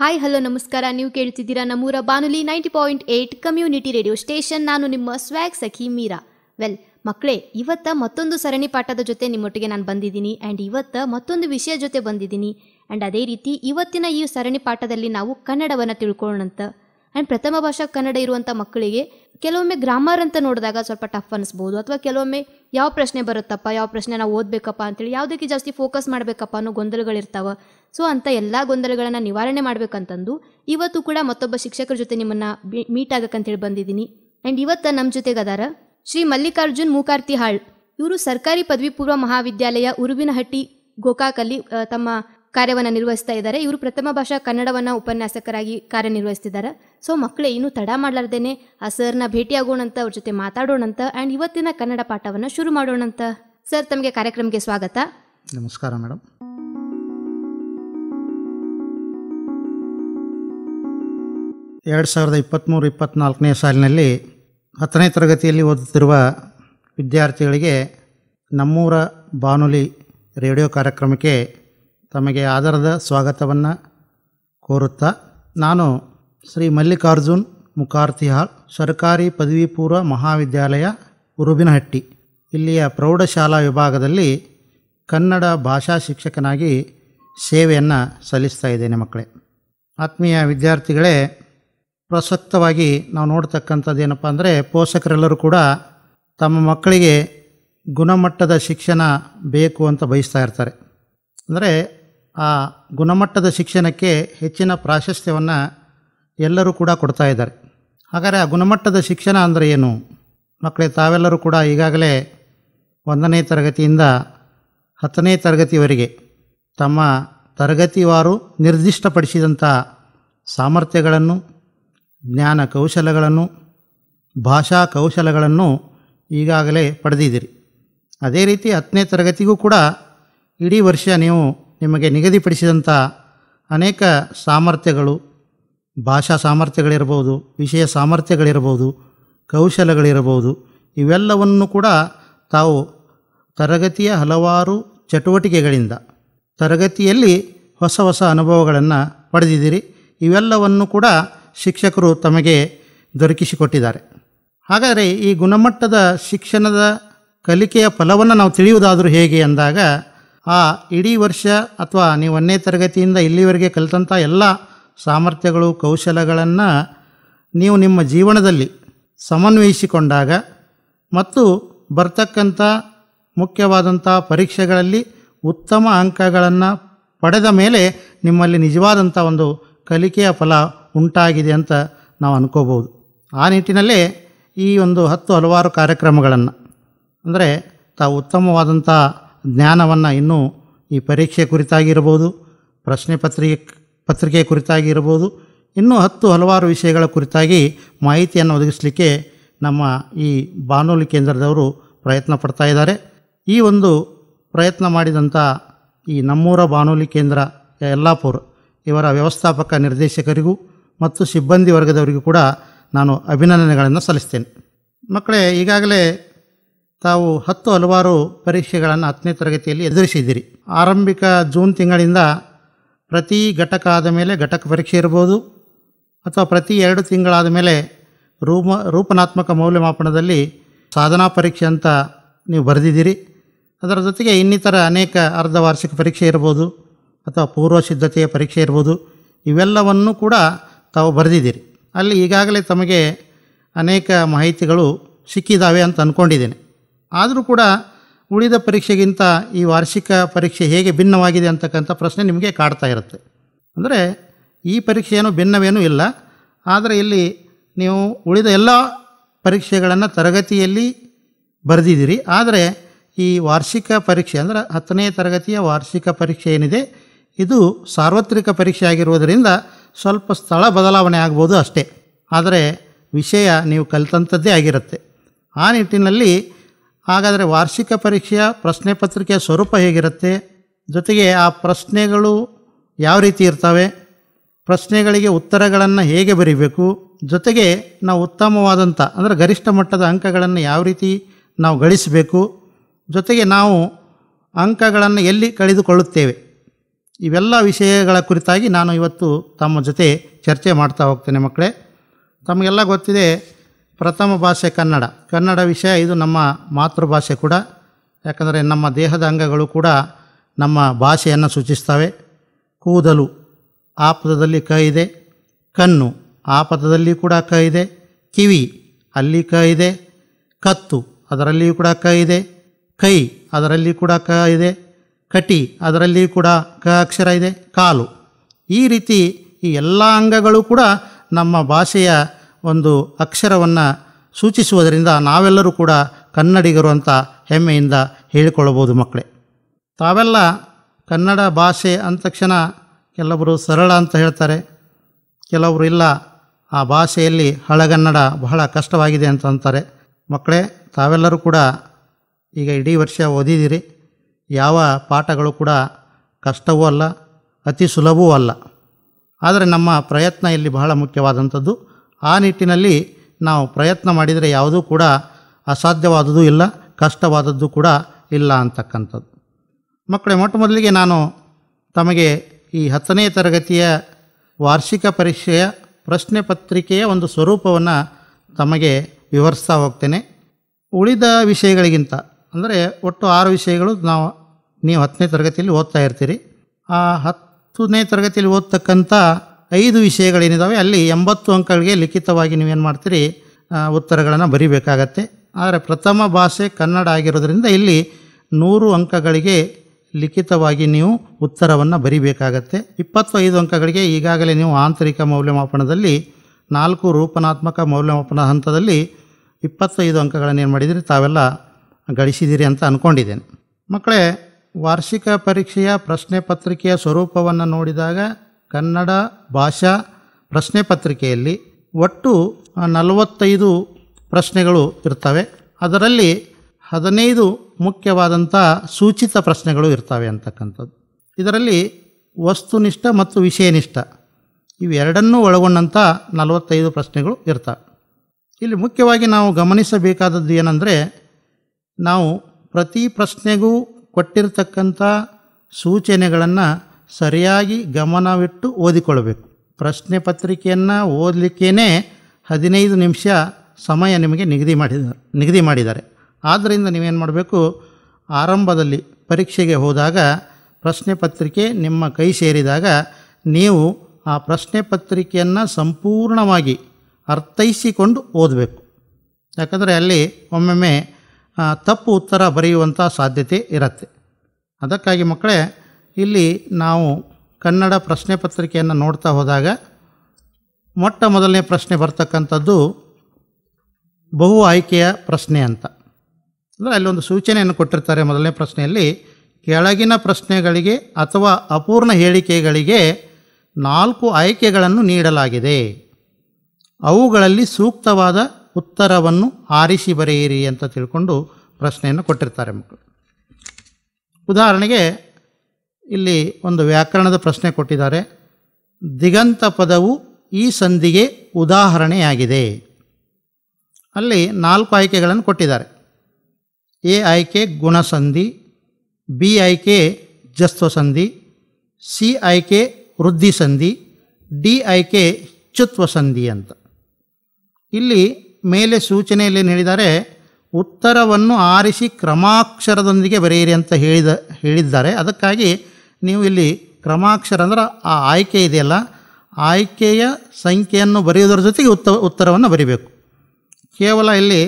hi hello ನಮಸ್ಕಾರ ನೀವು ಕೇಳ್ತಿದ್ದೀರಾ ನಮ್ಮೂರ ಬಾನುಲಿ ninety point eight community radio station ನಾನು ನಿಮ್ಮ ಸ್ವ್ಯಾಗ್ ಸಖಿ ಮೀರಾ ವೆಲ್ ಮಕ್ಕಳೇ ಇವತ್ತ ಮತ್ತೊಂದು ಸರಣಿ ಪಾಠದ ಜೊತೆ ನಿಮ್ಮೊಟ್ಟಿಗೆ ನಾನು ಬಂದಿದ್ದೀನಿ ಆ್ಯಂಡ್ ಇವತ್ತ ಮತ್ತೊಂದು ವಿಷಯ ಜೊತೆ ಬಂದಿದ್ದೀನಿ ಆ್ಯಂಡ್ ಅದೇ ರೀತಿ ಇವತ್ತಿನ ಈ ಸರಣಿ ಪಾಠದಲ್ಲಿ ನಾವು ಕನ್ನಡವನ್ನು ತಿಳ್ಕೊಳ್ಳೋಣಂತ ಆ್ಯಂಡ್ ಪ್ರಥಮ ಭಾಷಾ ಕನ್ನಡ ಇರುವಂಥ ಮಕ್ಕಳಿಗೆ ಕೆಲವೊಮ್ಮೆ ಗ್ರಾಮರ್ ಅಂತ ನೋಡಿದಾಗ ಸ್ವಲ್ಪ ಟಫ್ ಅನ್ನಿಸ್ಬೋದು ಅಥವಾ ಕೆಲವೊಮ್ಮೆ ಯಾವ ಪ್ರಶ್ನೆ ಬರುತ್ತಪ್ಪ ಯಾವ ಪ್ರಶ್ನೆ ನಾವು ಓದಬೇಕಪ್ಪ ಅಂತೇಳಿ ಯಾವುದಕ್ಕೆ ಜಾಸ್ತಿ ಫೋಕಸ್ ಮಾಡಬೇಕಪ್ಪ ಅನ್ನೋ ಗೊಂದಲಗಳಿರ್ತಾವೆ ಸೊ ಅಂಥ ಎಲ್ಲ ಗೊಂದಲಗಳನ್ನು ನಿವಾರಣೆ ಮಾಡಬೇಕಂತಂದು ಇವತ್ತು ಕೂಡ ಮತ್ತೊಬ್ಬ ಶಿಕ್ಷಕರ ಜೊತೆ ನಿಮ್ಮನ್ನು ಮೀಟ್ ಆಗಕ್ಕಂತೇಳಿ ಬಂದಿದ್ದೀನಿ ಆ್ಯಂಡ್ ಇವತ್ತು ನಮ್ಮ ಜೊತೆಗದಾರ ಶ್ರೀ ಮಲ್ಲಿಕಾರ್ಜುನ್ ಮೂಕಾರ್ತಿಹಾಳ್ ಇವರು ಸರ್ಕಾರಿ ಪದವಿ ಪೂರ್ವ ಮಹಾವಿದ್ಯಾಲಯ ಉರುವಿನಹಟ್ಟಿ ಗೋಕಾಕಲ್ಲಿ ತಮ್ಮ ಕಾರ್ಯವನ್ನು ನಿರ್ವಹಿಸ್ತಾ ಇದ್ದಾರೆ ಇವರು ಪ್ರಥಮ ಭಾಷಾ ಕನ್ನಡವನ್ನು ಉಪನ್ಯಾಸಕರಾಗಿ ಕಾರ್ಯನಿರ್ವಹಿಸ್ತಿದ್ದಾರೆ ಸೊ ಮಕ್ಕಳೇ ಇನ್ನೂ ತಡ ಮಾಡಲಾರ್ದೇನೆ ಆ ಸರ್ನ ಭೇಟಿಯಾಗೋಣಂತ ಅವ್ರ ಜೊತೆ ಮಾತಾಡೋಣಂತ ಆ್ಯಂಡ್ ಇವತ್ತಿನ ಕನ್ನಡ ಪಾಠವನ್ನು ಶುರು ಮಾಡೋಣಂತ ಸರ್ ತಮಗೆ ಕಾರ್ಯಕ್ರಮಕ್ಕೆ ಸ್ವಾಗತ ನಮಸ್ಕಾರ ಮೇಡಮ್ ಎರಡು ಸಾವಿರದ ಇಪ್ಪತ್ತ್ಮೂರು ಇಪ್ಪತ್ತ್ನಾಲ್ಕನೇ ಸಾಲಿನಲ್ಲಿ ಹತ್ತನೇ ತರಗತಿಯಲ್ಲಿ ಓದುತ್ತಿರುವ ವಿದ್ಯಾರ್ಥಿಗಳಿಗೆ ನಮ್ಮೂರ ಬಾನುಲಿ ರೇಡಿಯೋ ಕಾರ್ಯಕ್ರಮಕ್ಕೆ ತಮಗೆ ಆಧಾರದ ಸ್ವಾಗತವನ್ನು ಕೋರುತ್ತಾ ನಾನು ಶ್ರೀ ಮಲ್ಲಿಕಾರ್ಜುನ್ ಮುಖಾರ್ತಿಹಾಳ್ ಸರ್ಕಾರಿ ಪದವಿ ಪೂರ್ವ ಮಹಾವಿದ್ಯಾಲಯ ಉರುಬಿನಹಟ್ಟಿ ಇಲ್ಲಿಯ ಪ್ರೌಢಶಾಲಾ ವಿಭಾಗದಲ್ಲಿ ಕನ್ನಡ ಭಾಷಾ ಶಿಕ್ಷಕನಾಗಿ ಸೇವೆಯನ್ನು ಸಲ್ಲಿಸ್ತಾ ಇದ್ದೇನೆ ಮಕ್ಕಳೇ ಆತ್ಮೀಯ ವಿದ್ಯಾರ್ಥಿಗಳೇ ಪ್ರಸಕ್ತವಾಗಿ ನಾವು ಏನಪ್ಪ ಅಂದರೆ ಪೋಷಕರೆಲ್ಲರೂ ಕೂಡ ತಮ್ಮ ಮಕ್ಕಳಿಗೆ ಗುಣಮಟ್ಟದ ಶಿಕ್ಷಣ ಬೇಕು ಅಂತ ಬಯಸ್ತಾ ಇರ್ತಾರೆ ಅಂದರೆ ಆ ಗುಣಮಟ್ಟದ ಶಿಕ್ಷಣಕ್ಕೆ ಹೆಚ್ಚಿನ ಪ್ರಾಶಸ್ತ್ಯವನ್ನು ಎಲ್ಲರೂ ಕೂಡ ಕೊಡ್ತಾ ಇದ್ದಾರೆ ಹಾಗಾದರೆ ಆ ಗುಣಮಟ್ಟದ ಶಿಕ್ಷಣ ಅಂದರೆ ಏನು ಮಕ್ಕಳೇ ತಾವೆಲ್ಲರೂ ಕೂಡ ಈಗಾಗಲೇ ಒಂದನೇ ತರಗತಿಯಿಂದ ಹತ್ತನೇ ತರಗತಿವರೆಗೆ ತಮ್ಮ ತರಗತಿವಾರು ನಿರ್ದಿಷ್ಟಪಡಿಸಿದಂಥ ಸಾಮರ್ಥ್ಯಗಳನ್ನು ಜ್ಞಾನ ಕೌಶಲಗಳನ್ನು ಭಾಷಾ ಕೌಶಲಗಳನ್ನು ಈಗಾಗಲೇ ಪಡೆದಿದ್ದೀರಿ ಅದೇ ರೀತಿ ಹತ್ತನೇ ತರಗತಿಗೂ ಕೂಡ ಇಡೀ ವರ್ಷ ನೀವು ನಿಮಗೆ ನಿಗದಿಪಡಿಸಿದಂಥ ಅನೇಕ ಸಾಮರ್ಥ್ಯಗಳು ಭಾಷಾ ಸಾಮರ್ಥ್ಯಗಳಿರ್ಬೋದು ವಿಷಯ ಸಾಮರ್ಥ್ಯಗಳಿರ್ಬೋದು ಕೌಶಲಗಳಿರ್ಬೋದು ಇವೆಲ್ಲವನ್ನು ಕೂಡ ತಾವು ತರಗತಿಯ ಹಲವಾರು ಚಟುವಟಿಕೆಗಳಿಂದ ತರಗತಿಯಲ್ಲಿ ಹೊಸ ಹೊಸ ಅನುಭವಗಳನ್ನು ಪಡೆದಿದ್ದೀರಿ ಇವೆಲ್ಲವನ್ನು ಕೂಡ ಶಿಕ್ಷಕರು ತಮಗೆ ದೊರಕಿಸಿಕೊಟ್ಟಿದ್ದಾರೆ ಹಾಗಾದರೆ ಈ ಗುಣಮಟ್ಟದ ಶಿಕ್ಷಣದ ಕಲಿಕೆಯ ಫಲವನ್ನು ನಾವು ತಿಳಿಯುವುದಾದರೂ ಹೇಗೆ ಅಂದಾಗ ಆ ಇಡೀ ವರ್ಷ ಅಥವಾ ನೀವು ಒಂದನೇ ತರಗತಿಯಿಂದ ಇಲ್ಲಿವರೆಗೆ ಕಲಿತಂಥ ಎಲ್ಲ ಸಾಮರ್ಥ್ಯಗಳು ಕೌಶಲಗಳನ್ನು ನೀವು ನಿಮ್ಮ ಜೀವನದಲ್ಲಿ ಸಮನ್ವಯಿಸಿಕೊಂಡಾಗ ಮತ್ತು ಬರ್ತಕ್ಕಂಥ ಮುಖ್ಯವಾದಂಥ ಪರೀಕ್ಷೆಗಳಲ್ಲಿ ಉತ್ತಮ ಅಂಕಗಳನ್ನು ಪಡೆದ ಮೇಲೆ ನಿಮ್ಮಲ್ಲಿ ನಿಜವಾದಂಥ ಒಂದು ಕಲಿಕೆಯ ಫಲ ಉಂಟಾಗಿದೆ ಅಂತ ನಾವು ಅನ್ಕೋಬೋದು ಆ ನಿಟ್ಟಿನಲ್ಲೇ ಈ ಒಂದು ಹತ್ತು ಹಲವಾರು ಕಾರ್ಯಕ್ರಮಗಳನ್ನು ಅಂದರೆ ತಾವು ಉತ್ತಮವಾದಂಥ ಜ್ಞಾನವನ್ನು ಇನ್ನೂ ಈ ಪರೀಕ್ಷೆ ಕುರಿತಾಗಿರ್ಬೋದು ಪ್ರಶ್ನೆ ಪತ್ರಿಕೆ ಪತ್ರಿಕೆ ಕುರಿತಾಗಿರ್ಬೋದು ಇನ್ನೂ ಹತ್ತು ಹಲವಾರು ವಿಷಯಗಳ ಕುರಿತಾಗಿ ಮಾಹಿತಿಯನ್ನು ಒದಗಿಸಲಿಕ್ಕೆ ನಮ್ಮ ಈ ಬಾನುಲಿ ಕೇಂದ್ರದವರು ಪ್ರಯತ್ನ ಪಡ್ತಾ ಇದ್ದಾರೆ ಈ ಒಂದು ಪ್ರಯತ್ನ ಮಾಡಿದಂಥ ಈ ನಮ್ಮೂರ ಬಾನುಲಿ ಕೇಂದ್ರ ಯಲ್ಲಾಪುರ್ ಇವರ ವ್ಯವಸ್ಥಾಪಕ ನಿರ್ದೇಶಕರಿಗೂ ಮತ್ತು ಸಿಬ್ಬಂದಿ ವರ್ಗದವರಿಗೂ ಕೂಡ ನಾನು ಅಭಿನಂದನೆಗಳನ್ನು ಸಲ್ಲಿಸ್ತೇನೆ ಮಕ್ಕಳೇ ಈಗಾಗಲೇ ತಾವು ಹತ್ತು ಹಲವಾರು ಪರೀಕ್ಷೆಗಳನ್ನು ಹತ್ತನೇ ತರಗತಿಯಲ್ಲಿ ಎದುರಿಸಿದ್ದೀರಿ ಆರಂಭಿಕ ಜೂನ್ ತಿಂಗಳಿಂದ ಪ್ರತಿ ಘಟಕ ಆದ ಮೇಲೆ ಘಟಕ ಪರೀಕ್ಷೆ ಇರ್ಬೋದು ಅಥವಾ ಪ್ರತಿ ಎರಡು ತಿಂಗಳಾದ ಮೇಲೆ ರೂಪ ರೂಪನಾತ್ಮಕ ಮೌಲ್ಯಮಾಪನದಲ್ಲಿ ಸಾಧನಾ ಪರೀಕ್ಷೆ ಅಂತ ನೀವು ಬರೆದಿದ್ದೀರಿ ಅದರ ಜೊತೆಗೆ ಇನ್ನಿತರ ಅನೇಕ ಅರ್ಧ ವಾರ್ಷಿಕ ಪರೀಕ್ಷೆ ಇರ್ಬೋದು ಅಥವಾ ಪೂರ್ವ ಸಿದ್ಧತೆಯ ಪರೀಕ್ಷೆ ಇರ್ಬೋದು ಇವೆಲ್ಲವನ್ನು ಕೂಡ ತಾವು ಬರೆದಿದ್ದೀರಿ ಅಲ್ಲಿ ಈಗಾಗಲೇ ತಮಗೆ ಅನೇಕ ಮಾಹಿತಿಗಳು ಸಿಕ್ಕಿದ್ದಾವೆ ಅಂತ ಅಂದ್ಕೊಂಡಿದ್ದೇನೆ ಆದರೂ ಕೂಡ ಉಳಿದ ಪರೀಕ್ಷೆಗಿಂತ ಈ ವಾರ್ಷಿಕ ಪರೀಕ್ಷೆ ಹೇಗೆ ಭಿನ್ನವಾಗಿದೆ ಅಂತಕ್ಕಂಥ ಪ್ರಶ್ನೆ ನಿಮಗೆ ಕಾಡ್ತಾ ಇರುತ್ತೆ ಅಂದರೆ ಈ ಪರೀಕ್ಷೆಯೇನು ಭಿನ್ನವೇನೂ ಇಲ್ಲ ಆದರೆ ಇಲ್ಲಿ ನೀವು ಉಳಿದ ಎಲ್ಲ ಪರೀಕ್ಷೆಗಳನ್ನು ತರಗತಿಯಲ್ಲಿ ಬರೆದಿದ್ದೀರಿ ಆದರೆ ಈ ವಾರ್ಷಿಕ ಪರೀಕ್ಷೆ ಅಂದರೆ ಹತ್ತನೇ ತರಗತಿಯ ವಾರ್ಷಿಕ ಪರೀಕ್ಷೆ ಏನಿದೆ ಇದು ಸಾರ್ವತ್ರಿಕ ಪರೀಕ್ಷೆ ಆಗಿರುವುದರಿಂದ ಸ್ವಲ್ಪ ಸ್ಥಳ ಬದಲಾವಣೆ ಆಗ್ಬೋದು ಅಷ್ಟೇ ಆದರೆ ವಿಷಯ ನೀವು ಕಲಿತಂಥದ್ದೇ ಆಗಿರುತ್ತೆ ಆ ನಿಟ್ಟಿನಲ್ಲಿ ಹಾಗಾದರೆ ವಾರ್ಷಿಕ ಪರೀಕ್ಷೆಯ ಪ್ರಶ್ನೆ ಪತ್ರಿಕೆಯ ಸ್ವರೂಪ ಹೇಗಿರುತ್ತೆ ಜೊತೆಗೆ ಆ ಪ್ರಶ್ನೆಗಳು ಯಾವ ರೀತಿ ಇರ್ತವೆ ಪ್ರಶ್ನೆಗಳಿಗೆ ಉತ್ತರಗಳನ್ನು ಹೇಗೆ ಬರೀಬೇಕು ಜೊತೆಗೆ ನಾವು ಉತ್ತಮವಾದಂಥ ಅಂದರೆ ಗರಿಷ್ಠ ಮಟ್ಟದ ಅಂಕಗಳನ್ನು ಯಾವ ರೀತಿ ನಾವು ಗಳಿಸಬೇಕು ಜೊತೆಗೆ ನಾವು ಅಂಕಗಳನ್ನು ಎಲ್ಲಿ ಕಳೆದುಕೊಳ್ಳುತ್ತೇವೆ ಇವೆಲ್ಲ ವಿಷಯಗಳ ಕುರಿತಾಗಿ ನಾನು ಇವತ್ತು ತಮ್ಮ ಜೊತೆ ಚರ್ಚೆ ಮಾಡ್ತಾ ಹೋಗ್ತೇನೆ ಮಕ್ಕಳೇ ತಮಗೆಲ್ಲ ಗೊತ್ತಿದೆ ಪ್ರಥಮ ಭಾಷೆ ಕನ್ನಡ ಕನ್ನಡ ವಿಷಯ ಇದು ನಮ್ಮ ಮಾತೃಭಾಷೆ ಕೂಡ ಯಾಕಂದರೆ ನಮ್ಮ ದೇಹದ ಅಂಗಗಳು ಕೂಡ ನಮ್ಮ ಭಾಷೆಯನ್ನು ಸೂಚಿಸ್ತವೆ ಕೂದಲು ಆ ಪದದಲ್ಲಿ ಕ ಇದೆ ಕಣ್ಣು ಆ ಪದದಲ್ಲಿ ಕೂಡ ಕ ಇದೆ ಕಿವಿ ಅಲ್ಲಿ ಕ ಇದೆ ಕತ್ತು ಅದರಲ್ಲಿಯೂ ಕೂಡ ಕ ಇದೆ ಕೈ ಅದರಲ್ಲಿ ಕೂಡ ಕ ಇದೆ ಕಟಿ ಅದರಲ್ಲಿಯೂ ಕೂಡ ಕ ಅಕ್ಷರ ಇದೆ ಕಾಲು ಈ ರೀತಿ ಈ ಎಲ್ಲ ಅಂಗಗಳು ಕೂಡ ನಮ್ಮ ಭಾಷೆಯ ಒಂದು ಅಕ್ಷರವನ್ನು ಸೂಚಿಸುವುದರಿಂದ ನಾವೆಲ್ಲರೂ ಕೂಡ ಕನ್ನಡಿಗರು ಅಂತ ಹೆಮ್ಮೆಯಿಂದ ಹೇಳಿಕೊಳ್ಳಬಹುದು ಮಕ್ಕಳೇ ತಾವೆಲ್ಲ ಕನ್ನಡ ಭಾಷೆ ಅಂದ ತಕ್ಷಣ ಕೆಲವರು ಸರಳ ಅಂತ ಹೇಳ್ತಾರೆ ಕೆಲವರು ಇಲ್ಲ ಆ ಭಾಷೆಯಲ್ಲಿ ಹಳಗನ್ನಡ ಬಹಳ ಕಷ್ಟವಾಗಿದೆ ಅಂತ ಅಂತಾರೆ ಮಕ್ಕಳೇ ತಾವೆಲ್ಲರೂ ಕೂಡ ಈಗ ಇಡೀ ವರ್ಷ ಓದಿದಿರಿ ಯಾವ ಪಾಠಗಳು ಕೂಡ ಕಷ್ಟವೂ ಅಲ್ಲ ಅತಿ ಸುಲಭವೂ ಅಲ್ಲ ಆದರೆ ನಮ್ಮ ಪ್ರಯತ್ನ ಇಲ್ಲಿ ಬಹಳ ಮುಖ್ಯವಾದಂಥದ್ದು ಆ ನಿಟ್ಟಿನಲ್ಲಿ ನಾವು ಪ್ರಯತ್ನ ಮಾಡಿದರೆ ಯಾವುದೂ ಕೂಡ ಅಸಾಧ್ಯವಾದದ್ದು ಇಲ್ಲ ಕಷ್ಟವಾದದ್ದು ಕೂಡ ಇಲ್ಲ ಅಂತಕ್ಕಂಥದ್ದು ಮಕ್ಕಳೇ ಮೊಟ್ಟ ಮೊದಲಿಗೆ ನಾನು ತಮಗೆ ಈ ಹತ್ತನೇ ತರಗತಿಯ ವಾರ್ಷಿಕ ಪರೀಕ್ಷೆಯ ಪ್ರಶ್ನೆ ಪತ್ರಿಕೆಯ ಒಂದು ಸ್ವರೂಪವನ್ನು ತಮಗೆ ವಿವರಿಸ್ತಾ ಹೋಗ್ತೇನೆ ಉಳಿದ ವಿಷಯಗಳಿಗಿಂತ ಅಂದರೆ ಒಟ್ಟು ಆರು ವಿಷಯಗಳು ನಾವು ನೀವು ಹತ್ತನೇ ತರಗತಿಯಲ್ಲಿ ಓದ್ತಾ ಇರ್ತೀರಿ ಆ ಹತ್ತನೇ ತರಗತಿಯಲ್ಲಿ ಓದ್ತಕ್ಕಂಥ ಐದು ವಿಷಯಗಳೇನಿದ್ದಾವೆ ಅಲ್ಲಿ ಎಂಬತ್ತು ಅಂಕಗಳಿಗೆ ಲಿಖಿತವಾಗಿ ನೀವೇನು ಮಾಡ್ತೀರಿ ಉತ್ತರಗಳನ್ನು ಬರಿಬೇಕಾಗತ್ತೆ ಆದರೆ ಪ್ರಥಮ ಭಾಷೆ ಕನ್ನಡ ಆಗಿರೋದರಿಂದ ಇಲ್ಲಿ ನೂರು ಅಂಕಗಳಿಗೆ ಲಿಖಿತವಾಗಿ ನೀವು ಉತ್ತರವನ್ನು ಬರಿಬೇಕಾಗತ್ತೆ ಇಪ್ಪತ್ತೈದು ಅಂಕಗಳಿಗೆ ಈಗಾಗಲೇ ನೀವು ಆಂತರಿಕ ಮೌಲ್ಯಮಾಪನದಲ್ಲಿ ನಾಲ್ಕು ರೂಪನಾತ್ಮಕ ಮೌಲ್ಯಮಾಪನ ಹಂತದಲ್ಲಿ ಇಪ್ಪತ್ತೈದು ಅಂಕಗಳನ್ನು ಏನು ಮಾಡಿದಿರಿ ತಾವೆಲ್ಲ ಗಳಿಸಿದ್ದೀರಿ ಅಂತ ಅಂದ್ಕೊಂಡಿದ್ದೇನೆ ಮಕ್ಕಳೇ ವಾರ್ಷಿಕ ಪರೀಕ್ಷೆಯ ಪ್ರಶ್ನೆ ಪತ್ರಿಕೆಯ ಸ್ವರೂಪವನ್ನು ನೋಡಿದಾಗ ಕನ್ನಡ ಭಾಷಾ ಪ್ರಶ್ನೆ ಪತ್ರಿಕೆಯಲ್ಲಿ ಒಟ್ಟು ನಲವತ್ತೈದು ಪ್ರಶ್ನೆಗಳು ಇರ್ತವೆ ಅದರಲ್ಲಿ ಹದಿನೈದು ಮುಖ್ಯವಾದಂಥ ಸೂಚಿತ ಪ್ರಶ್ನೆಗಳು ಇರ್ತವೆ ಅಂತಕ್ಕಂಥದ್ದು ಇದರಲ್ಲಿ ವಸ್ತುನಿಷ್ಠ ಮತ್ತು ವಿಷಯನಿಷ್ಠ ಇವೆರಡನ್ನೂ ಒಳಗೊಂಡಂಥ ನಲವತ್ತೈದು ಪ್ರಶ್ನೆಗಳು ಇರ್ತವೆ ಇಲ್ಲಿ ಮುಖ್ಯವಾಗಿ ನಾವು ಗಮನಿಸಬೇಕಾದದ್ದು ಏನಂದರೆ ನಾವು ಪ್ರತಿ ಪ್ರಶ್ನೆಗೂ ಕೊಟ್ಟಿರತಕ್ಕಂಥ ಸೂಚನೆಗಳನ್ನು ಸರಿಯಾಗಿ ಗಮನವಿಟ್ಟು ಓದಿಕೊಳ್ಳಬೇಕು ಪ್ರಶ್ನೆ ಪತ್ರಿಕೆಯನ್ನು ಓದಲಿಕ್ಕೇ ಹದಿನೈದು ನಿಮಿಷ ಸಮಯ ನಿಮಗೆ ನಿಗದಿ ಮಾಡಿದ ನಿಗದಿ ಮಾಡಿದ್ದಾರೆ ಆದ್ದರಿಂದ ನೀವೇನು ಮಾಡಬೇಕು ಆರಂಭದಲ್ಲಿ ಪರೀಕ್ಷೆಗೆ ಹೋದಾಗ ಪ್ರಶ್ನೆ ಪತ್ರಿಕೆ ನಿಮ್ಮ ಕೈ ಸೇರಿದಾಗ ನೀವು ಆ ಪ್ರಶ್ನೆ ಪತ್ರಿಕೆಯನ್ನು ಸಂಪೂರ್ಣವಾಗಿ ಅರ್ಥೈಸಿಕೊಂಡು ಓದಬೇಕು ಯಾಕಂದರೆ ಅಲ್ಲಿ ಒಮ್ಮೊಮ್ಮೆ ತಪ್ಪು ಉತ್ತರ ಬರೆಯುವಂಥ ಸಾಧ್ಯತೆ ಇರುತ್ತೆ ಅದಕ್ಕಾಗಿ ಮಕ್ಕಳೇ ಇಲ್ಲಿ ನಾವು ಕನ್ನಡ ಪ್ರಶ್ನೆ ಪತ್ರಿಕೆಯನ್ನು ನೋಡ್ತಾ ಹೋದಾಗ ಮೊಟ್ಟ ಮೊದಲನೇ ಪ್ರಶ್ನೆ ಬರ್ತಕ್ಕಂಥದ್ದು ಬಹು ಆಯ್ಕೆಯ ಪ್ರಶ್ನೆ ಅಂತ ಅಂದರೆ ಅಲ್ಲಿ ಸೂಚನೆಯನ್ನು ಕೊಟ್ಟಿರ್ತಾರೆ ಮೊದಲನೇ ಪ್ರಶ್ನೆಯಲ್ಲಿ ಕೆಳಗಿನ ಪ್ರಶ್ನೆಗಳಿಗೆ ಅಥವಾ ಅಪೂರ್ಣ ಹೇಳಿಕೆಗಳಿಗೆ ನಾಲ್ಕು ಆಯ್ಕೆಗಳನ್ನು ನೀಡಲಾಗಿದೆ ಅವುಗಳಲ್ಲಿ ಸೂಕ್ತವಾದ ಉತ್ತರವನ್ನು ಆರಿಸಿ ಬರೆಯಿರಿ ಅಂತ ತಿಳ್ಕೊಂಡು ಪ್ರಶ್ನೆಯನ್ನು ಕೊಟ್ಟಿರ್ತಾರೆ ಮಕ್ಕಳು ಉದಾಹರಣೆಗೆ ಇಲ್ಲಿ ಒಂದು ವ್ಯಾಕರಣದ ಪ್ರಶ್ನೆ ಕೊಟ್ಟಿದ್ದಾರೆ ದಿಗಂತ ಪದವು ಈ ಸಂಧಿಗೆ ಉದಾಹರಣೆಯಾಗಿದೆ ಅಲ್ಲಿ ನಾಲ್ಕು ಆಯ್ಕೆಗಳನ್ನು ಕೊಟ್ಟಿದ್ದಾರೆ ಎ ಆಯ್ಕೆ ಗುಣಸಂಧಿ ಬಿ ಆಯ್ಕೆ ಜಸ್ತ್ವಸಂಧಿ ಸಿ ಆಯ್ಕೆ ಸಂಧಿ ಡಿ ಆಯ್ಕೆ ಸಂಧಿ ಅಂತ ಇಲ್ಲಿ ಮೇಲೆ ಸೂಚನೆಯಲ್ಲಿ ಹೇಳಿದ್ದಾರೆ ಉತ್ತರವನ್ನು ಆರಿಸಿ ಕ್ರಮಾಕ್ಷರದೊಂದಿಗೆ ಬರೆಯಿರಿ ಅಂತ ಹೇಳಿದ ಹೇಳಿದ್ದಾರೆ ಅದಕ್ಕಾಗಿ ನೀವು ಇಲ್ಲಿ ಕ್ರಮಾಕ್ಷರ ಅಂದ್ರೆ ಆ ಆಯ್ಕೆ ಇದೆಯಲ್ಲ ಆಯ್ಕೆಯ ಸಂಖ್ಯೆಯನ್ನು ಬರೆಯುವುದರ ಜೊತೆಗೆ ಉತ್ತ ಉತ್ತರವನ್ನು ಬರೀಬೇಕು ಕೇವಲ ಇಲ್ಲಿ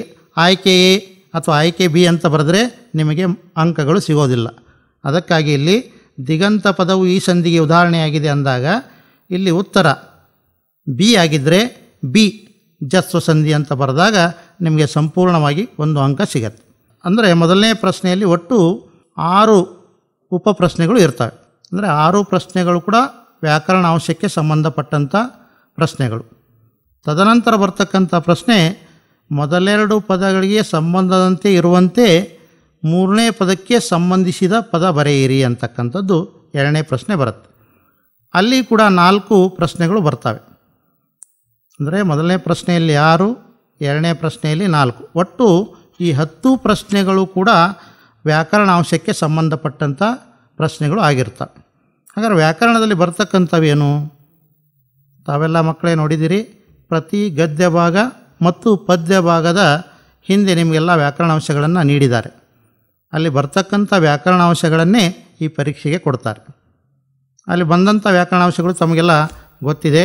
ಆಯ್ಕೆ ಎ ಅಥವಾ ಆಯ್ಕೆ ಬಿ ಅಂತ ಬರೆದ್ರೆ ನಿಮಗೆ ಅಂಕಗಳು ಸಿಗೋದಿಲ್ಲ ಅದಕ್ಕಾಗಿ ಇಲ್ಲಿ ದಿಗಂತ ಪದವು ಈ ಸಂಧಿಗೆ ಉದಾಹರಣೆಯಾಗಿದೆ ಅಂದಾಗ ಇಲ್ಲಿ ಉತ್ತರ ಬಿ ಆಗಿದ್ದರೆ ಬಿ ಜಸ್ವ ಸಂಧಿ ಅಂತ ಬರೆದಾಗ ನಿಮಗೆ ಸಂಪೂರ್ಣವಾಗಿ ಒಂದು ಅಂಕ ಸಿಗತ್ತೆ ಅಂದರೆ ಮೊದಲನೇ ಪ್ರಶ್ನೆಯಲ್ಲಿ ಒಟ್ಟು ಆರು ಉಪ ಪ್ರಶ್ನೆಗಳು ಇರ್ತವೆ ಅಂದರೆ ಆರು ಪ್ರಶ್ನೆಗಳು ಕೂಡ ವ್ಯಾಕರಣ ಅಂಶಕ್ಕೆ ಸಂಬಂಧಪಟ್ಟಂಥ ಪ್ರಶ್ನೆಗಳು ತದನಂತರ ಬರ್ತಕ್ಕಂಥ ಪ್ರಶ್ನೆ ಮೊದಲೆರಡು ಪದಗಳಿಗೆ ಸಂಬಂಧದಂತೆ ಇರುವಂತೆ ಮೂರನೇ ಪದಕ್ಕೆ ಸಂಬಂಧಿಸಿದ ಪದ ಬರೆಯಿರಿ ಅಂತಕ್ಕಂಥದ್ದು ಎರಡನೇ ಪ್ರಶ್ನೆ ಬರುತ್ತೆ ಅಲ್ಲಿ ಕೂಡ ನಾಲ್ಕು ಪ್ರಶ್ನೆಗಳು ಬರ್ತವೆ ಅಂದರೆ ಮೊದಲನೇ ಪ್ರಶ್ನೆಯಲ್ಲಿ ಆರು ಎರಡನೇ ಪ್ರಶ್ನೆಯಲ್ಲಿ ನಾಲ್ಕು ಒಟ್ಟು ಈ ಹತ್ತು ಪ್ರಶ್ನೆಗಳು ಕೂಡ ವ್ಯಾಕರಣ ಅಂಶಕ್ಕೆ ಸಂಬಂಧಪಟ್ಟಂಥ ಪ್ರಶ್ನೆಗಳು ಆಗಿರ್ತವೆ ಹಾಗಾದ್ರೆ ವ್ಯಾಕರಣದಲ್ಲಿ ಬರ್ತಕ್ಕಂಥವೇನು ತಾವೆಲ್ಲ ಮಕ್ಕಳೇ ನೋಡಿದಿರಿ ಪ್ರತಿ ಗದ್ಯ ಭಾಗ ಮತ್ತು ಪದ್ಯ ಭಾಗದ ಹಿಂದೆ ನಿಮಗೆಲ್ಲ ವ್ಯಾಕರಣಾಂಶಗಳನ್ನು ನೀಡಿದ್ದಾರೆ ಅಲ್ಲಿ ಬರ್ತಕ್ಕಂಥ ವ್ಯಾಕರಣಾಂಶಗಳನ್ನೇ ಈ ಪರೀಕ್ಷೆಗೆ ಕೊಡ್ತಾರೆ ಅಲ್ಲಿ ಬಂದಂಥ ವ್ಯಾಕರಣಾಂಶಗಳು ತಮಗೆಲ್ಲ ಗೊತ್ತಿದೆ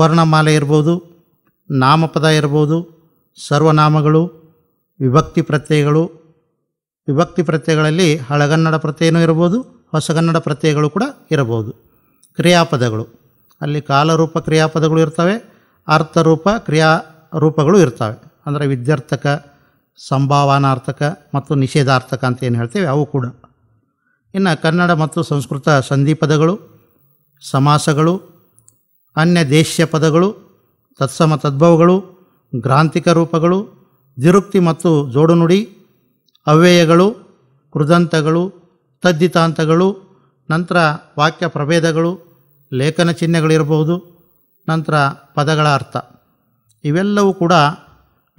ವರ್ಣಮಾಲೆ ಇರ್ಬೋದು ನಾಮಪದ ಇರ್ಬೋದು ಸರ್ವನಾಮಗಳು ವಿಭಕ್ತಿ ಪ್ರತ್ಯಯಗಳು ವಿಭಕ್ತಿ ಪ್ರತ್ಯಯಗಳಲ್ಲಿ ಹಳಗನ್ನಡ ಪ್ರತ್ಯಯನೂ ಇರ್ಬೋದು ಹೊಸಗನ್ನಡ ಪ್ರತ್ಯಯಗಳು ಕೂಡ ಇರಬಹುದು ಕ್ರಿಯಾಪದಗಳು ಅಲ್ಲಿ ಕಾಲರೂಪ ಕ್ರಿಯಾಪದಗಳು ಇರ್ತವೆ ಅರ್ಥರೂಪ ಕ್ರಿಯಾ ರೂಪಗಳು ಇರ್ತವೆ ಅಂದರೆ ವಿದ್ಯಾರ್ಥಕ ಸಂಭಾವನಾರ್ಥಕ ಮತ್ತು ನಿಷೇಧಾರ್ಥಕ ಅಂತ ಏನು ಹೇಳ್ತೇವೆ ಅವು ಕೂಡ ಇನ್ನು ಕನ್ನಡ ಮತ್ತು ಸಂಸ್ಕೃತ ಸಂಧಿಪದಗಳು ಸಮಾಸಗಳು ಅನ್ಯ ದೇಶ್ಯ ಪದಗಳು ತತ್ಸಮ ತದ್ಭವಗಳು ಗ್ರಾಂಥಿಕ ರೂಪಗಳು ದಿರುಕ್ತಿ ಮತ್ತು ಜೋಡುನುಡಿ ಅವ್ಯಯಗಳು ಕೃದಂತಗಳು ತದ್ದಿತಾಂತಗಳು ನಂತರ ವಾಕ್ಯ ಪ್ರಭೇದಗಳು ಲೇಖನ ಚಿಹ್ನೆಗಳಿರಬಹುದು ನಂತರ ಪದಗಳ ಅರ್ಥ ಇವೆಲ್ಲವೂ ಕೂಡ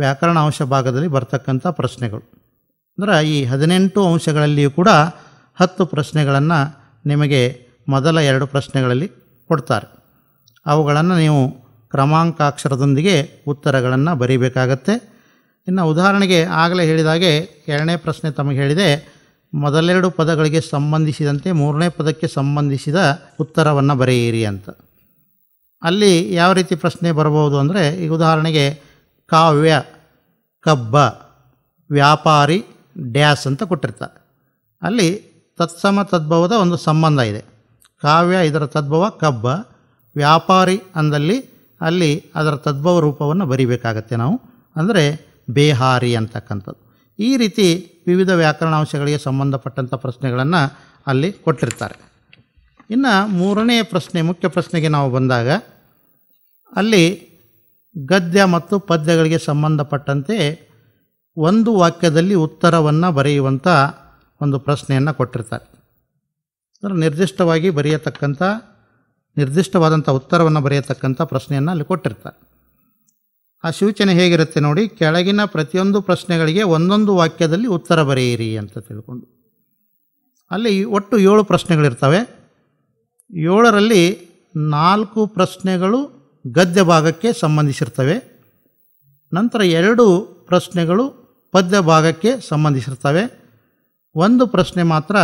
ವ್ಯಾಕರಣ ಅಂಶ ಭಾಗದಲ್ಲಿ ಬರ್ತಕ್ಕಂಥ ಪ್ರಶ್ನೆಗಳು ಅಂದರೆ ಈ ಹದಿನೆಂಟು ಅಂಶಗಳಲ್ಲಿಯೂ ಕೂಡ ಹತ್ತು ಪ್ರಶ್ನೆಗಳನ್ನು ನಿಮಗೆ ಮೊದಲ ಎರಡು ಪ್ರಶ್ನೆಗಳಲ್ಲಿ ಕೊಡ್ತಾರೆ ಅವುಗಳನ್ನು ನೀವು ಕ್ರಮಾಂಕಾಕ್ಷರದೊಂದಿಗೆ ಉತ್ತರಗಳನ್ನು ಬರೀಬೇಕಾಗತ್ತೆ ಇನ್ನು ಉದಾಹರಣೆಗೆ ಆಗಲೇ ಹೇಳಿದಾಗೆ ಎರಡನೇ ಪ್ರಶ್ನೆ ತಮಗೆ ಹೇಳಿದೆ ಮೊದಲೆರಡು ಪದಗಳಿಗೆ ಸಂಬಂಧಿಸಿದಂತೆ ಮೂರನೇ ಪದಕ್ಕೆ ಸಂಬಂಧಿಸಿದ ಉತ್ತರವನ್ನು ಬರೆಯಿರಿ ಅಂತ ಅಲ್ಲಿ ಯಾವ ರೀತಿ ಪ್ರಶ್ನೆ ಬರಬಹುದು ಅಂದರೆ ಈಗ ಉದಾಹರಣೆಗೆ ಕಾವ್ಯ ಕಬ್ಬ ವ್ಯಾಪಾರಿ ಡ್ಯಾಸ್ ಅಂತ ಕೊಟ್ಟಿರ್ತಾರೆ ಅಲ್ಲಿ ತತ್ಸಮ ತದ್ಭವದ ಒಂದು ಸಂಬಂಧ ಇದೆ ಕಾವ್ಯ ಇದರ ತದ್ಭವ ಕಬ್ಬ ವ್ಯಾಪಾರಿ ಅಂದಲ್ಲಿ ಅಲ್ಲಿ ಅದರ ತದ್ಭವ ರೂಪವನ್ನು ಬರಿಬೇಕಾಗತ್ತೆ ನಾವು ಅಂದರೆ ಬೇಹಾರಿ ಅಂತಕ್ಕಂಥದ್ದು ಈ ರೀತಿ ವಿವಿಧ ವ್ಯಾಕರಣಾಂಶಗಳಿಗೆ ಸಂಬಂಧಪಟ್ಟಂಥ ಪ್ರಶ್ನೆಗಳನ್ನು ಅಲ್ಲಿ ಕೊಟ್ಟಿರ್ತಾರೆ ಇನ್ನು ಮೂರನೇ ಪ್ರಶ್ನೆ ಮುಖ್ಯ ಪ್ರಶ್ನೆಗೆ ನಾವು ಬಂದಾಗ ಅಲ್ಲಿ ಗದ್ಯ ಮತ್ತು ಪದ್ಯಗಳಿಗೆ ಸಂಬಂಧಪಟ್ಟಂತೆ ಒಂದು ವಾಕ್ಯದಲ್ಲಿ ಉತ್ತರವನ್ನು ಬರೆಯುವಂಥ ಒಂದು ಪ್ರಶ್ನೆಯನ್ನು ಕೊಟ್ಟಿರ್ತಾರೆ ನಿರ್ದಿಷ್ಟವಾಗಿ ಬರೆಯತಕ್ಕಂಥ ನಿರ್ದಿಷ್ಟವಾದಂಥ ಉತ್ತರವನ್ನು ಬರೆಯತಕ್ಕಂಥ ಪ್ರಶ್ನೆಯನ್ನು ಅಲ್ಲಿ ಕೊಟ್ಟಿರ್ತಾರೆ ಆ ಸೂಚನೆ ಹೇಗಿರುತ್ತೆ ನೋಡಿ ಕೆಳಗಿನ ಪ್ರತಿಯೊಂದು ಪ್ರಶ್ನೆಗಳಿಗೆ ಒಂದೊಂದು ವಾಕ್ಯದಲ್ಲಿ ಉತ್ತರ ಬರೆಯಿರಿ ಅಂತ ತಿಳ್ಕೊಂಡು ಅಲ್ಲಿ ಒಟ್ಟು ಏಳು ಪ್ರಶ್ನೆಗಳಿರ್ತವೆ ಏಳರಲ್ಲಿ ನಾಲ್ಕು ಪ್ರಶ್ನೆಗಳು ಗದ್ಯ ಭಾಗಕ್ಕೆ ಸಂಬಂಧಿಸಿರ್ತವೆ ನಂತರ ಎರಡು ಪ್ರಶ್ನೆಗಳು ಪದ್ಯ ಭಾಗಕ್ಕೆ ಸಂಬಂಧಿಸಿರ್ತವೆ ಒಂದು ಪ್ರಶ್ನೆ ಮಾತ್ರ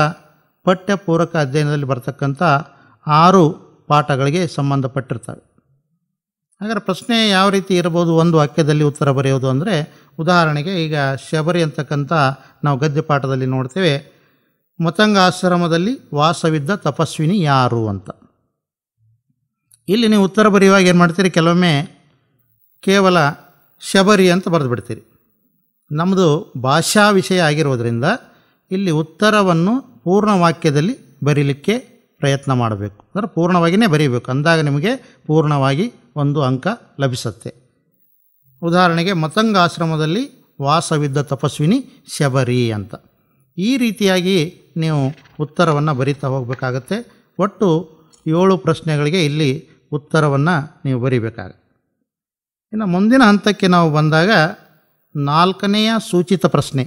ಪಠ್ಯಪೂರಕ ಅಧ್ಯಯನದಲ್ಲಿ ಬರ್ತಕ್ಕಂಥ ಆರು ಪಾಠಗಳಿಗೆ ಸಂಬಂಧಪಟ್ಟಿರ್ತವೆ ಹಾಗಾದ್ರೆ ಪ್ರಶ್ನೆ ಯಾವ ರೀತಿ ಇರ್ಬೋದು ಒಂದು ವಾಕ್ಯದಲ್ಲಿ ಉತ್ತರ ಬರೆಯೋದು ಅಂದರೆ ಉದಾಹರಣೆಗೆ ಈಗ ಶಬರಿ ಅಂತಕ್ಕಂಥ ನಾವು ಗದ್ಯಪಾಠದಲ್ಲಿ ನೋಡ್ತೇವೆ ಆಶ್ರಮದಲ್ಲಿ ವಾಸವಿದ್ದ ತಪಸ್ವಿನಿ ಯಾರು ಅಂತ ಇಲ್ಲಿ ನೀವು ಉತ್ತರ ಬರೆಯುವಾಗ ಏನು ಮಾಡ್ತೀರಿ ಕೆಲವೊಮ್ಮೆ ಕೇವಲ ಶಬರಿ ಅಂತ ಬರೆದು ಬಿಡ್ತೀರಿ ನಮ್ಮದು ಭಾಷಾ ವಿಷಯ ಆಗಿರೋದರಿಂದ ಇಲ್ಲಿ ಉತ್ತರವನ್ನು ಪೂರ್ಣ ವಾಕ್ಯದಲ್ಲಿ ಬರೀಲಿಕ್ಕೆ ಪ್ರಯತ್ನ ಮಾಡಬೇಕು ಅಂದರೆ ಪೂರ್ಣವಾಗಿಯೇ ಬರೀಬೇಕು ಅಂದಾಗ ನಿಮಗೆ ಪೂರ್ಣವಾಗಿ ಒಂದು ಅಂಕ ಲಭಿಸುತ್ತೆ ಉದಾಹರಣೆಗೆ ಮತಂಗಾಶ್ರಮದಲ್ಲಿ ವಾಸವಿದ್ದ ತಪಸ್ವಿನಿ ಶಬರಿ ಅಂತ ಈ ರೀತಿಯಾಗಿ ನೀವು ಉತ್ತರವನ್ನು ಬರಿತಾ ಹೋಗಬೇಕಾಗತ್ತೆ ಒಟ್ಟು ಏಳು ಪ್ರಶ್ನೆಗಳಿಗೆ ಇಲ್ಲಿ ಉತ್ತರವನ್ನು ನೀವು ಬರಿಬೇಕಾಗುತ್ತೆ ಇನ್ನು ಮುಂದಿನ ಹಂತಕ್ಕೆ ನಾವು ಬಂದಾಗ ನಾಲ್ಕನೆಯ ಸೂಚಿತ ಪ್ರಶ್ನೆ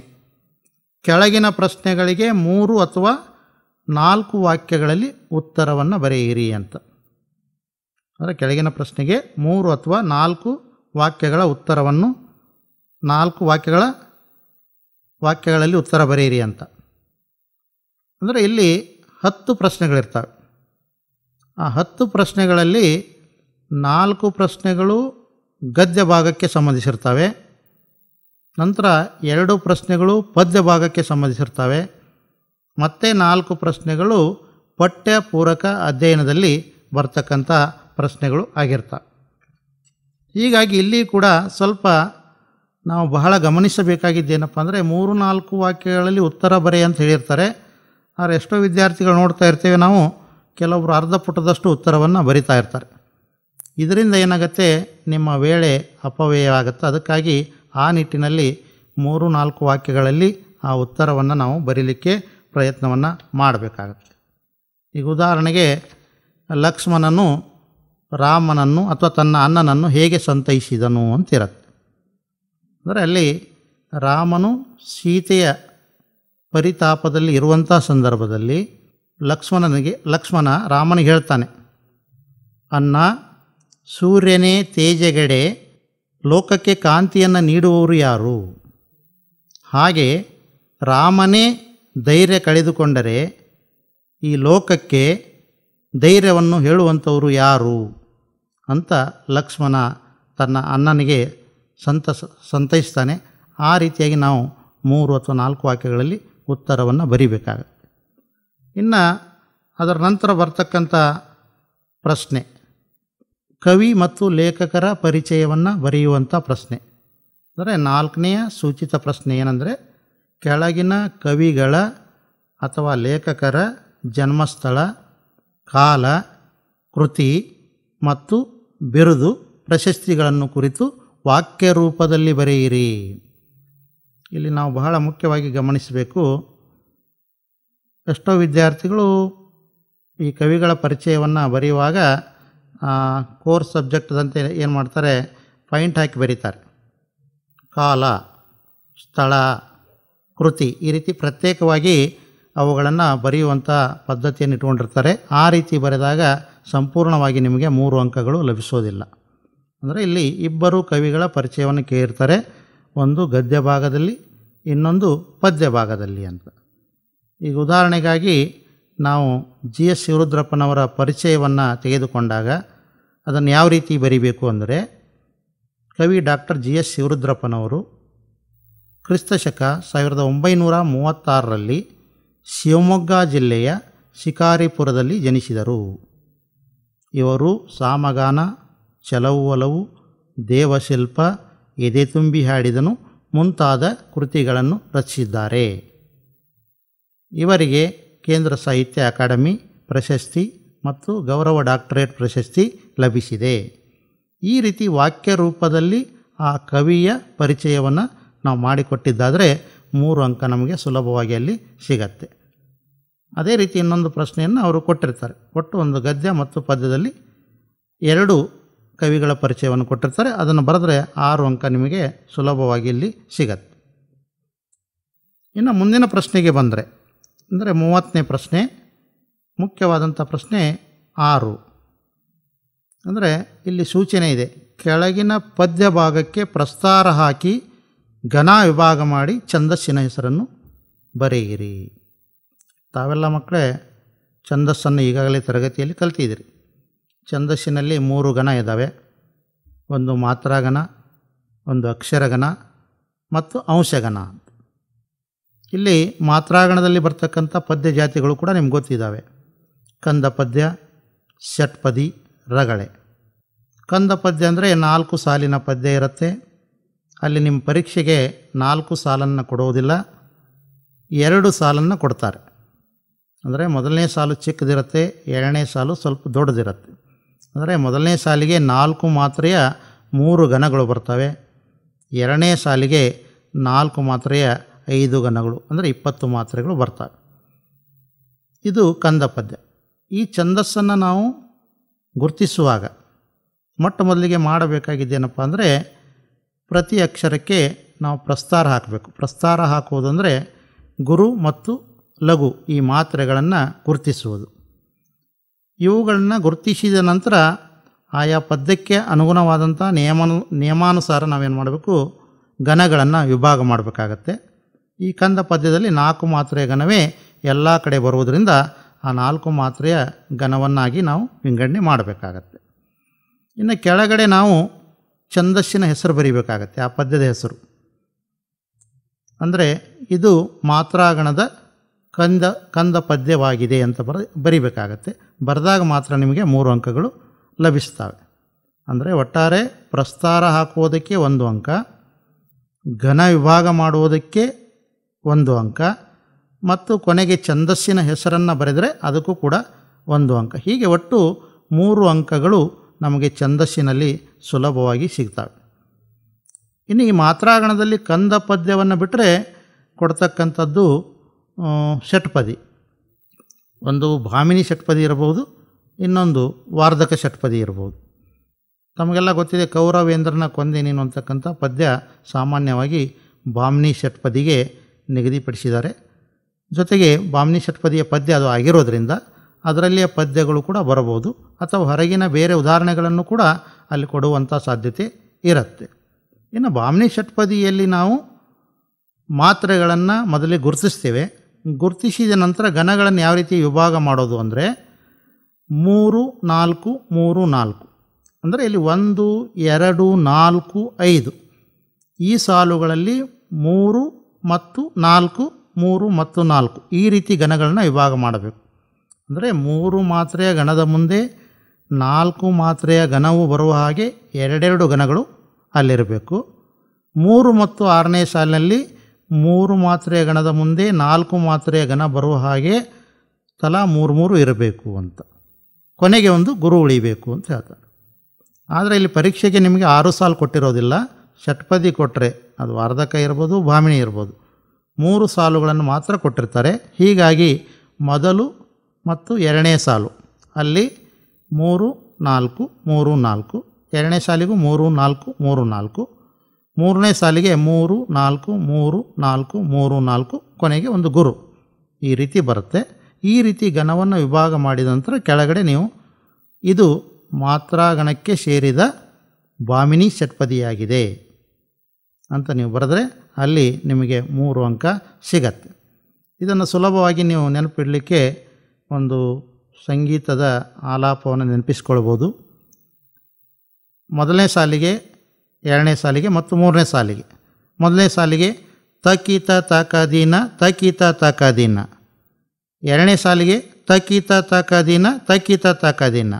ಕೆಳಗಿನ ಪ್ರಶ್ನೆಗಳಿಗೆ ಮೂರು ಅಥವಾ ನಾಲ್ಕು ವಾಕ್ಯಗಳಲ್ಲಿ ಉತ್ತರವನ್ನು ಬರೆಯಿರಿ ಅಂತ ಅಂದರೆ ಕೆಳಗಿನ ಪ್ರಶ್ನೆಗೆ ಮೂರು ಅಥವಾ ನಾಲ್ಕು ವಾಕ್ಯಗಳ ಉತ್ತರವನ್ನು ನಾಲ್ಕು ವಾಕ್ಯಗಳ ವಾಕ್ಯಗಳಲ್ಲಿ ಉತ್ತರ ಬರೆಯಿರಿ ಅಂತ ಅಂದರೆ ಇಲ್ಲಿ ಹತ್ತು ಪ್ರಶ್ನೆಗಳಿರ್ತವೆ ಆ ಹತ್ತು ಪ್ರಶ್ನೆಗಳಲ್ಲಿ ನಾಲ್ಕು ಪ್ರಶ್ನೆಗಳು ಗದ್ಯ ಭಾಗಕ್ಕೆ ಸಂಬಂಧಿಸಿರ್ತವೆ ನಂತರ ಎರಡು ಪ್ರಶ್ನೆಗಳು ಪದ್ಯ ಭಾಗಕ್ಕೆ ಸಂಬಂಧಿಸಿರ್ತವೆ ಮತ್ತು ನಾಲ್ಕು ಪ್ರಶ್ನೆಗಳು ಪಠ್ಯಪೂರಕ ಅಧ್ಯಯನದಲ್ಲಿ ಬರ್ತಕ್ಕಂಥ ಪ್ರಶ್ನೆಗಳು ಆಗಿರ್ತವೆ ಹೀಗಾಗಿ ಇಲ್ಲಿ ಕೂಡ ಸ್ವಲ್ಪ ನಾವು ಬಹಳ ಗಮನಿಸಬೇಕಾಗಿದ್ದೇನಪ್ಪ ಅಂದರೆ ಮೂರು ನಾಲ್ಕು ವಾಕ್ಯಗಳಲ್ಲಿ ಉತ್ತರ ಬರೆ ಅಂತ ಹೇಳಿರ್ತಾರೆ ಆದರೆ ಎಷ್ಟೋ ವಿದ್ಯಾರ್ಥಿಗಳು ನೋಡ್ತಾ ಇರ್ತೇವೆ ನಾವು ಕೆಲವೊಬ್ಬರು ಅರ್ಧ ಪುಟದಷ್ಟು ಉತ್ತರವನ್ನು ಬರಿತಾ ಇರ್ತಾರೆ ಇದರಿಂದ ಏನಾಗುತ್ತೆ ನಿಮ್ಮ ವೇಳೆ ಅಪವ್ಯಯ ಆಗುತ್ತೆ ಅದಕ್ಕಾಗಿ ಆ ನಿಟ್ಟಿನಲ್ಲಿ ಮೂರು ನಾಲ್ಕು ವಾಕ್ಯಗಳಲ್ಲಿ ಆ ಉತ್ತರವನ್ನು ನಾವು ಬರೀಲಿಕ್ಕೆ ಪ್ರಯತ್ನವನ್ನು ಮಾಡಬೇಕಾಗುತ್ತೆ ಈಗ ಉದಾಹರಣೆಗೆ ಲಕ್ಷ್ಮಣನು ರಾಮನನ್ನು ಅಥವಾ ತನ್ನ ಅಣ್ಣನನ್ನು ಹೇಗೆ ಸಂತೈಸಿದನು ಅಂತಿರತ್ತೆ ಅಂದರೆ ಅಲ್ಲಿ ರಾಮನು ಸೀತೆಯ ಪರಿತಾಪದಲ್ಲಿ ಇರುವಂಥ ಸಂದರ್ಭದಲ್ಲಿ ಲಕ್ಷ್ಮಣನಿಗೆ ಲಕ್ಷ್ಮಣ ರಾಮನಿಗೆ ಹೇಳ್ತಾನೆ ಅನ್ನ ಸೂರ್ಯನೇ ತೇಜಗಡೆ ಲೋಕಕ್ಕೆ ಕಾಂತಿಯನ್ನು ನೀಡುವವರು ಯಾರು ಹಾಗೆ ರಾಮನೇ ಧೈರ್ಯ ಕಳೆದುಕೊಂಡರೆ ಈ ಲೋಕಕ್ಕೆ ಧೈರ್ಯವನ್ನು ಹೇಳುವಂಥವರು ಯಾರು ಅಂತ ಲಕ್ಷ್ಮಣ ತನ್ನ ಅಣ್ಣನಿಗೆ ಸಂತಸ ಸಂತೈಸ್ತಾನೆ ಆ ರೀತಿಯಾಗಿ ನಾವು ಮೂರು ಅಥವಾ ನಾಲ್ಕು ವಾಕ್ಯಗಳಲ್ಲಿ ಉತ್ತರವನ್ನು ಬರೀಬೇಕಾಗುತ್ತೆ ಇನ್ನು ಅದರ ನಂತರ ಬರ್ತಕ್ಕಂಥ ಪ್ರಶ್ನೆ ಕವಿ ಮತ್ತು ಲೇಖಕರ ಪರಿಚಯವನ್ನು ಬರೆಯುವಂಥ ಪ್ರಶ್ನೆ ಅಂದರೆ ನಾಲ್ಕನೆಯ ಸೂಚಿತ ಪ್ರಶ್ನೆ ಏನಂದರೆ ಕೆಳಗಿನ ಕವಿಗಳ ಅಥವಾ ಲೇಖಕರ ಜನ್ಮಸ್ಥಳ ಕಾಲ ಕೃತಿ ಮತ್ತು ಬಿರುದು ಪ್ರಶಸ್ತಿಗಳನ್ನು ಕುರಿತು ವಾಕ್ಯ ರೂಪದಲ್ಲಿ ಬರೆಯಿರಿ ಇಲ್ಲಿ ನಾವು ಬಹಳ ಮುಖ್ಯವಾಗಿ ಗಮನಿಸಬೇಕು ಎಷ್ಟೋ ವಿದ್ಯಾರ್ಥಿಗಳು ಈ ಕವಿಗಳ ಪರಿಚಯವನ್ನು ಬರೆಯುವಾಗ ಕೋರ್ಸ್ ಸಬ್ಜೆಕ್ಟ್ದಂತೆ ಏನು ಮಾಡ್ತಾರೆ ಪಾಯಿಂಟ್ ಹಾಕಿ ಬರೀತಾರೆ ಕಾಲ ಸ್ಥಳ ಕೃತಿ ಈ ರೀತಿ ಪ್ರತ್ಯೇಕವಾಗಿ ಅವುಗಳನ್ನು ಬರೆಯುವಂಥ ಪದ್ಧತಿಯನ್ನು ಇಟ್ಕೊಂಡಿರ್ತಾರೆ ಆ ರೀತಿ ಬರೆದಾಗ ಸಂಪೂರ್ಣವಾಗಿ ನಿಮಗೆ ಮೂರು ಅಂಕಗಳು ಲಭಿಸೋದಿಲ್ಲ ಅಂದರೆ ಇಲ್ಲಿ ಇಬ್ಬರು ಕವಿಗಳ ಪರಿಚಯವನ್ನು ಕೇರ್ತಾರೆ ಒಂದು ಗದ್ಯ ಭಾಗದಲ್ಲಿ ಇನ್ನೊಂದು ಪದ್ಯ ಭಾಗದಲ್ಲಿ ಅಂತ ಈಗ ಉದಾಹರಣೆಗಾಗಿ ನಾವು ಜಿ ಎಸ್ ಶಿವರುದ್ರಪ್ಪನವರ ಪರಿಚಯವನ್ನು ತೆಗೆದುಕೊಂಡಾಗ ಅದನ್ನು ಯಾವ ರೀತಿ ಬರಿಬೇಕು ಅಂದರೆ ಕವಿ ಡಾಕ್ಟರ್ ಜಿ ಎಸ್ ಶಿವರುದ್ರಪ್ಪನವರು ಕ್ರಿಸ್ತಶಕ ಸಾವಿರದ ಒಂಬೈನೂರ ಮೂವತ್ತಾರರಲ್ಲಿ ಶಿವಮೊಗ್ಗ ಜಿಲ್ಲೆಯ ಶಿಕಾರಿಪುರದಲ್ಲಿ ಜನಿಸಿದರು ಇವರು ಸಾಮಗಾನ ಒಲವು ದೇವಶಿಲ್ಪ ಎದೆ ತುಂಬಿ ಹಾಡಿದನು ಮುಂತಾದ ಕೃತಿಗಳನ್ನು ರಚಿಸಿದ್ದಾರೆ ಇವರಿಗೆ ಕೇಂದ್ರ ಸಾಹಿತ್ಯ ಅಕಾಡೆಮಿ ಪ್ರಶಸ್ತಿ ಮತ್ತು ಗೌರವ ಡಾಕ್ಟರೇಟ್ ಪ್ರಶಸ್ತಿ ಲಭಿಸಿದೆ ಈ ರೀತಿ ವಾಕ್ಯ ರೂಪದಲ್ಲಿ ಆ ಕವಿಯ ಪರಿಚಯವನ್ನು ನಾವು ಮಾಡಿಕೊಟ್ಟಿದ್ದಾದರೆ ಮೂರು ಅಂಕ ನಮಗೆ ಸುಲಭವಾಗಿ ಅಲ್ಲಿ ಸಿಗತ್ತೆ ಅದೇ ರೀತಿ ಇನ್ನೊಂದು ಪ್ರಶ್ನೆಯನ್ನು ಅವರು ಕೊಟ್ಟಿರ್ತಾರೆ ಕೊಟ್ಟು ಒಂದು ಗದ್ಯ ಮತ್ತು ಪದ್ಯದಲ್ಲಿ ಎರಡು ಕವಿಗಳ ಪರಿಚಯವನ್ನು ಕೊಟ್ಟಿರ್ತಾರೆ ಅದನ್ನು ಬರೆದ್ರೆ ಆರು ಅಂಕ ನಿಮಗೆ ಸುಲಭವಾಗಿ ಇಲ್ಲಿ ಸಿಗತ್ತೆ ಇನ್ನು ಮುಂದಿನ ಪ್ರಶ್ನೆಗೆ ಬಂದರೆ ಅಂದರೆ ಮೂವತ್ತನೇ ಪ್ರಶ್ನೆ ಮುಖ್ಯವಾದಂಥ ಪ್ರಶ್ನೆ ಆರು ಅಂದರೆ ಇಲ್ಲಿ ಸೂಚನೆ ಇದೆ ಕೆಳಗಿನ ಪದ್ಯ ಭಾಗಕ್ಕೆ ಪ್ರಸ್ತಾರ ಹಾಕಿ ಘನ ವಿಭಾಗ ಮಾಡಿ ಛಂದಸ್ಸಿನ ಹೆಸರನ್ನು ಬರೆಯಿರಿ ತಾವೆಲ್ಲ ಮಕ್ಕಳೇ ಛಂದಸ್ಸನ್ನು ಈಗಾಗಲೇ ತರಗತಿಯಲ್ಲಿ ಕಲ್ತಿದ್ದೀರಿ ಛಂದಸ್ಸಿನಲ್ಲಿ ಮೂರು ಗಣ ಇದ್ದಾವೆ ಒಂದು ಮಾತ್ರಾಗಣ ಒಂದು ಅಕ್ಷರಗಣ ಮತ್ತು ಅಂಶಗಣ ಅಂತ ಇಲ್ಲಿ ಮಾತ್ರಾಗಣದಲ್ಲಿ ಬರ್ತಕ್ಕಂಥ ಪದ್ಯ ಜಾತಿಗಳು ಕೂಡ ನಿಮ್ಗೆ ಗೊತ್ತಿದ್ದಾವೆ ಕಂದ ಪದ್ಯ ಷಟ್ಪದಿ ರಗಳೆ ಕಂದ ಪದ್ಯ ಅಂದರೆ ನಾಲ್ಕು ಸಾಲಿನ ಪದ್ಯ ಇರುತ್ತೆ ಅಲ್ಲಿ ನಿಮ್ಮ ಪರೀಕ್ಷೆಗೆ ನಾಲ್ಕು ಸಾಲನ್ನು ಕೊಡುವುದಿಲ್ಲ ಎರಡು ಸಾಲನ್ನು ಕೊಡ್ತಾರೆ ಅಂದರೆ ಮೊದಲನೇ ಸಾಲು ಚಿಕ್ಕದಿರುತ್ತೆ ಎರಡನೇ ಸಾಲು ಸ್ವಲ್ಪ ದೊಡ್ಡದಿರುತ್ತೆ ಅಂದರೆ ಮೊದಲನೇ ಸಾಲಿಗೆ ನಾಲ್ಕು ಮಾತ್ರೆಯ ಮೂರು ಘನಗಳು ಬರ್ತವೆ ಎರಡನೇ ಸಾಲಿಗೆ ನಾಲ್ಕು ಮಾತ್ರೆಯ ಐದು ಘನಗಳು ಅಂದರೆ ಇಪ್ಪತ್ತು ಮಾತ್ರೆಗಳು ಬರ್ತವೆ ಇದು ಕಂದ ಪದ್ಯ ಈ ಛಂದಸ್ಸನ್ನು ನಾವು ಗುರುತಿಸುವಾಗ ಮೊಟ್ಟ ಮೊದಲಿಗೆ ಮಾಡಬೇಕಾಗಿದ್ದೇನಪ್ಪ ಅಂದರೆ ಪ್ರತಿ ಅಕ್ಷರಕ್ಕೆ ನಾವು ಪ್ರಸ್ತಾರ ಹಾಕಬೇಕು ಪ್ರಸ್ತಾರ ಹಾಕುವುದಂದರೆ ಗುರು ಮತ್ತು ಲಘು ಈ ಮಾತ್ರೆಗಳನ್ನು ಗುರುತಿಸುವುದು ಇವುಗಳನ್ನು ಗುರುತಿಸಿದ ನಂತರ ಆಯಾ ಪದ್ಯಕ್ಕೆ ಅನುಗುಣವಾದಂಥ ನಿಯಮ ನಿಯಮಾನುಸಾರ ನಾವೇನು ಮಾಡಬೇಕು ಘನಗಳನ್ನು ವಿಭಾಗ ಮಾಡಬೇಕಾಗತ್ತೆ ಈ ಕಂದ ಪದ್ಯದಲ್ಲಿ ನಾಲ್ಕು ಮಾತ್ರೆಯ ಘನವೇ ಎಲ್ಲ ಕಡೆ ಬರುವುದರಿಂದ ಆ ನಾಲ್ಕು ಮಾತ್ರೆಯ ಘನವನ್ನಾಗಿ ನಾವು ವಿಂಗಡಣೆ ಮಾಡಬೇಕಾಗತ್ತೆ ಇನ್ನು ಕೆಳಗಡೆ ನಾವು ಛಂದಸ್ಸಿನ ಹೆಸರು ಬರೀಬೇಕಾಗತ್ತೆ ಆ ಪದ್ಯದ ಹೆಸರು ಅಂದರೆ ಇದು ಮಾತ್ರಾಗಣದ ಕಂದ ಕಂದ ಪದ್ಯವಾಗಿದೆ ಅಂತ ಬರ ಬರೀಬೇಕಾಗತ್ತೆ ಬರೆದಾಗ ಮಾತ್ರ ನಿಮಗೆ ಮೂರು ಅಂಕಗಳು ಲಭಿಸ್ತವೆ ಅಂದರೆ ಒಟ್ಟಾರೆ ಪ್ರಸ್ತಾರ ಹಾಕುವುದಕ್ಕೆ ಒಂದು ಅಂಕ ಘನ ವಿಭಾಗ ಮಾಡುವುದಕ್ಕೆ ಒಂದು ಅಂಕ ಮತ್ತು ಕೊನೆಗೆ ಛಂದಸ್ಸಿನ ಹೆಸರನ್ನು ಬರೆದರೆ ಅದಕ್ಕೂ ಕೂಡ ಒಂದು ಅಂಕ ಹೀಗೆ ಒಟ್ಟು ಮೂರು ಅಂಕಗಳು ನಮಗೆ ಛಂದಸ್ಸಿನಲ್ಲಿ ಸುಲಭವಾಗಿ ಸಿಗ್ತವೆ ಇನ್ನು ಈ ಮಾತ್ರಾಗಣದಲ್ಲಿ ಕಂದ ಪದ್ಯವನ್ನು ಬಿಟ್ಟರೆ ಕೊಡ್ತಕ್ಕಂಥದ್ದು ಷಟ್ಪದಿ ಒಂದು ಭಾಮಿನಿ ಷಟ್ಪದಿ ಇರಬಹುದು ಇನ್ನೊಂದು ವಾರ್ಧಕ ಷಟ್ಪದಿ ಇರಬಹುದು ತಮಗೆಲ್ಲ ಗೊತ್ತಿದೆ ಕೌರವೇಂದ್ರನ ಕೊಂದೆ ನೀನು ಅಂತಕ್ಕಂಥ ಪದ್ಯ ಸಾಮಾನ್ಯವಾಗಿ ಬಾಮ್ನಿ ಷಟ್ಪದಿಗೆ ನಿಗದಿಪಡಿಸಿದ್ದಾರೆ ಜೊತೆಗೆ ಬಾಮ್ನಿ ಷಟ್ಪದಿಯ ಪದ್ಯ ಅದು ಆಗಿರೋದ್ರಿಂದ ಅದರಲ್ಲಿಯ ಪದ್ಯಗಳು ಕೂಡ ಬರಬಹುದು ಅಥವಾ ಹೊರಗಿನ ಬೇರೆ ಉದಾಹರಣೆಗಳನ್ನು ಕೂಡ ಅಲ್ಲಿ ಕೊಡುವಂಥ ಸಾಧ್ಯತೆ ಇರುತ್ತೆ ಇನ್ನು ಬಾಮ್ನಿ ಷಟ್ಪದಿಯಲ್ಲಿ ನಾವು ಮಾತ್ರೆಗಳನ್ನು ಮೊದಲೇ ಗುರುತಿಸ್ತೇವೆ ಗುರುತಿಸಿದ ನಂತರ ಘನಗಳನ್ನು ಯಾವ ರೀತಿ ವಿಭಾಗ ಮಾಡೋದು ಅಂದರೆ ಮೂರು ನಾಲ್ಕು ಮೂರು ನಾಲ್ಕು ಅಂದರೆ ಇಲ್ಲಿ ಒಂದು ಎರಡು ನಾಲ್ಕು ಐದು ಈ ಸಾಲುಗಳಲ್ಲಿ ಮೂರು ಮತ್ತು ನಾಲ್ಕು ಮೂರು ಮತ್ತು ನಾಲ್ಕು ಈ ರೀತಿ ಗಣಗಳನ್ನು ವಿಭಾಗ ಮಾಡಬೇಕು ಅಂದರೆ ಮೂರು ಮಾತ್ರೆಯ ಗಣದ ಮುಂದೆ ನಾಲ್ಕು ಮಾತ್ರೆಯ ಗಣವು ಬರುವ ಹಾಗೆ ಎರಡೆರಡು ಗಣಗಳು ಅಲ್ಲಿರಬೇಕು ಮೂರು ಮತ್ತು ಆರನೇ ಸಾಲಿನಲ್ಲಿ ಮೂರು ಮಾತ್ರೆಯ ಗಣದ ಮುಂದೆ ನಾಲ್ಕು ಮಾತ್ರೆಯ ಗಣ ಬರುವ ಹಾಗೆ ತಲಾ ಮೂರು ಮೂರು ಇರಬೇಕು ಅಂತ ಕೊನೆಗೆ ಒಂದು ಗುರು ಉಳಿಬೇಕು ಅಂತ ಹೇಳ್ತಾರೆ ಆದರೆ ಇಲ್ಲಿ ಪರೀಕ್ಷೆಗೆ ನಿಮಗೆ ಆರು ಸಾಲು ಕೊಟ್ಟಿರೋದಿಲ್ಲ ಷಟ್ಪದಿ ಕೊಟ್ಟರೆ ಅದು ವಾರ್ಧಕ ಇರ್ಬೋದು ಭಾಮಿನಿ ಇರ್ಬೋದು ಮೂರು ಸಾಲುಗಳನ್ನು ಮಾತ್ರ ಕೊಟ್ಟಿರ್ತಾರೆ ಹೀಗಾಗಿ ಮೊದಲು ಮತ್ತು ಎರಡನೇ ಸಾಲು ಅಲ್ಲಿ ಮೂರು ನಾಲ್ಕು ಮೂರು ನಾಲ್ಕು ಎರಡನೇ ಸಾಲಿಗೂ ಮೂರು ನಾಲ್ಕು ಮೂರು ನಾಲ್ಕು ಮೂರನೇ ಸಾಲಿಗೆ ಮೂರು ನಾಲ್ಕು ಮೂರು ನಾಲ್ಕು ಮೂರು ನಾಲ್ಕು ಕೊನೆಗೆ ಒಂದು ಗುರು ಈ ರೀತಿ ಬರುತ್ತೆ ಈ ರೀತಿ ಗಣವನ್ನು ವಿಭಾಗ ಮಾಡಿದ ನಂತರ ಕೆಳಗಡೆ ನೀವು ಇದು ಮಾತ್ರಾಗಣಕ್ಕೆ ಸೇರಿದ ಬಾಮಿನಿ ಷಟ್ಪದಿಯಾಗಿದೆ ಅಂತ ನೀವು ಬರೆದ್ರೆ ಅಲ್ಲಿ ನಿಮಗೆ ಮೂರು ಅಂಕ ಸಿಗತ್ತೆ ಇದನ್ನು ಸುಲಭವಾಗಿ ನೀವು ನೆನಪಿಡಲಿಕ್ಕೆ ಒಂದು ಸಂಗೀತದ ಆಲಾಪವನ್ನು ನೆನಪಿಸ್ಕೊಳ್ಬೋದು ಮೊದಲನೇ ಸಾಲಿಗೆ ಎರಡನೇ ಸಾಲಿಗೆ ಮತ್ತು ಮೂರನೇ ಸಾಲಿಗೆ ಮೊದಲನೇ ಸಾಲಿಗೆ ತಕೀತ ತಾಕಾದೀನ ತಕೀತ ತಾಕದೀನ ಎರಡನೇ ಸಾಲಿಗೆ ತಕೀತ ತಾಕದೀನ ತಕೀತ ತಾಕದೀನ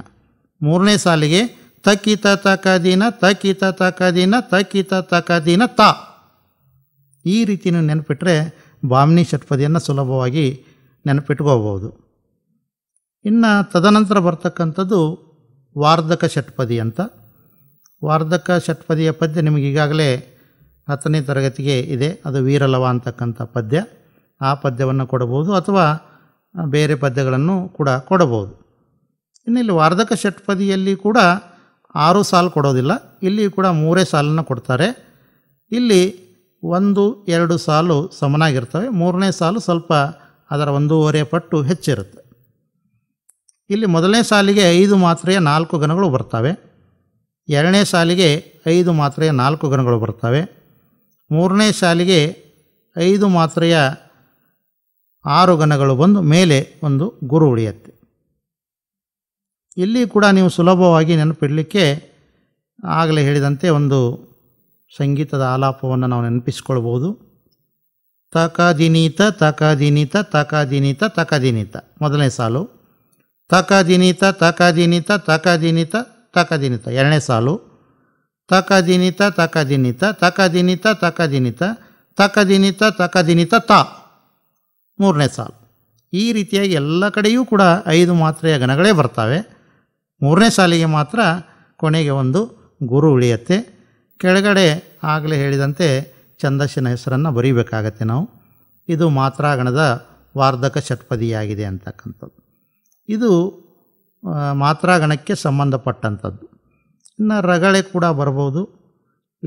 ಮೂರನೇ ಸಾಲಿಗೆ ತಕೀತ ತಾಕಾದೀನ ತಕೀತ ತಾಕಾದೀನ ತಕೀತ ತಾಕದೀನ ತ ಈ ರೀತಿ ನೆನಪಿಟ್ಟರೆ ಬಾಮ್ನಿ ಷಟ್ಪದಿಯನ್ನು ಸುಲಭವಾಗಿ ನೆನಪಿಟ್ಕೋಬೋದು ಇನ್ನು ತದನಂತರ ಬರ್ತಕ್ಕಂಥದ್ದು ವಾರ್ಧಕ ಷಟ್ಪದಿ ಅಂತ ವಾರ್ಧಕ ಷಟ್ಪದಿಯ ಪದ್ಯ ನಿಮಗೆ ಈಗಾಗಲೇ ಹತ್ತನೇ ತರಗತಿಗೆ ಇದೆ ಅದು ವೀರಲವ ಅಂತಕ್ಕಂಥ ಪದ್ಯ ಆ ಪದ್ಯವನ್ನು ಕೊಡಬಹುದು ಅಥವಾ ಬೇರೆ ಪದ್ಯಗಳನ್ನು ಕೂಡ ಕೊಡಬಹುದು ಇನ್ನು ಇಲ್ಲಿ ವಾರ್ಧಕ ಷಟ್ಪದಿಯಲ್ಲಿ ಕೂಡ ಆರು ಸಾಲು ಕೊಡೋದಿಲ್ಲ ಇಲ್ಲಿ ಕೂಡ ಮೂರೇ ಸಾಲನ್ನು ಕೊಡ್ತಾರೆ ಇಲ್ಲಿ ಒಂದು ಎರಡು ಸಾಲು ಸಮನಾಗಿರ್ತವೆ ಮೂರನೇ ಸಾಲು ಸ್ವಲ್ಪ ಅದರ ಒಂದೂವರೆ ಪಟ್ಟು ಹೆಚ್ಚಿರುತ್ತೆ ಇಲ್ಲಿ ಮೊದಲನೇ ಸಾಲಿಗೆ ಐದು ಮಾತ್ರೆಯ ನಾಲ್ಕು ಗಣಗಳು ಬರ್ತವೆ ಎರಡನೇ ಸಾಲಿಗೆ ಐದು ಮಾತ್ರೆಯ ನಾಲ್ಕು ಗಣಗಳು ಬರ್ತವೆ ಮೂರನೇ ಸಾಲಿಗೆ ಐದು ಮಾತ್ರೆಯ ಆರು ಗಣಗಳು ಬಂದು ಮೇಲೆ ಒಂದು ಗುರು ಉಳಿಯುತ್ತೆ ಇಲ್ಲಿ ಕೂಡ ನೀವು ಸುಲಭವಾಗಿ ನೆನಪಿಡಲಿಕ್ಕೆ ಆಗಲೇ ಹೇಳಿದಂತೆ ಒಂದು ಸಂಗೀತದ ಆಲಾಪವನ್ನು ನಾವು ನೆನಪಿಸ್ಕೊಳ್ಬೋದು ತಕದಿನೀತ ತಕಾದಿನೀತ ತಕದಿನೀತ ತಕದಿನೀತ ಮೊದಲನೇ ಸಾಲು ತಕದಿನೀತ ತಕಾದಿನೀತ ತಕಾದಿನೀತ ತಕದಿನಿತ ಎರಡನೇ ಸಾಲು ತಕದಿನಿತ ತಕದಿನಿತ ತಕದಿನಿತ ತಕದಿನಿತ ತಕದಿನಿತ ತಕದಿನಿತ ತ ಮೂರನೇ ಸಾಲು ಈ ರೀತಿಯಾಗಿ ಎಲ್ಲ ಕಡೆಯೂ ಕೂಡ ಐದು ಮಾತ್ರೆಯ ಗಣಗಳೇ ಬರ್ತವೆ ಮೂರನೇ ಸಾಲಿಗೆ ಮಾತ್ರ ಕೊನೆಗೆ ಒಂದು ಗುರು ಉಳಿಯುತ್ತೆ ಕೆಳಗಡೆ ಆಗಲೇ ಹೇಳಿದಂತೆ ಚಂದಸ್ಸಿನ ಹೆಸರನ್ನು ಬರೀಬೇಕಾಗತ್ತೆ ನಾವು ಇದು ಗಣದ ವಾರ್ಧಕ ಷಟ್ಪದಿಯಾಗಿದೆ ಅಂತಕ್ಕಂಥದ್ದು ಇದು ಮಾತ್ರಾಗಣಕ್ಕೆ ಸಂಬಂಧಪಟ್ಟಂಥದ್ದು ಇನ್ನು ರಗಳೆ ಕೂಡ ಬರ್ಬೋದು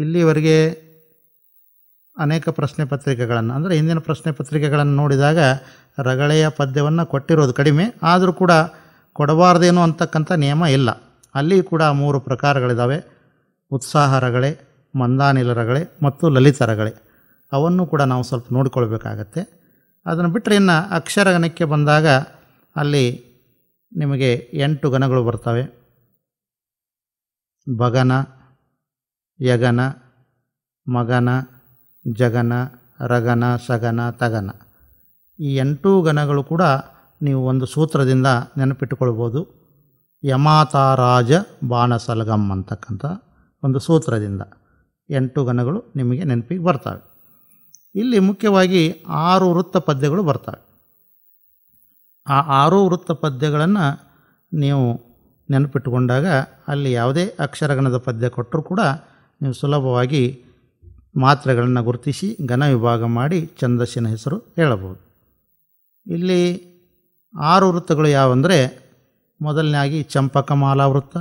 ಇಲ್ಲಿವರೆಗೆ ಅನೇಕ ಪ್ರಶ್ನೆ ಪತ್ರಿಕೆಗಳನ್ನು ಅಂದರೆ ಹಿಂದಿನ ಪ್ರಶ್ನೆ ಪತ್ರಿಕೆಗಳನ್ನು ನೋಡಿದಾಗ ರಗಳೆಯ ಪದ್ಯವನ್ನು ಕೊಟ್ಟಿರೋದು ಕಡಿಮೆ ಆದರೂ ಕೂಡ ಕೊಡಬಾರ್ದೇನು ಅಂತಕ್ಕಂಥ ನಿಯಮ ಇಲ್ಲ ಅಲ್ಲಿ ಕೂಡ ಮೂರು ಪ್ರಕಾರಗಳಿದ್ದಾವೆ ಉತ್ಸಾಹ ರಗಳೆ ಮಂದಾನಿಲ ರಗಳೆ ಮತ್ತು ಲಲಿತ ರಗಳೆ ಅವನ್ನು ಕೂಡ ನಾವು ಸ್ವಲ್ಪ ನೋಡಿಕೊಳ್ಬೇಕಾಗತ್ತೆ ಅದನ್ನು ಬಿಟ್ಟರೆ ಇನ್ನು ಅಕ್ಷರಗಣಕ್ಕೆ ಬಂದಾಗ ಅಲ್ಲಿ ನಿಮಗೆ ಎಂಟು ಗಣಗಳು ಬರ್ತವೆ ಭಗನ ಯಗನ ಮಗನ ಜಗನ ರಗನ ಸಗನ ತಗನ ಈ ಎಂಟು ಗಣಗಳು ಕೂಡ ನೀವು ಒಂದು ಸೂತ್ರದಿಂದ ನೆನಪಿಟ್ಟುಕೊಳ್ಬೋದು ಯಮಾತಾರಾಜ ಬಾಣಸಲಗಂ ಅಂತಕ್ಕಂಥ ಒಂದು ಸೂತ್ರದಿಂದ ಎಂಟು ಗಣಗಳು ನಿಮಗೆ ನೆನಪಿಗೆ ಬರ್ತವೆ ಇಲ್ಲಿ ಮುಖ್ಯವಾಗಿ ಆರು ವೃತ್ತ ಪದ್ಯಗಳು ಬರ್ತವೆ ಆ ಆರು ವೃತ್ತ ಪದ್ಯಗಳನ್ನು ನೀವು ನೆನಪಿಟ್ಟುಕೊಂಡಾಗ ಅಲ್ಲಿ ಯಾವುದೇ ಅಕ್ಷರಗಣದ ಪದ್ಯ ಕೊಟ್ಟರೂ ಕೂಡ ನೀವು ಸುಲಭವಾಗಿ ಮಾತ್ರೆಗಳನ್ನು ಗುರುತಿಸಿ ಘನ ವಿಭಾಗ ಮಾಡಿ ಛಂದಸ್ಸಿನ ಹೆಸರು ಹೇಳಬಹುದು ಇಲ್ಲಿ ಆರು ವೃತ್ತಗಳು ಯಾವಂದರೆ ಮೊದಲನೇದಾಗಿ ಚಂಪಕ ಮಾಲಾವೃತ್ತ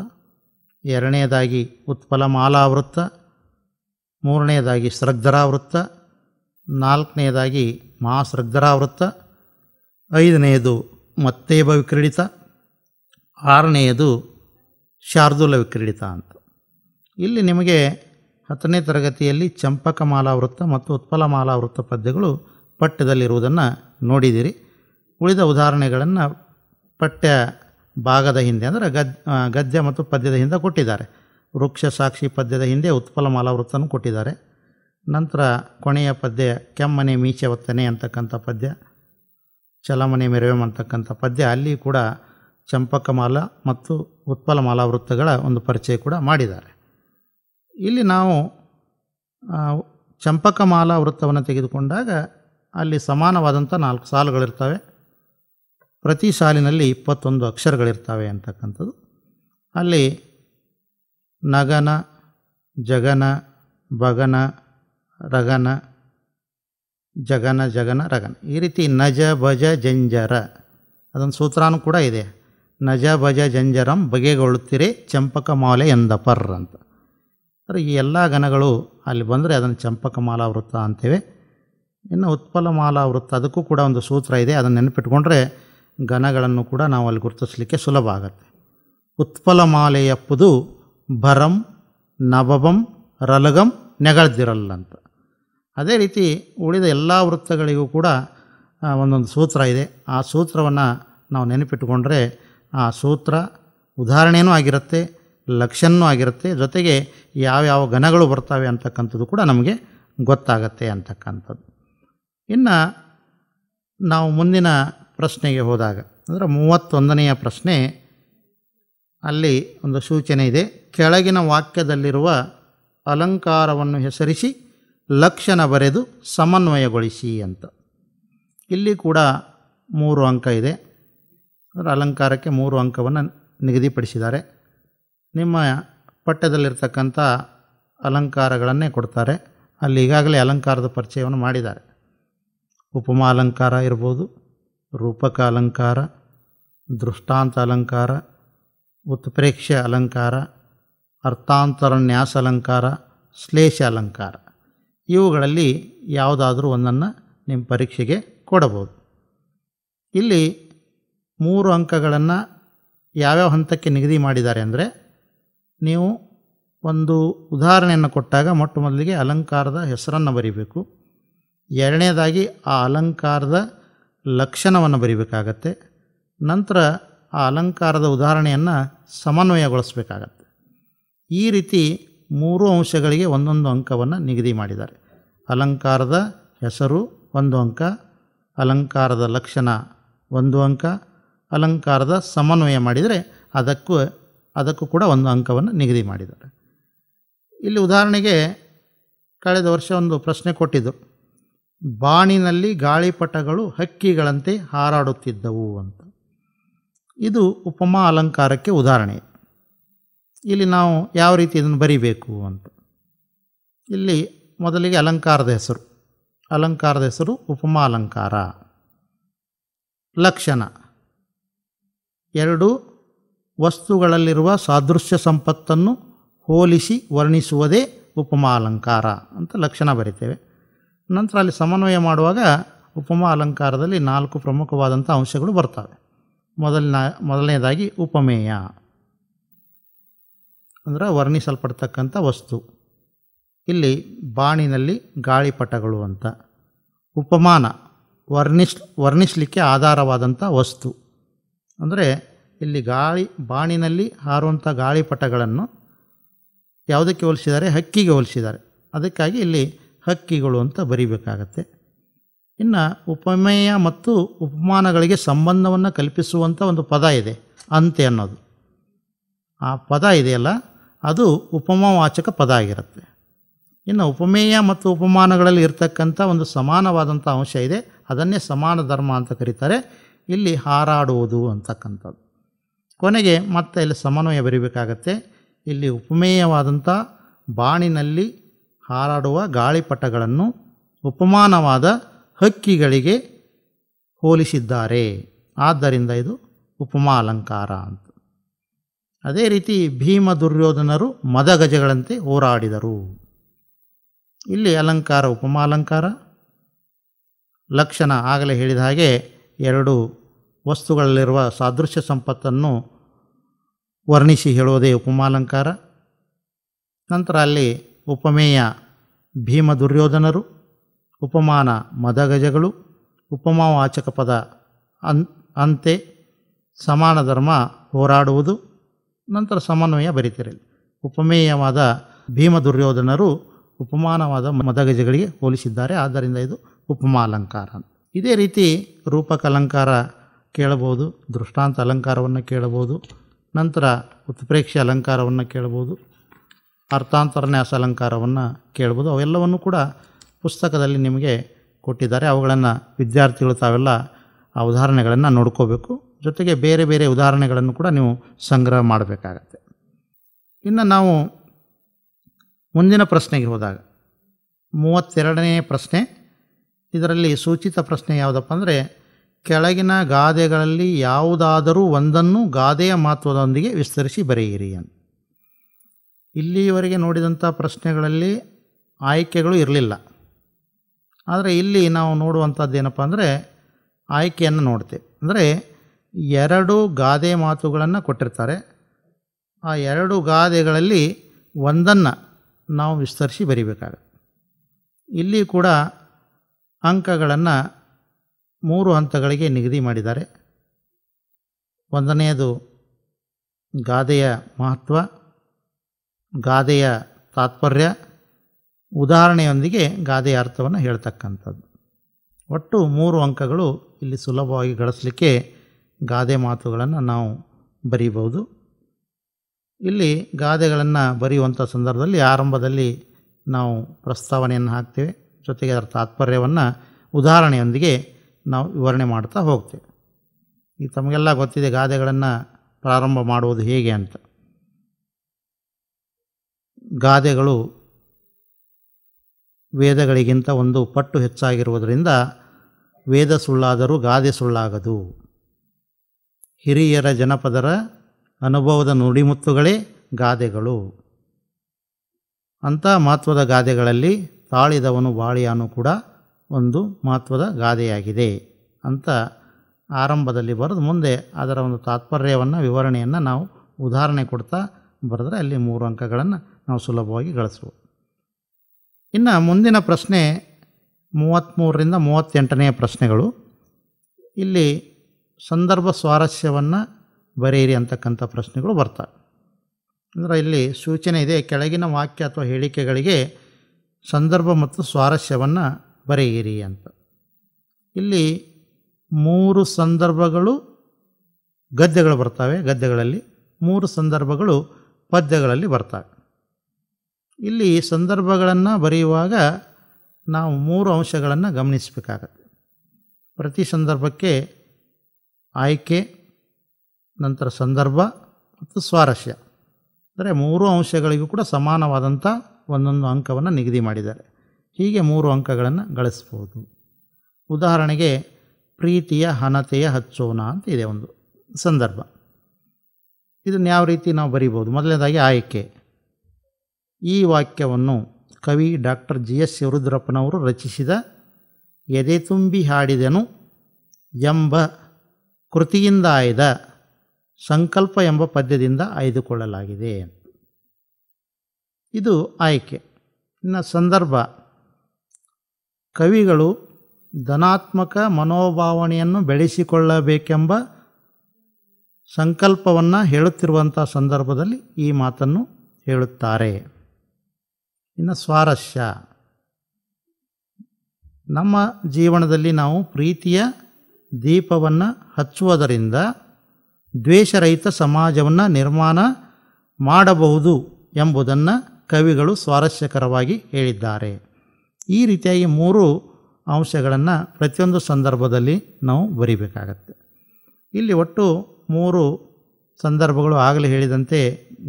ಎರಡನೇದಾಗಿ ಉತ್ಪಲ ಮಾಲಾವೃತ್ತ ಮೂರನೇದಾಗಿ ಸೃಗ್ಧರಾವೃತ್ತ ನಾಲ್ಕನೇದಾಗಿ ಮಹಾಸೃಗ್ಧರಾವೃತ್ತ ಐದನೆಯದು ಮತ್ತೇಬ ವಿಕ್ರೀಡಿತ ಆರನೆಯದು ಶಾರ್ದೂಲ ವಿಕ್ರೀಡಿತ ಅಂತ ಇಲ್ಲಿ ನಿಮಗೆ ಹತ್ತನೇ ತರಗತಿಯಲ್ಲಿ ಚಂಪಕ ಮಾಲಾವೃತ್ತ ಮತ್ತು ಉತ್ಪಲ ಮಾಲಾವೃತ್ತ ಪದ್ಯಗಳು ಪಠ್ಯದಲ್ಲಿರುವುದನ್ನು ನೋಡಿದಿರಿ ಉಳಿದ ಉದಾಹರಣೆಗಳನ್ನು ಪಠ್ಯ ಭಾಗದ ಹಿಂದೆ ಅಂದರೆ ಗದ್ ಗದ್ಯ ಮತ್ತು ಪದ್ಯದ ಹಿಂದೆ ಕೊಟ್ಟಿದ್ದಾರೆ ವೃಕ್ಷ ಸಾಕ್ಷಿ ಪದ್ಯದ ಹಿಂದೆ ಉತ್ಪಲ ವೃತ್ತನೂ ಕೊಟ್ಟಿದ್ದಾರೆ ನಂತರ ಕೊನೆಯ ಪದ್ಯ ಕೆಮ್ಮನೆ ಮೀಚೆ ಒತ್ತನೆ ಅಂತಕ್ಕಂಥ ಪದ್ಯ ಚಲಮನೆ ಮೆರವೆ ಅಂತಕ್ಕಂಥ ಪದ್ಯ ಅಲ್ಲಿ ಕೂಡ ಚಂಪಕಮಾಲ ಮತ್ತು ಉತ್ಪಲಮಾಲಾ ವೃತ್ತಗಳ ಒಂದು ಪರಿಚಯ ಕೂಡ ಮಾಡಿದ್ದಾರೆ ಇಲ್ಲಿ ನಾವು ಚಂಪಕಮಾಲಾ ವೃತ್ತವನ್ನು ತೆಗೆದುಕೊಂಡಾಗ ಅಲ್ಲಿ ಸಮಾನವಾದಂಥ ನಾಲ್ಕು ಸಾಲುಗಳಿರ್ತವೆ ಪ್ರತಿ ಸಾಲಿನಲ್ಲಿ ಇಪ್ಪತ್ತೊಂದು ಅಕ್ಷರಗಳಿರ್ತವೆ ಅಂತಕ್ಕಂಥದ್ದು ಅಲ್ಲಿ ನಗನ ಜಗನ ಬಗನ ರಗನ ಜಗನ ಜಗನ ರಗನ ಈ ರೀತಿ ನಜ ಭಜ ಜಂಜರ ಅದೊಂದು ಸೂತ್ರನೂ ಕೂಡ ಇದೆ ನಜ ಭಜ ಜಂಜರಂ ಬಗೆಗೊಳ್ಳುತ್ತಿರಿ ಚಂಪಕ ಮಾಲೆ ಎಂದ ಪರ್ ಅಂತ ಅಂದರೆ ಈ ಎಲ್ಲ ಗಣಗಳು ಅಲ್ಲಿ ಬಂದರೆ ಅದನ್ನು ಚಂಪಕ ಮಾಲಾ ವೃತ್ತ ಅಂತೇವೆ ಇನ್ನು ಉತ್ಪಲ ಮಾಲಾ ವೃತ್ತ ಅದಕ್ಕೂ ಕೂಡ ಒಂದು ಸೂತ್ರ ಇದೆ ಅದನ್ನು ನೆನಪಿಟ್ಕೊಂಡ್ರೆ ಗಣಗಳನ್ನು ಕೂಡ ನಾವು ಅಲ್ಲಿ ಗುರುತಿಸಲಿಕ್ಕೆ ಸುಲಭ ಆಗುತ್ತೆ ಉತ್ಪಲ ಮಾಲೆಯಪ್ಪುದು ಭರಂ ನಬಬಂ ರಲಗಂ ನೆಗಳ್ದಿರಲ್ಲ ಅಂತ ಅದೇ ರೀತಿ ಉಳಿದ ಎಲ್ಲ ವೃತ್ತಗಳಿಗೂ ಕೂಡ ಒಂದೊಂದು ಸೂತ್ರ ಇದೆ ಆ ಸೂತ್ರವನ್ನು ನಾವು ನೆನಪಿಟ್ಟುಕೊಂಡ್ರೆ ಆ ಸೂತ್ರ ಉದಾಹರಣೆಯೂ ಆಗಿರುತ್ತೆ ಲಕ್ಷನೂ ಆಗಿರುತ್ತೆ ಜೊತೆಗೆ ಯಾವ್ಯಾವ ಘನಗಳು ಬರ್ತವೆ ಅಂತಕ್ಕಂಥದ್ದು ಕೂಡ ನಮಗೆ ಗೊತ್ತಾಗತ್ತೆ ಅಂತಕ್ಕಂಥದ್ದು ಇನ್ನು ನಾವು ಮುಂದಿನ ಪ್ರಶ್ನೆಗೆ ಹೋದಾಗ ಅಂದರೆ ಮೂವತ್ತೊಂದನೆಯ ಪ್ರಶ್ನೆ ಅಲ್ಲಿ ಒಂದು ಸೂಚನೆ ಇದೆ ಕೆಳಗಿನ ವಾಕ್ಯದಲ್ಲಿರುವ ಅಲಂಕಾರವನ್ನು ಹೆಸರಿಸಿ ಲಕ್ಷಣ ಬರೆದು ಸಮನ್ವಯಗೊಳಿಸಿ ಅಂತ ಇಲ್ಲಿ ಕೂಡ ಮೂರು ಅಂಕ ಇದೆ ಅದರ ಅಲಂಕಾರಕ್ಕೆ ಮೂರು ಅಂಕವನ್ನು ನಿಗದಿಪಡಿಸಿದ್ದಾರೆ ನಿಮ್ಮ ಪಠ್ಯದಲ್ಲಿರ್ತಕ್ಕಂಥ ಅಲಂಕಾರಗಳನ್ನೇ ಕೊಡ್ತಾರೆ ಅಲ್ಲಿ ಈಗಾಗಲೇ ಅಲಂಕಾರದ ಪರಿಚಯವನ್ನು ಮಾಡಿದ್ದಾರೆ ಉಪಮಾ ಅಲಂಕಾರ ಇರ್ಬೋದು ರೂಪಕ ಅಲಂಕಾರ ದೃಷ್ಟಾಂತ ಅಲಂಕಾರ ಉತ್ಪ್ರೇಕ್ಷ ಅಲಂಕಾರ ಅರ್ಥಾಂತರನ್ಯಾಸ ಅಲಂಕಾರ ಶ್ಲೇಷ ಅಲಂಕಾರ ಇವುಗಳಲ್ಲಿ ಯಾವುದಾದ್ರೂ ಒಂದನ್ನು ನಿಮ್ಮ ಪರೀಕ್ಷೆಗೆ ಕೊಡಬಹುದು ಇಲ್ಲಿ ಮೂರು ಅಂಕಗಳನ್ನು ಯಾವ್ಯಾವ ಹಂತಕ್ಕೆ ನಿಗದಿ ಮಾಡಿದ್ದಾರೆ ಅಂದರೆ ನೀವು ಒಂದು ಉದಾಹರಣೆಯನ್ನು ಕೊಟ್ಟಾಗ ಮೊಟ್ಟ ಮೊದಲಿಗೆ ಅಲಂಕಾರದ ಹೆಸರನ್ನು ಬರಿಬೇಕು ಎರಡನೇದಾಗಿ ಆ ಅಲಂಕಾರದ ಲಕ್ಷಣವನ್ನು ಬರೀಬೇಕಾಗತ್ತೆ ನಂತರ ಆ ಅಲಂಕಾರದ ಉದಾಹರಣೆಯನ್ನು ಸಮನ್ವಯಗೊಳಿಸಬೇಕಾಗತ್ತೆ ಈ ರೀತಿ ಮೂರು ಅಂಶಗಳಿಗೆ ಒಂದೊಂದು ಅಂಕವನ್ನು ನಿಗದಿ ಮಾಡಿದ್ದಾರೆ ಅಲಂಕಾರದ ಹೆಸರು ಒಂದು ಅಂಕ ಅಲಂಕಾರದ ಲಕ್ಷಣ ಒಂದು ಅಂಕ ಅಲಂಕಾರದ ಸಮನ್ವಯ ಮಾಡಿದರೆ ಅದಕ್ಕೂ ಅದಕ್ಕೂ ಕೂಡ ಒಂದು ಅಂಕವನ್ನು ನಿಗದಿ ಮಾಡಿದ್ದಾರೆ ಇಲ್ಲಿ ಉದಾಹರಣೆಗೆ ಕಳೆದ ವರ್ಷ ಒಂದು ಪ್ರಶ್ನೆ ಕೊಟ್ಟಿದ್ದು ಬಾಣಿನಲ್ಲಿ ಗಾಳಿಪಟಗಳು ಹಕ್ಕಿಗಳಂತೆ ಹಾರಾಡುತ್ತಿದ್ದವು ಅಂತ ಇದು ಉಪಮಾ ಅಲಂಕಾರಕ್ಕೆ ಉದಾಹರಣೆ ಇಲ್ಲಿ ನಾವು ಯಾವ ರೀತಿ ಇದನ್ನು ಬರಿಬೇಕು ಅಂತ ಇಲ್ಲಿ ಮೊದಲಿಗೆ ಅಲಂಕಾರದ ಹೆಸರು ಅಲಂಕಾರದ ಹೆಸರು ಉಪಮಾ ಅಲಂಕಾರ ಲಕ್ಷಣ ಎರಡು ವಸ್ತುಗಳಲ್ಲಿರುವ ಸಾದೃಶ್ಯ ಸಂಪತ್ತನ್ನು ಹೋಲಿಸಿ ವರ್ಣಿಸುವುದೇ ಉಪಮಾ ಅಲಂಕಾರ ಅಂತ ಲಕ್ಷಣ ಬರಿತೇವೆ ನಂತರ ಅಲ್ಲಿ ಸಮನ್ವಯ ಮಾಡುವಾಗ ಉಪಮಾ ಅಲಂಕಾರದಲ್ಲಿ ನಾಲ್ಕು ಪ್ರಮುಖವಾದಂಥ ಅಂಶಗಳು ಬರ್ತವೆ ಮೊದಲನ ಮೊದಲನೇದಾಗಿ ಉಪಮೇಯ ಅಂದರೆ ವರ್ಣಿಸಲ್ಪಡ್ತಕ್ಕಂಥ ವಸ್ತು ಇಲ್ಲಿ ಬಾಣಿನಲ್ಲಿ ಗಾಳಿಪಟಗಳು ಅಂತ ಉಪಮಾನ ವರ್ಣಿಸ್ ವರ್ಣಿಸಲಿಕ್ಕೆ ಆಧಾರವಾದಂಥ ವಸ್ತು ಅಂದರೆ ಇಲ್ಲಿ ಗಾಳಿ ಬಾಣಿನಲ್ಲಿ ಹಾರುವಂಥ ಗಾಳಿಪಟಗಳನ್ನು ಯಾವುದಕ್ಕೆ ಹೋಲಿಸಿದ್ದಾರೆ ಹಕ್ಕಿಗೆ ಹೋಲಿಸಿದ್ದಾರೆ ಅದಕ್ಕಾಗಿ ಇಲ್ಲಿ ಹಕ್ಕಿಗಳು ಅಂತ ಬರೀಬೇಕಾಗತ್ತೆ ಇನ್ನು ಉಪಮೇಯ ಮತ್ತು ಉಪಮಾನಗಳಿಗೆ ಸಂಬಂಧವನ್ನು ಕಲ್ಪಿಸುವಂಥ ಒಂದು ಪದ ಇದೆ ಅಂತೆ ಅನ್ನೋದು ಆ ಪದ ಇದೆಯಲ್ಲ ಅದು ಉಪಮವಾಚಕ ಪದ ಆಗಿರುತ್ತೆ ಇನ್ನು ಉಪಮೇಯ ಮತ್ತು ಉಪಮಾನಗಳಲ್ಲಿ ಇರತಕ್ಕಂಥ ಒಂದು ಸಮಾನವಾದಂಥ ಅಂಶ ಇದೆ ಅದನ್ನೇ ಸಮಾನ ಧರ್ಮ ಅಂತ ಕರೀತಾರೆ ಇಲ್ಲಿ ಹಾರಾಡುವುದು ಅಂತಕ್ಕಂಥದ್ದು ಕೊನೆಗೆ ಮತ್ತೆ ಇಲ್ಲಿ ಸಮನ್ವಯ ಬರೀಬೇಕಾಗತ್ತೆ ಇಲ್ಲಿ ಉಪಮೇಯವಾದಂಥ ಬಾಣಿನಲ್ಲಿ ಹಾರಾಡುವ ಗಾಳಿಪಟಗಳನ್ನು ಉಪಮಾನವಾದ ಹಕ್ಕಿಗಳಿಗೆ ಹೋಲಿಸಿದ್ದಾರೆ ಆದ್ದರಿಂದ ಇದು ಉಪಮಾ ಅಲಂಕಾರ ಅಂತ ಅದೇ ರೀತಿ ಭೀಮ ದುರ್ಯೋಧನರು ಮದಗಜಗಳಂತೆ ಹೋರಾಡಿದರು ಇಲ್ಲಿ ಅಲಂಕಾರ ಉಪಮಾಲಂಕಾರ ಲಕ್ಷಣ ಆಗಲೇ ಹೇಳಿದ ಹಾಗೆ ಎರಡು ವಸ್ತುಗಳಲ್ಲಿರುವ ಸಾದೃಶ್ಯ ಸಂಪತ್ತನ್ನು ವರ್ಣಿಸಿ ಹೇಳೋದೇ ಉಪಮಾಲಂಕಾರ ನಂತರ ಅಲ್ಲಿ ಉಪಮೇಯ ಭೀಮ ದುರ್ಯೋಧನರು ಉಪಮಾನ ಮದಗಜಗಳು ವಾಚಕ ಪದ ಅನ್ ಅಂತೆ ಸಮಾನ ಧರ್ಮ ಹೋರಾಡುವುದು ನಂತರ ಸಮನ್ವಯ ಬರೀತಿರಲಿ ಉಪಮೇಯವಾದ ಭೀಮ ದುರ್ಯೋಧನರು ಉಪಮಾನವಾದ ಮದಗಜಗಳಿಗೆ ಹೋಲಿಸಿದ್ದಾರೆ ಆದ್ದರಿಂದ ಇದು ಉಪಮಾ ಅಲಂಕಾರ ಇದೇ ರೀತಿ ರೂಪಕ ಅಲಂಕಾರ ಕೇಳಬಹುದು ದೃಷ್ಟಾಂತ ಅಲಂಕಾರವನ್ನು ಕೇಳಬಹುದು ನಂತರ ಉತ್ಪ್ರೇಕ್ಷೆ ಅಲಂಕಾರವನ್ನು ಕೇಳಬಹುದು ಅರ್ಥಾಂತರನ್ಯಾಸ ಅಲಂಕಾರವನ್ನು ಕೇಳ್ಬೋದು ಅವೆಲ್ಲವನ್ನು ಕೂಡ ಪುಸ್ತಕದಲ್ಲಿ ನಿಮಗೆ ಕೊಟ್ಟಿದ್ದಾರೆ ಅವುಗಳನ್ನು ವಿದ್ಯಾರ್ಥಿಗಳು ತಾವೆಲ್ಲ ಆ ಉದಾಹರಣೆಗಳನ್ನು ನೋಡ್ಕೋಬೇಕು ಜೊತೆಗೆ ಬೇರೆ ಬೇರೆ ಉದಾಹರಣೆಗಳನ್ನು ಕೂಡ ನೀವು ಸಂಗ್ರಹ ಮಾಡಬೇಕಾಗತ್ತೆ ಇನ್ನು ನಾವು ಮುಂದಿನ ಪ್ರಶ್ನೆಗೆ ಹೋದಾಗ ಮೂವತ್ತೆರಡನೇ ಪ್ರಶ್ನೆ ಇದರಲ್ಲಿ ಸೂಚಿತ ಪ್ರಶ್ನೆ ಯಾವುದಪ್ಪ ಅಂದರೆ ಕೆಳಗಿನ ಗಾದೆಗಳಲ್ಲಿ ಯಾವುದಾದರೂ ಒಂದನ್ನು ಗಾದೆಯ ಮಹತ್ವದೊಂದಿಗೆ ವಿಸ್ತರಿಸಿ ಬರೆಯಿರಿ ಅಂತ ಇಲ್ಲಿವರೆಗೆ ನೋಡಿದಂಥ ಪ್ರಶ್ನೆಗಳಲ್ಲಿ ಆಯ್ಕೆಗಳು ಇರಲಿಲ್ಲ ಆದರೆ ಇಲ್ಲಿ ನಾವು ಏನಪ್ಪ ಅಂದರೆ ಆಯ್ಕೆಯನ್ನು ನೋಡ್ತೇವೆ ಅಂದರೆ ಎರಡು ಗಾದೆ ಮಾತುಗಳನ್ನು ಕೊಟ್ಟಿರ್ತಾರೆ ಆ ಎರಡು ಗಾದೆಗಳಲ್ಲಿ ಒಂದನ್ನು ನಾವು ವಿಸ್ತರಿಸಿ ಬರಿಬೇಕಾಗುತ್ತೆ ಇಲ್ಲಿ ಕೂಡ ಅಂಕಗಳನ್ನು ಮೂರು ಹಂತಗಳಿಗೆ ನಿಗದಿ ಮಾಡಿದ್ದಾರೆ ಒಂದನೆಯದು ಗಾದೆಯ ಮಹತ್ವ ಗಾದೆಯ ತಾತ್ಪರ್ಯ ಉದಾಹರಣೆಯೊಂದಿಗೆ ಗಾದೆಯ ಅರ್ಥವನ್ನು ಹೇಳ್ತಕ್ಕಂಥದ್ದು ಒಟ್ಟು ಮೂರು ಅಂಕಗಳು ಇಲ್ಲಿ ಸುಲಭವಾಗಿ ಗಳಿಸಲಿಕ್ಕೆ ಗಾದೆ ಮಾತುಗಳನ್ನು ನಾವು ಬರೀಬಹುದು ಇಲ್ಲಿ ಗಾದೆಗಳನ್ನು ಬರೆಯುವಂಥ ಸಂದರ್ಭದಲ್ಲಿ ಆರಂಭದಲ್ಲಿ ನಾವು ಪ್ರಸ್ತಾವನೆಯನ್ನು ಹಾಕ್ತೇವೆ ಜೊತೆಗೆ ಅದರ ತಾತ್ಪರ್ಯವನ್ನು ಉದಾಹರಣೆಯೊಂದಿಗೆ ನಾವು ವಿವರಣೆ ಮಾಡ್ತಾ ಹೋಗ್ತೇವೆ ಈ ತಮಗೆಲ್ಲ ಗೊತ್ತಿದೆ ಗಾದೆಗಳನ್ನು ಪ್ರಾರಂಭ ಮಾಡುವುದು ಹೇಗೆ ಅಂತ ಗಾದೆಗಳು ವೇದಗಳಿಗಿಂತ ಒಂದು ಪಟ್ಟು ಹೆಚ್ಚಾಗಿರುವುದರಿಂದ ವೇದ ಸುಳ್ಳಾದರೂ ಗಾದೆ ಸುಳ್ಳಾಗದು ಹಿರಿಯರ ಜನಪದರ ಅನುಭವದ ನುಡಿಮುತ್ತುಗಳೇ ಗಾದೆಗಳು ಅಂಥ ಮಹತ್ವದ ಗಾದೆಗಳಲ್ಲಿ ತಾಳಿದವನು ಬಾಳಿಯಾನು ಕೂಡ ಒಂದು ಮಹತ್ವದ ಗಾದೆಯಾಗಿದೆ ಅಂತ ಆರಂಭದಲ್ಲಿ ಬರೆದು ಮುಂದೆ ಅದರ ಒಂದು ತಾತ್ಪರ್ಯವನ್ನು ವಿವರಣೆಯನ್ನು ನಾವು ಉದಾಹರಣೆ ಕೊಡ್ತಾ ಬರೆದ್ರೆ ಅಲ್ಲಿ ಮೂರು ಅಂಕಗಳನ್ನು ನಾವು ಸುಲಭವಾಗಿ ಗಳಿಸ್ಬೋದು ಇನ್ನು ಮುಂದಿನ ಪ್ರಶ್ನೆ ಮೂವತ್ತ್ಮೂರರಿಂದ ಮೂವತ್ತೆಂಟನೆಯ ಪ್ರಶ್ನೆಗಳು ಇಲ್ಲಿ ಸಂದರ್ಭ ಸ್ವಾರಸ್ಯವನ್ನು ಬರೆಯಿರಿ ಅಂತಕ್ಕಂಥ ಪ್ರಶ್ನೆಗಳು ಬರ್ತವೆ ಅಂದರೆ ಇಲ್ಲಿ ಸೂಚನೆ ಇದೆ ಕೆಳಗಿನ ವಾಕ್ಯ ಅಥವಾ ಹೇಳಿಕೆಗಳಿಗೆ ಸಂದರ್ಭ ಮತ್ತು ಸ್ವಾರಸ್ಯವನ್ನು ಬರೆಯಿರಿ ಅಂತ ಇಲ್ಲಿ ಮೂರು ಸಂದರ್ಭಗಳು ಗದ್ಯಗಳು ಬರ್ತವೆ ಗದ್ಯಗಳಲ್ಲಿ ಮೂರು ಸಂದರ್ಭಗಳು ಪದ್ಯಗಳಲ್ಲಿ ಬರ್ತವೆ ಇಲ್ಲಿ ಸಂದರ್ಭಗಳನ್ನು ಬರೆಯುವಾಗ ನಾವು ಮೂರು ಅಂಶಗಳನ್ನು ಗಮನಿಸಬೇಕಾಗತ್ತೆ ಪ್ರತಿ ಸಂದರ್ಭಕ್ಕೆ ಆಯ್ಕೆ ನಂತರ ಸಂದರ್ಭ ಮತ್ತು ಸ್ವಾರಸ್ಯ ಅಂದರೆ ಮೂರು ಅಂಶಗಳಿಗೂ ಕೂಡ ಸಮಾನವಾದಂಥ ಒಂದೊಂದು ಅಂಕವನ್ನು ನಿಗದಿ ಮಾಡಿದ್ದಾರೆ ಹೀಗೆ ಮೂರು ಅಂಕಗಳನ್ನು ಗಳಿಸ್ಬೋದು ಉದಾಹರಣೆಗೆ ಪ್ರೀತಿಯ ಹನತೆಯ ಹಚ್ಚೋಣ ಅಂತ ಇದೆ ಒಂದು ಸಂದರ್ಭ ಇದನ್ನು ಯಾವ ರೀತಿ ನಾವು ಬರಿಬೋದು ಮೊದಲನೇದಾಗಿ ಆಯ್ಕೆ ಈ ವಾಕ್ಯವನ್ನು ಕವಿ ಡಾಕ್ಟರ್ ಜಿ ಎಸ್ ಶಿವರುದ್ರಪ್ಪನವರು ರಚಿಸಿದ ಎದೆ ತುಂಬಿ ಹಾಡಿದೆನು ಎಂಬ ಕೃತಿಯಿಂದ ಆಯ್ದ ಸಂಕಲ್ಪ ಎಂಬ ಪದ್ಯದಿಂದ ಆಯ್ದುಕೊಳ್ಳಲಾಗಿದೆ ಇದು ಆಯ್ಕೆ ಇನ್ನು ಸಂದರ್ಭ ಕವಿಗಳು ಧನಾತ್ಮಕ ಮನೋಭಾವನೆಯನ್ನು ಬೆಳೆಸಿಕೊಳ್ಳಬೇಕೆಂಬ ಸಂಕಲ್ಪವನ್ನು ಹೇಳುತ್ತಿರುವಂಥ ಸಂದರ್ಭದಲ್ಲಿ ಈ ಮಾತನ್ನು ಹೇಳುತ್ತಾರೆ ಇನ್ನು ಸ್ವಾರಸ್ಯ ನಮ್ಮ ಜೀವನದಲ್ಲಿ ನಾವು ಪ್ರೀತಿಯ ದೀಪವನ್ನು ಹಚ್ಚುವುದರಿಂದ ದ್ವೇಷರಹಿತ ಸಮಾಜವನ್ನು ನಿರ್ಮಾಣ ಮಾಡಬಹುದು ಎಂಬುದನ್ನು ಕವಿಗಳು ಸ್ವಾರಸ್ಯಕರವಾಗಿ ಹೇಳಿದ್ದಾರೆ ಈ ರೀತಿಯಾಗಿ ಮೂರು ಅಂಶಗಳನ್ನು ಪ್ರತಿಯೊಂದು ಸಂದರ್ಭದಲ್ಲಿ ನಾವು ಬರೀಬೇಕಾಗತ್ತೆ ಇಲ್ಲಿ ಒಟ್ಟು ಮೂರು ಸಂದರ್ಭಗಳು ಆಗಲೇ ಹೇಳಿದಂತೆ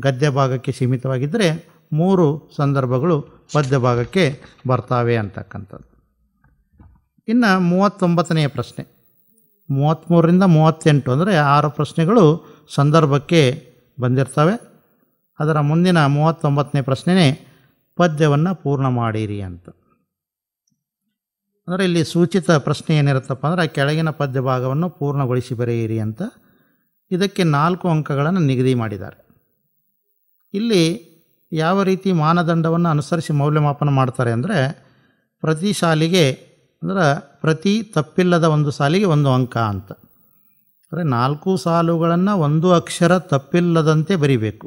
ಗದ್ಯ ಭಾಗಕ್ಕೆ ಸೀಮಿತವಾಗಿದ್ದರೆ ಮೂರು ಸಂದರ್ಭಗಳು ಪದ್ಯ ಭಾಗಕ್ಕೆ ಬರ್ತಾವೆ ಅಂತಕ್ಕಂಥದ್ದು ಇನ್ನು ಮೂವತ್ತೊಂಬತ್ತನೆಯ ಪ್ರಶ್ನೆ ಮೂವತ್ತ್ಮೂರರಿಂದ ಮೂವತ್ತೆಂಟು ಅಂದರೆ ಆರು ಪ್ರಶ್ನೆಗಳು ಸಂದರ್ಭಕ್ಕೆ ಬಂದಿರ್ತವೆ ಅದರ ಮುಂದಿನ ಮೂವತ್ತೊಂಬತ್ತನೇ ಪ್ರಶ್ನೆನೇ ಪದ್ಯವನ್ನು ಪೂರ್ಣ ಮಾಡಿರಿ ಅಂತ ಅಂದರೆ ಇಲ್ಲಿ ಸೂಚಿತ ಪ್ರಶ್ನೆ ಏನಿರುತ್ತಪ್ಪ ಅಂದರೆ ಕೆಳಗಿನ ಪದ್ಯ ಭಾಗವನ್ನು ಪೂರ್ಣಗೊಳಿಸಿ ಬರೆಯಿರಿ ಅಂತ ಇದಕ್ಕೆ ನಾಲ್ಕು ಅಂಕಗಳನ್ನು ನಿಗದಿ ಮಾಡಿದ್ದಾರೆ ಇಲ್ಲಿ ಯಾವ ರೀತಿ ಮಾನದಂಡವನ್ನು ಅನುಸರಿಸಿ ಮೌಲ್ಯಮಾಪನ ಮಾಡ್ತಾರೆ ಅಂದರೆ ಪ್ರತಿ ಶಾಲೆಗೆ ಅಂದ್ರೆ ಪ್ರತಿ ತಪ್ಪಿಲ್ಲದ ಒಂದು ಸಾಲಿಗೆ ಒಂದು ಅಂಕ ಅಂತ ಅಂದರೆ ನಾಲ್ಕು ಸಾಲುಗಳನ್ನು ಒಂದು ಅಕ್ಷರ ತಪ್ಪಿಲ್ಲದಂತೆ ಬರಿಬೇಕು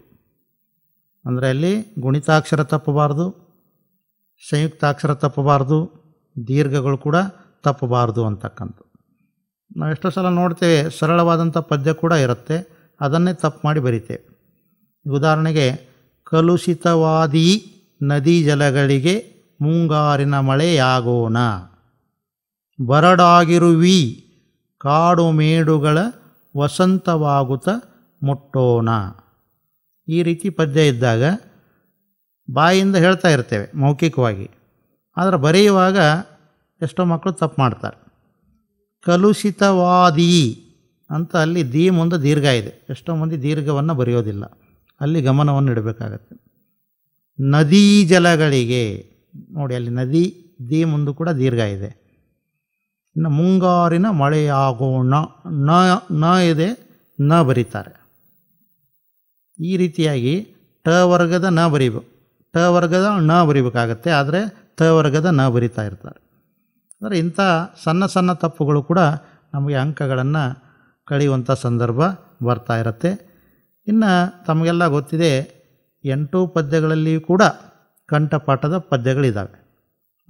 ಅಂದರೆ ಅಲ್ಲಿ ಗುಣಿತಾಕ್ಷರ ತಪ್ಪಬಾರ್ದು ಸಂಯುಕ್ತಾಕ್ಷರ ತಪ್ಪಬಾರ್ದು ದೀರ್ಘಗಳು ಕೂಡ ತಪ್ಪಬಾರ್ದು ಅಂತಕ್ಕಂಥ ನಾವು ಎಷ್ಟೋ ಸಲ ನೋಡ್ತೇವೆ ಸರಳವಾದಂಥ ಪದ್ಯ ಕೂಡ ಇರುತ್ತೆ ಅದನ್ನೇ ತಪ್ಪು ಮಾಡಿ ಬರಿತೇವೆ ಉದಾಹರಣೆಗೆ ಕಲುಷಿತವಾದಿ ನದಿ ಜಲಗಳಿಗೆ ಮುಂಗಾರಿನ ಮಳೆಯಾಗೋಣ ಬರಡಾಗಿರುವಿ ಕಾಡು ಮೇಡುಗಳ ವಸಂತವಾಗುತ್ತ ಮುಟ್ಟೋಣ ಈ ರೀತಿ ಪದ್ಯ ಇದ್ದಾಗ ಬಾಯಿಂದ ಹೇಳ್ತಾ ಇರ್ತೇವೆ ಮೌಖಿಕವಾಗಿ ಆದರೆ ಬರೆಯುವಾಗ ಎಷ್ಟೋ ಮಕ್ಕಳು ತಪ್ಪು ಮಾಡ್ತಾರೆ ಕಲುಷಿತವಾದಿ ಅಂತ ಅಲ್ಲಿ ದೀ ಮುಂದೆ ದೀರ್ಘ ಇದೆ ಎಷ್ಟೋ ಮಂದಿ ದೀರ್ಘವನ್ನು ಬರೆಯೋದಿಲ್ಲ ಅಲ್ಲಿ ಗಮನವನ್ನು ಇಡಬೇಕಾಗತ್ತೆ ನದೀ ಜಲಗಳಿಗೆ ನೋಡಿ ಅಲ್ಲಿ ನದಿ ದೀ ಮುಂದೆ ಕೂಡ ದೀರ್ಘ ಇದೆ ಇನ್ನು ಮುಂಗಾರಿನ ಮಳೆಯಾಗೋಣ ನ ನ ಇದೆ ನ ಬರೀತಾರೆ ಈ ರೀತಿಯಾಗಿ ಟ ವರ್ಗದ ನ ಬರೀಬೇಕು ಟ ವರ್ಗದ ನ ಬರಿಬೇಕಾಗತ್ತೆ ಆದರೆ ತ ವರ್ಗದ ನ ಬರಿತಾ ಇರ್ತಾರೆ ಅಂದರೆ ಇಂಥ ಸಣ್ಣ ಸಣ್ಣ ತಪ್ಪುಗಳು ಕೂಡ ನಮಗೆ ಅಂಕಗಳನ್ನು ಕಳೆಯುವಂಥ ಸಂದರ್ಭ ಬರ್ತಾ ಇರುತ್ತೆ ಇನ್ನು ತಮಗೆಲ್ಲ ಗೊತ್ತಿದೆ ಎಂಟು ಪದ್ಯಗಳಲ್ಲಿಯೂ ಕೂಡ ಕಂಠಪಾಠದ ಪದ್ಯಗಳಿದ್ದಾವೆ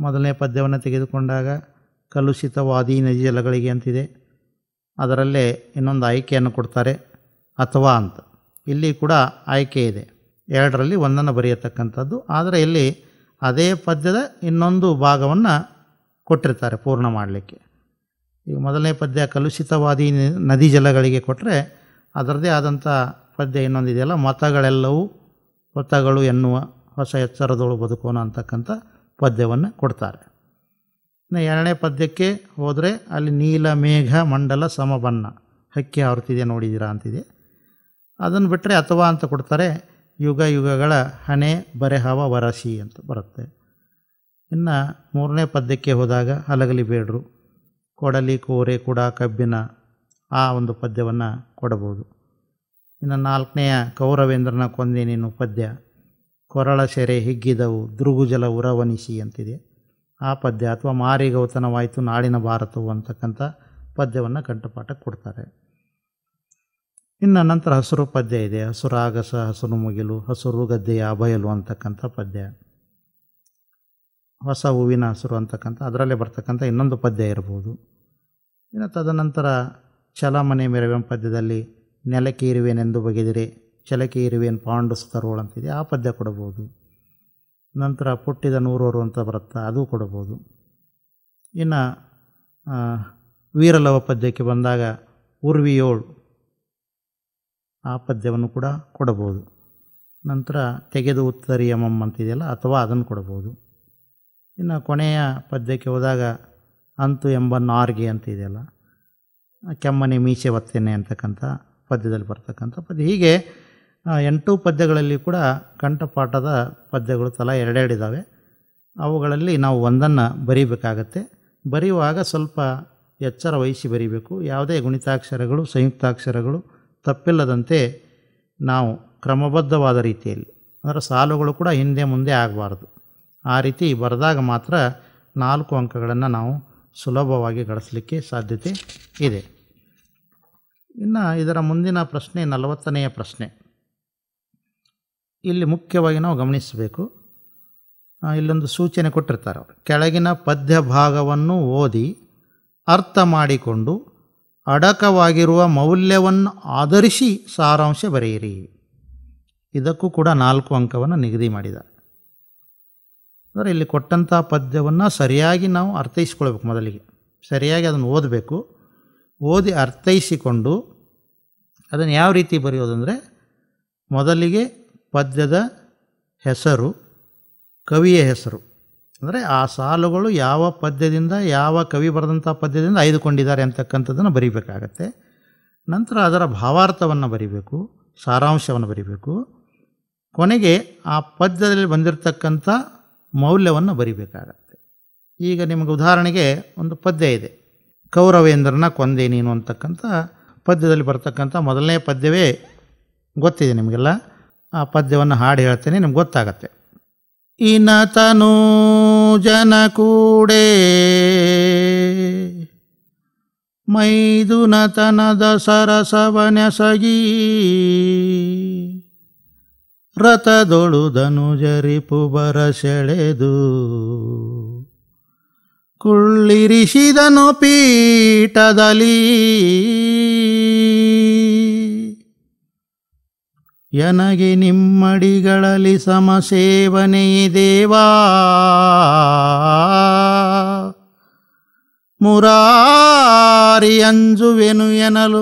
ಮೊದಲನೇ ಪದ್ಯವನ್ನು ತೆಗೆದುಕೊಂಡಾಗ ಕಲುಷಿತವಾದಿ ನದಿ ಜಲಗಳಿಗೆ ಅಂತಿದೆ ಅದರಲ್ಲೇ ಇನ್ನೊಂದು ಆಯ್ಕೆಯನ್ನು ಕೊಡ್ತಾರೆ ಅಥವಾ ಅಂತ ಇಲ್ಲಿ ಕೂಡ ಆಯ್ಕೆ ಇದೆ ಎರಡರಲ್ಲಿ ಒಂದನ್ನು ಬರೆಯತಕ್ಕಂಥದ್ದು ಆದರೆ ಇಲ್ಲಿ ಅದೇ ಪದ್ಯದ ಇನ್ನೊಂದು ಭಾಗವನ್ನು ಕೊಟ್ಟಿರ್ತಾರೆ ಪೂರ್ಣ ಮಾಡಲಿಕ್ಕೆ ಈಗ ಮೊದಲನೇ ಪದ್ಯ ಕಲುಷಿತವಾದಿ ನದಿ ಜಲಗಳಿಗೆ ಕೊಟ್ಟರೆ ಅದರದ್ದೇ ಆದಂಥ ಪದ್ಯ ಇನ್ನೊಂದಿದೆಯಲ್ಲ ಮತಗಳೆಲ್ಲವೂ ಮತಗಳು ಎನ್ನುವ ಹೊಸ ಎಚ್ಚರದೊಳು ಬದುಕೋಣ ಅಂತಕ್ಕಂಥ ಪದ್ಯವನ್ನು ಕೊಡ್ತಾರೆ ಇನ್ನು ಎರಡನೇ ಪದ್ಯಕ್ಕೆ ಹೋದರೆ ಅಲ್ಲಿ ನೀಲ ಮೇಘ ಮಂಡಲ ಸಮಬನ್ನ ಹಕ್ಕಿ ಆವೃತ್ತಿದೆ ನೋಡಿದ್ದೀರಾ ಅಂತಿದೆ ಅದನ್ನು ಬಿಟ್ಟರೆ ಅಥವಾ ಅಂತ ಕೊಡ್ತಾರೆ ಯುಗ ಯುಗಗಳ ಹಣೆ ಬರೆಹವ ವರಸಿ ಅಂತ ಬರುತ್ತೆ ಇನ್ನು ಮೂರನೇ ಪದ್ಯಕ್ಕೆ ಹೋದಾಗ ಹಲಗಲಿ ಬೇಡರು ಕೊಡಲಿ ಕೋರೆ ಕೂಡ ಕಬ್ಬಿನ ಆ ಒಂದು ಪದ್ಯವನ್ನು ಕೊಡಬಹುದು ಇನ್ನು ನಾಲ್ಕನೆಯ ಕೌರವೇಂದ್ರನ ಕೊಂದೇನೇನು ಪದ್ಯ ಕೊರಳ ಸೆರೆ ಹಿಗ್ಗಿದವು ದೃಗುಜಲ ಉರವನಿಸಿ ಅಂತಿದೆ ಆ ಪದ್ಯ ಅಥವಾ ಮಾರಿಗೌತನವಾಯಿತು ನಾಡಿನ ಭಾರತವು ಅಂತಕ್ಕಂಥ ಪದ್ಯವನ್ನು ಕಂಠಪಾಠಕ್ಕೆ ಕೊಡ್ತಾರೆ ಇನ್ನು ನಂತರ ಹಸಿರು ಪದ್ಯ ಇದೆ ಹಸುರಾಗಸ ಹಸುರು ಮುಗಿಲು ಹಸುರು ಗದ್ದೆಯ ಅಭಯಲು ಅಂತಕ್ಕಂಥ ಪದ್ಯ ಹೊಸ ಹೂವಿನ ಹಸಿರು ಅಂತಕ್ಕಂಥ ಅದರಲ್ಲೇ ಬರ್ತಕ್ಕಂಥ ಇನ್ನೊಂದು ಪದ್ಯ ಇರ್ಬೋದು ಇನ್ನು ತದನಂತರ ಚಲಮನೆ ಮೆರವೆಂ ಪದ್ಯದಲ್ಲಿ ನೆಲಕ್ಕೆ ಇರುವೇನೆಂದು ಬಗೆದಿರೆ ಛಲಕೆ ಇರುವೇನು ಪಾಂಡು ಆ ಪದ್ಯ ಕೊಡಬಹುದು ನಂತರ ಪುಟ್ಟಿದ ನೂರವರು ಅಂತ ಬರುತ್ತಾ ಅದು ಕೊಡ್ಬೋದು ಇನ್ನು ವೀರಲವ ಪದ್ಯಕ್ಕೆ ಬಂದಾಗ ಉರ್ವಿಯೋಳು ಆ ಪದ್ಯವನ್ನು ಕೂಡ ಕೊಡಬಹುದು ನಂತರ ತೆಗೆದು ಉತ್ತರಿ ಮಮ್ಮ ಅಂತಿದೆಯಲ್ಲ ಅಥವಾ ಅದನ್ನು ಕೊಡ್ಬೋದು ಇನ್ನು ಕೊನೆಯ ಪದ್ಯಕ್ಕೆ ಹೋದಾಗ ಅಂತು ಎಂಬ ನಾರ್ಗೆ ಅಂತ ಇದೆಯಲ್ಲ ಕೆಮ್ಮನೆ ಮೀಸೆ ಒತ್ತೇನೆ ಅಂತಕ್ಕಂಥ ಪದ್ಯದಲ್ಲಿ ಬರ್ತಕ್ಕಂಥ ಪದ್ಯ ಹೀಗೆ ಎಂಟು ಪದ್ಯಗಳಲ್ಲಿ ಕೂಡ ಕಂಠಪಾಠದ ಪದ್ಯಗಳು ತಲಾ ಎರಡೆರಡಿದ್ದಾವೆ ಅವುಗಳಲ್ಲಿ ನಾವು ಒಂದನ್ನು ಬರೀಬೇಕಾಗತ್ತೆ ಬರೆಯುವಾಗ ಸ್ವಲ್ಪ ಎಚ್ಚರ ವಹಿಸಿ ಬರೀಬೇಕು ಯಾವುದೇ ಗುಣಿತಾಕ್ಷರಗಳು ಸಂಯುಕ್ತಾಕ್ಷರಗಳು ತಪ್ಪಿಲ್ಲದಂತೆ ನಾವು ಕ್ರಮಬದ್ಧವಾದ ರೀತಿಯಲ್ಲಿ ಅಂದರೆ ಸಾಲುಗಳು ಕೂಡ ಹಿಂದೆ ಮುಂದೆ ಆಗಬಾರ್ದು ಆ ರೀತಿ ಬರೆದಾಗ ಮಾತ್ರ ನಾಲ್ಕು ಅಂಕಗಳನ್ನು ನಾವು ಸುಲಭವಾಗಿ ಗಳಿಸಲಿಕ್ಕೆ ಸಾಧ್ಯತೆ ಇದೆ ಇನ್ನು ಇದರ ಮುಂದಿನ ಪ್ರಶ್ನೆ ನಲವತ್ತನೆಯ ಪ್ರಶ್ನೆ ಇಲ್ಲಿ ಮುಖ್ಯವಾಗಿ ನಾವು ಗಮನಿಸಬೇಕು ಇಲ್ಲೊಂದು ಸೂಚನೆ ಕೊಟ್ಟಿರ್ತಾರೆ ಅವರು ಕೆಳಗಿನ ಪದ್ಯ ಭಾಗವನ್ನು ಓದಿ ಅರ್ಥ ಮಾಡಿಕೊಂಡು ಅಡಕವಾಗಿರುವ ಮೌಲ್ಯವನ್ನು ಆಧರಿಸಿ ಸಾರಾಂಶ ಬರೆಯಿರಿ ಇದಕ್ಕೂ ಕೂಡ ನಾಲ್ಕು ಅಂಕವನ್ನು ನಿಗದಿ ಮಾಡಿದ್ದಾರೆ ಅಂದರೆ ಇಲ್ಲಿ ಕೊಟ್ಟಂಥ ಪದ್ಯವನ್ನು ಸರಿಯಾಗಿ ನಾವು ಅರ್ಥೈಸ್ಕೊಳ್ಬೇಕು ಮೊದಲಿಗೆ ಸರಿಯಾಗಿ ಅದನ್ನು ಓದಬೇಕು ಓದಿ ಅರ್ಥೈಸಿಕೊಂಡು ಅದನ್ನು ಯಾವ ರೀತಿ ಬರೆಯೋದಂದರೆ ಮೊದಲಿಗೆ ಪದ್ಯದ ಹೆಸರು ಕವಿಯ ಹೆಸರು ಅಂದರೆ ಆ ಸಾಲುಗಳು ಯಾವ ಪದ್ಯದಿಂದ ಯಾವ ಕವಿ ಬರೆದಂಥ ಪದ್ಯದಿಂದ ಆಯ್ದುಕೊಂಡಿದ್ದಾರೆ ಅಂತಕ್ಕಂಥದ್ದನ್ನು ಬರೀಬೇಕಾಗತ್ತೆ ನಂತರ ಅದರ ಭಾವಾರ್ಥವನ್ನು ಬರಿಬೇಕು ಸಾರಾಂಶವನ್ನು ಬರಿಬೇಕು ಕೊನೆಗೆ ಆ ಪದ್ಯದಲ್ಲಿ ಬಂದಿರತಕ್ಕಂಥ ಮೌಲ್ಯವನ್ನು ಬರೀಬೇಕಾಗತ್ತೆ ಈಗ ನಿಮಗೆ ಉದಾಹರಣೆಗೆ ಒಂದು ಪದ್ಯ ಇದೆ ಕೌರವೇಂದ್ರನ ಕೊಂದೆ ನೀನು ಅಂತಕ್ಕಂಥ ಪದ್ಯದಲ್ಲಿ ಬರ್ತಕ್ಕಂಥ ಮೊದಲನೇ ಪದ್ಯವೇ ಗೊತ್ತಿದೆ ನಿಮಗೆಲ್ಲ ಆ ಪದ್ಯವನ್ನು ಹಾಡು ಹೇಳ್ತೇನೆ ನಿಮ್ಗೆ ಗೊತ್ತಾಗತ್ತೆ ಇನತನು ಜನ ದಸರ ಮೈದುನತನದ ರಥದೊಳು ರಥದೊಳುದನು ಜರಿಪು ಬರ ಸೆಳೆದು ಕುಳ್ಳಿರಿಸಿದನು ಪೀಠದಲ್ಲಿ ಯನಗೆ ನಿಮ್ಮಡಿಗಳಲ್ಲಿ ಸಮಸೇವನೆ ದೇವಾ ಮುರಾರಿ ಅಂಜುವೆನು ಎನಲು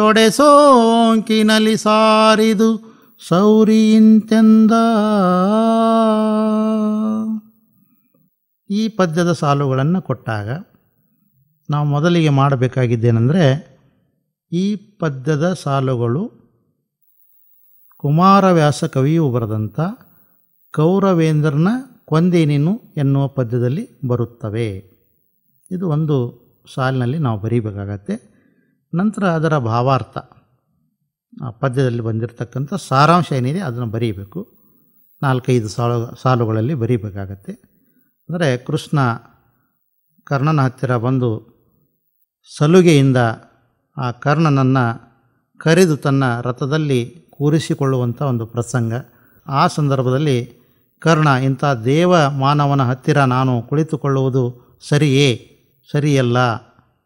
ತೊಡೆ ಸೋಂಕಿನಲ್ಲಿ ಸಾರಿದು ಸೌರಿಯಿಂತೆಂದ ಈ ಪದ್ಯದ ಸಾಲುಗಳನ್ನು ಕೊಟ್ಟಾಗ ನಾವು ಮೊದಲಿಗೆ ಮಾಡಬೇಕಾಗಿದ್ದೇನೆಂದರೆ ಈ ಪದ್ಯದ ಸಾಲುಗಳು ಕುಮಾರವ್ಯಾಸ ಕವಿಯು ಬರೆದಂಥ ಕೌರವೇಂದ್ರನ ಕೊಂದೇನೇನು ಎನ್ನುವ ಪದ್ಯದಲ್ಲಿ ಬರುತ್ತವೆ ಇದು ಒಂದು ಸಾಲಿನಲ್ಲಿ ನಾವು ಬರೀಬೇಕಾಗತ್ತೆ ನಂತರ ಅದರ ಭಾವಾರ್ಥ ಆ ಪದ್ಯದಲ್ಲಿ ಬಂದಿರತಕ್ಕಂಥ ಸಾರಾಂಶ ಏನಿದೆ ಅದನ್ನು ಬರೀಬೇಕು ನಾಲ್ಕೈದು ಸಾಲು ಸಾಲುಗಳಲ್ಲಿ ಬರೀಬೇಕಾಗತ್ತೆ ಅಂದರೆ ಕೃಷ್ಣ ಕರ್ಣನ ಹತ್ತಿರ ಬಂದು ಸಲುಗೆಯಿಂದ ಆ ಕರ್ಣನನ್ನು ಕರೆದು ತನ್ನ ರಥದಲ್ಲಿ ಕೂರಿಸಿಕೊಳ್ಳುವಂಥ ಒಂದು ಪ್ರಸಂಗ ಆ ಸಂದರ್ಭದಲ್ಲಿ ಕರ್ಣ ಇಂಥ ದೇವ ಮಾನವನ ಹತ್ತಿರ ನಾನು ಕುಳಿತುಕೊಳ್ಳುವುದು ಸರಿಯೇ ಸರಿಯಲ್ಲ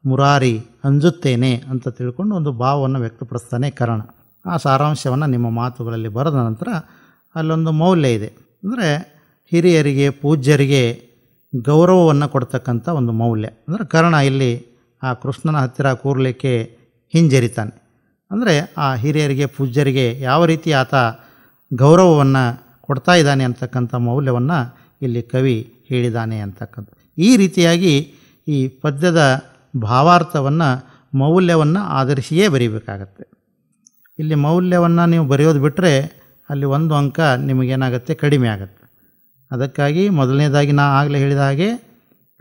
ಮುರಾರಿ ಅಂಜುತ್ತೇನೆ ಅಂತ ತಿಳ್ಕೊಂಡು ಒಂದು ಭಾವವನ್ನು ವ್ಯಕ್ತಪಡಿಸ್ತಾನೆ ಕರ್ಣ ಆ ಸಾರಾಂಶವನ್ನು ನಿಮ್ಮ ಮಾತುಗಳಲ್ಲಿ ಬರೆದ ನಂತರ ಅಲ್ಲೊಂದು ಮೌಲ್ಯ ಇದೆ ಅಂದರೆ ಹಿರಿಯರಿಗೆ ಪೂಜ್ಯರಿಗೆ ಗೌರವವನ್ನು ಕೊಡ್ತಕ್ಕಂಥ ಒಂದು ಮೌಲ್ಯ ಅಂದರೆ ಕರ್ಣ ಇಲ್ಲಿ ಆ ಕೃಷ್ಣನ ಹತ್ತಿರ ಕೂರಲಿಕ್ಕೆ ಹಿಂಜರಿತಾನೆ ಅಂದರೆ ಆ ಹಿರಿಯರಿಗೆ ಪೂಜ್ಯರಿಗೆ ಯಾವ ರೀತಿ ಆತ ಗೌರವವನ್ನು ಕೊಡ್ತಾ ಇದ್ದಾನೆ ಅಂತಕ್ಕಂಥ ಮೌಲ್ಯವನ್ನು ಇಲ್ಲಿ ಕವಿ ಹೇಳಿದ್ದಾನೆ ಅಂತಕ್ಕಂಥ ಈ ರೀತಿಯಾಗಿ ಈ ಪದ್ಯದ ಭಾವಾರ್ಥವನ್ನು ಮೌಲ್ಯವನ್ನು ಆಧರಿಸಿಯೇ ಬರೀಬೇಕಾಗತ್ತೆ ಇಲ್ಲಿ ಮೌಲ್ಯವನ್ನು ನೀವು ಬರೆಯೋದು ಬಿಟ್ಟರೆ ಅಲ್ಲಿ ಒಂದು ಅಂಕ ನಿಮಗೇನಾಗುತ್ತೆ ಕಡಿಮೆ ಆಗುತ್ತೆ ಅದಕ್ಕಾಗಿ ಮೊದಲನೇದಾಗಿ ನಾ ಆಗಲೇ ಹೇಳಿದ ಹಾಗೆ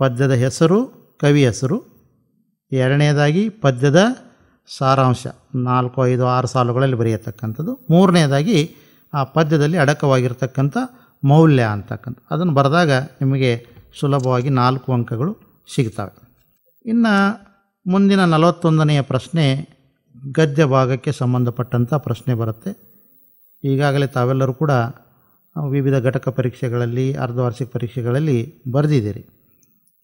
ಪದ್ಯದ ಹೆಸರು ಕವಿ ಹೆಸರು ಎರಡನೇದಾಗಿ ಪದ್ಯದ ಸಾರಾಂಶ ನಾಲ್ಕು ಐದು ಆರು ಸಾಲುಗಳಲ್ಲಿ ಬರೆಯತಕ್ಕಂಥದ್ದು ಮೂರನೇದಾಗಿ ಆ ಪದ್ಯದಲ್ಲಿ ಅಡಕವಾಗಿರ್ತಕ್ಕಂಥ ಮೌಲ್ಯ ಅಂತಕ್ಕಂಥ ಅದನ್ನು ಬರೆದಾಗ ನಿಮಗೆ ಸುಲಭವಾಗಿ ನಾಲ್ಕು ಅಂಕಗಳು ಸಿಗ್ತವೆ ಇನ್ನು ಮುಂದಿನ ನಲವತ್ತೊಂದನೆಯ ಪ್ರಶ್ನೆ ಗದ್ಯ ಭಾಗಕ್ಕೆ ಸಂಬಂಧಪಟ್ಟಂಥ ಪ್ರಶ್ನೆ ಬರುತ್ತೆ ಈಗಾಗಲೇ ತಾವೆಲ್ಲರೂ ಕೂಡ ವಿವಿಧ ಘಟಕ ಪರೀಕ್ಷೆಗಳಲ್ಲಿ ಅರ್ಧವಾರ್ಷಿಕ ಪರೀಕ್ಷೆಗಳಲ್ಲಿ ಬರೆದಿದ್ದೀರಿ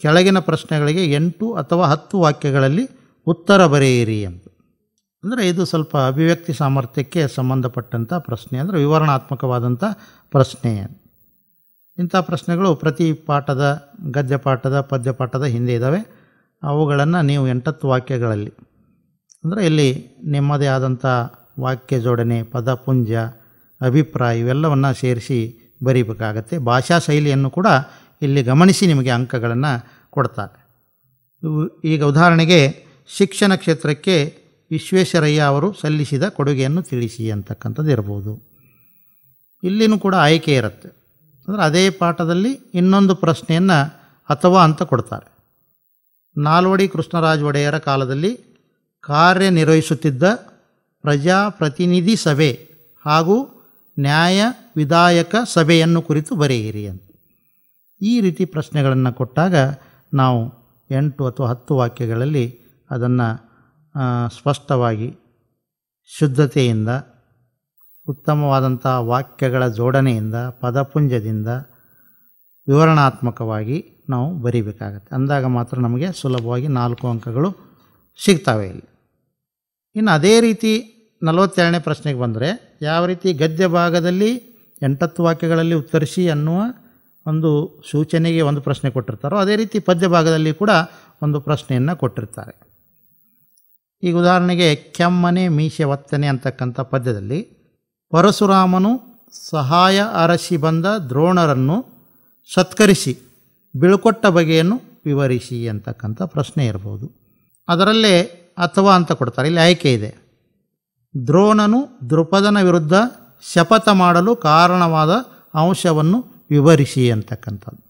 ಕೆಳಗಿನ ಪ್ರಶ್ನೆಗಳಿಗೆ ಎಂಟು ಅಥವಾ ಹತ್ತು ವಾಕ್ಯಗಳಲ್ಲಿ ಉತ್ತರ ಬರೆಯಿರಿ ಅಂತ ಅಂದರೆ ಇದು ಸ್ವಲ್ಪ ಅಭಿವ್ಯಕ್ತಿ ಸಾಮರ್ಥ್ಯಕ್ಕೆ ಸಂಬಂಧಪಟ್ಟಂಥ ಪ್ರಶ್ನೆ ಅಂದರೆ ವಿವರಣಾತ್ಮಕವಾದಂಥ ಪ್ರಶ್ನೆ ಇಂಥ ಪ್ರಶ್ನೆಗಳು ಪ್ರತಿ ಪಾಠದ ಗದ್ಯ ಪಾಠದ ಪದ್ಯ ಪಾಠದ ಹಿಂದೆ ಇದ್ದಾವೆ ಅವುಗಳನ್ನು ನೀವು ಎಂಟತ್ತು ವಾಕ್ಯಗಳಲ್ಲಿ ಅಂದರೆ ಇಲ್ಲಿ ನಿಮ್ಮದೇ ಆದಂಥ ವಾಕ್ಯ ಜೋಡಣೆ ಪದಪುಂಜ ಅಭಿಪ್ರಾಯ ಇವೆಲ್ಲವನ್ನು ಸೇರಿಸಿ ಬರೀಬೇಕಾಗತ್ತೆ ಭಾಷಾ ಶೈಲಿಯನ್ನು ಕೂಡ ಇಲ್ಲಿ ಗಮನಿಸಿ ನಿಮಗೆ ಅಂಕಗಳನ್ನು ಕೊಡ್ತಾರೆ ಈಗ ಉದಾಹರಣೆಗೆ ಶಿಕ್ಷಣ ಕ್ಷೇತ್ರಕ್ಕೆ ವಿಶ್ವೇಶ್ವರಯ್ಯ ಅವರು ಸಲ್ಲಿಸಿದ ಕೊಡುಗೆಯನ್ನು ತಿಳಿಸಿ ಅಂತಕ್ಕಂಥದ್ದು ಇರ್ಬೋದು ಇಲ್ಲಿನೂ ಕೂಡ ಆಯ್ಕೆ ಇರುತ್ತೆ ಅಂದರೆ ಅದೇ ಪಾಠದಲ್ಲಿ ಇನ್ನೊಂದು ಪ್ರಶ್ನೆಯನ್ನು ಅಥವಾ ಅಂತ ಕೊಡ್ತಾರೆ ನಾಲ್ವಡಿ ಕೃಷ್ಣರಾಜ ಒಡೆಯರ ಕಾಲದಲ್ಲಿ ಕಾರ್ಯನಿರ್ವಹಿಸುತ್ತಿದ್ದ ಪ್ರಜಾಪ್ರತಿನಿಧಿ ಸಭೆ ಹಾಗೂ ನ್ಯಾಯ ವಿಧಾಯಕ ಸಭೆಯನ್ನು ಕುರಿತು ಬರೆಯಿರಿ ಅಂತ ಈ ರೀತಿ ಪ್ರಶ್ನೆಗಳನ್ನು ಕೊಟ್ಟಾಗ ನಾವು ಎಂಟು ಅಥವಾ ಹತ್ತು ವಾಕ್ಯಗಳಲ್ಲಿ ಅದನ್ನು ಸ್ಪಷ್ಟವಾಗಿ ಶುದ್ಧತೆಯಿಂದ ಉತ್ತಮವಾದಂಥ ವಾಕ್ಯಗಳ ಜೋಡಣೆಯಿಂದ ಪದಪುಂಜದಿಂದ ವಿವರಣಾತ್ಮಕವಾಗಿ ನಾವು ಬರೀಬೇಕಾಗತ್ತೆ ಅಂದಾಗ ಮಾತ್ರ ನಮಗೆ ಸುಲಭವಾಗಿ ನಾಲ್ಕು ಅಂಕಗಳು ಸಿಗ್ತವೆ ಇಲ್ಲಿ ಇನ್ನು ಅದೇ ರೀತಿ ನಲವತ್ತೆರಡನೇ ಪ್ರಶ್ನೆಗೆ ಬಂದರೆ ಯಾವ ರೀತಿ ಗದ್ಯ ಭಾಗದಲ್ಲಿ ಎಂಟತ್ತು ವಾಕ್ಯಗಳಲ್ಲಿ ಉತ್ತರಿಸಿ ಅನ್ನುವ ಒಂದು ಸೂಚನೆಗೆ ಒಂದು ಪ್ರಶ್ನೆ ಕೊಟ್ಟಿರ್ತಾರೋ ಅದೇ ರೀತಿ ಪದ್ಯ ಭಾಗದಲ್ಲಿ ಕೂಡ ಒಂದು ಪ್ರಶ್ನೆಯನ್ನು ಕೊಟ್ಟಿರ್ತಾರೆ ಈಗ ಉದಾಹರಣೆಗೆ ಕೆಮ್ಮನೆ ಮೀಶೆ ಒತ್ತನೆ ಅಂತಕ್ಕಂಥ ಪದ್ಯದಲ್ಲಿ ಪರಶುರಾಮನು ಸಹಾಯ ಅರಸಿ ಬಂದ ದ್ರೋಣರನ್ನು ಸತ್ಕರಿಸಿ ಬೀಳ್ಕೊಟ್ಟ ಬಗೆಯನ್ನು ವಿವರಿಸಿ ಅಂತಕ್ಕಂಥ ಪ್ರಶ್ನೆ ಇರ್ಬೋದು ಅದರಲ್ಲೇ ಅಥವಾ ಅಂತ ಕೊಡ್ತಾರೆ ಇಲ್ಲಿ ಆಯ್ಕೆ ಇದೆ ದ್ರೋಣನು ದೃಪದನ ವಿರುದ್ಧ ಶಪಥ ಮಾಡಲು ಕಾರಣವಾದ ಅಂಶವನ್ನು ವಿವರಿಸಿ ಅಂತಕ್ಕಂಥದ್ದು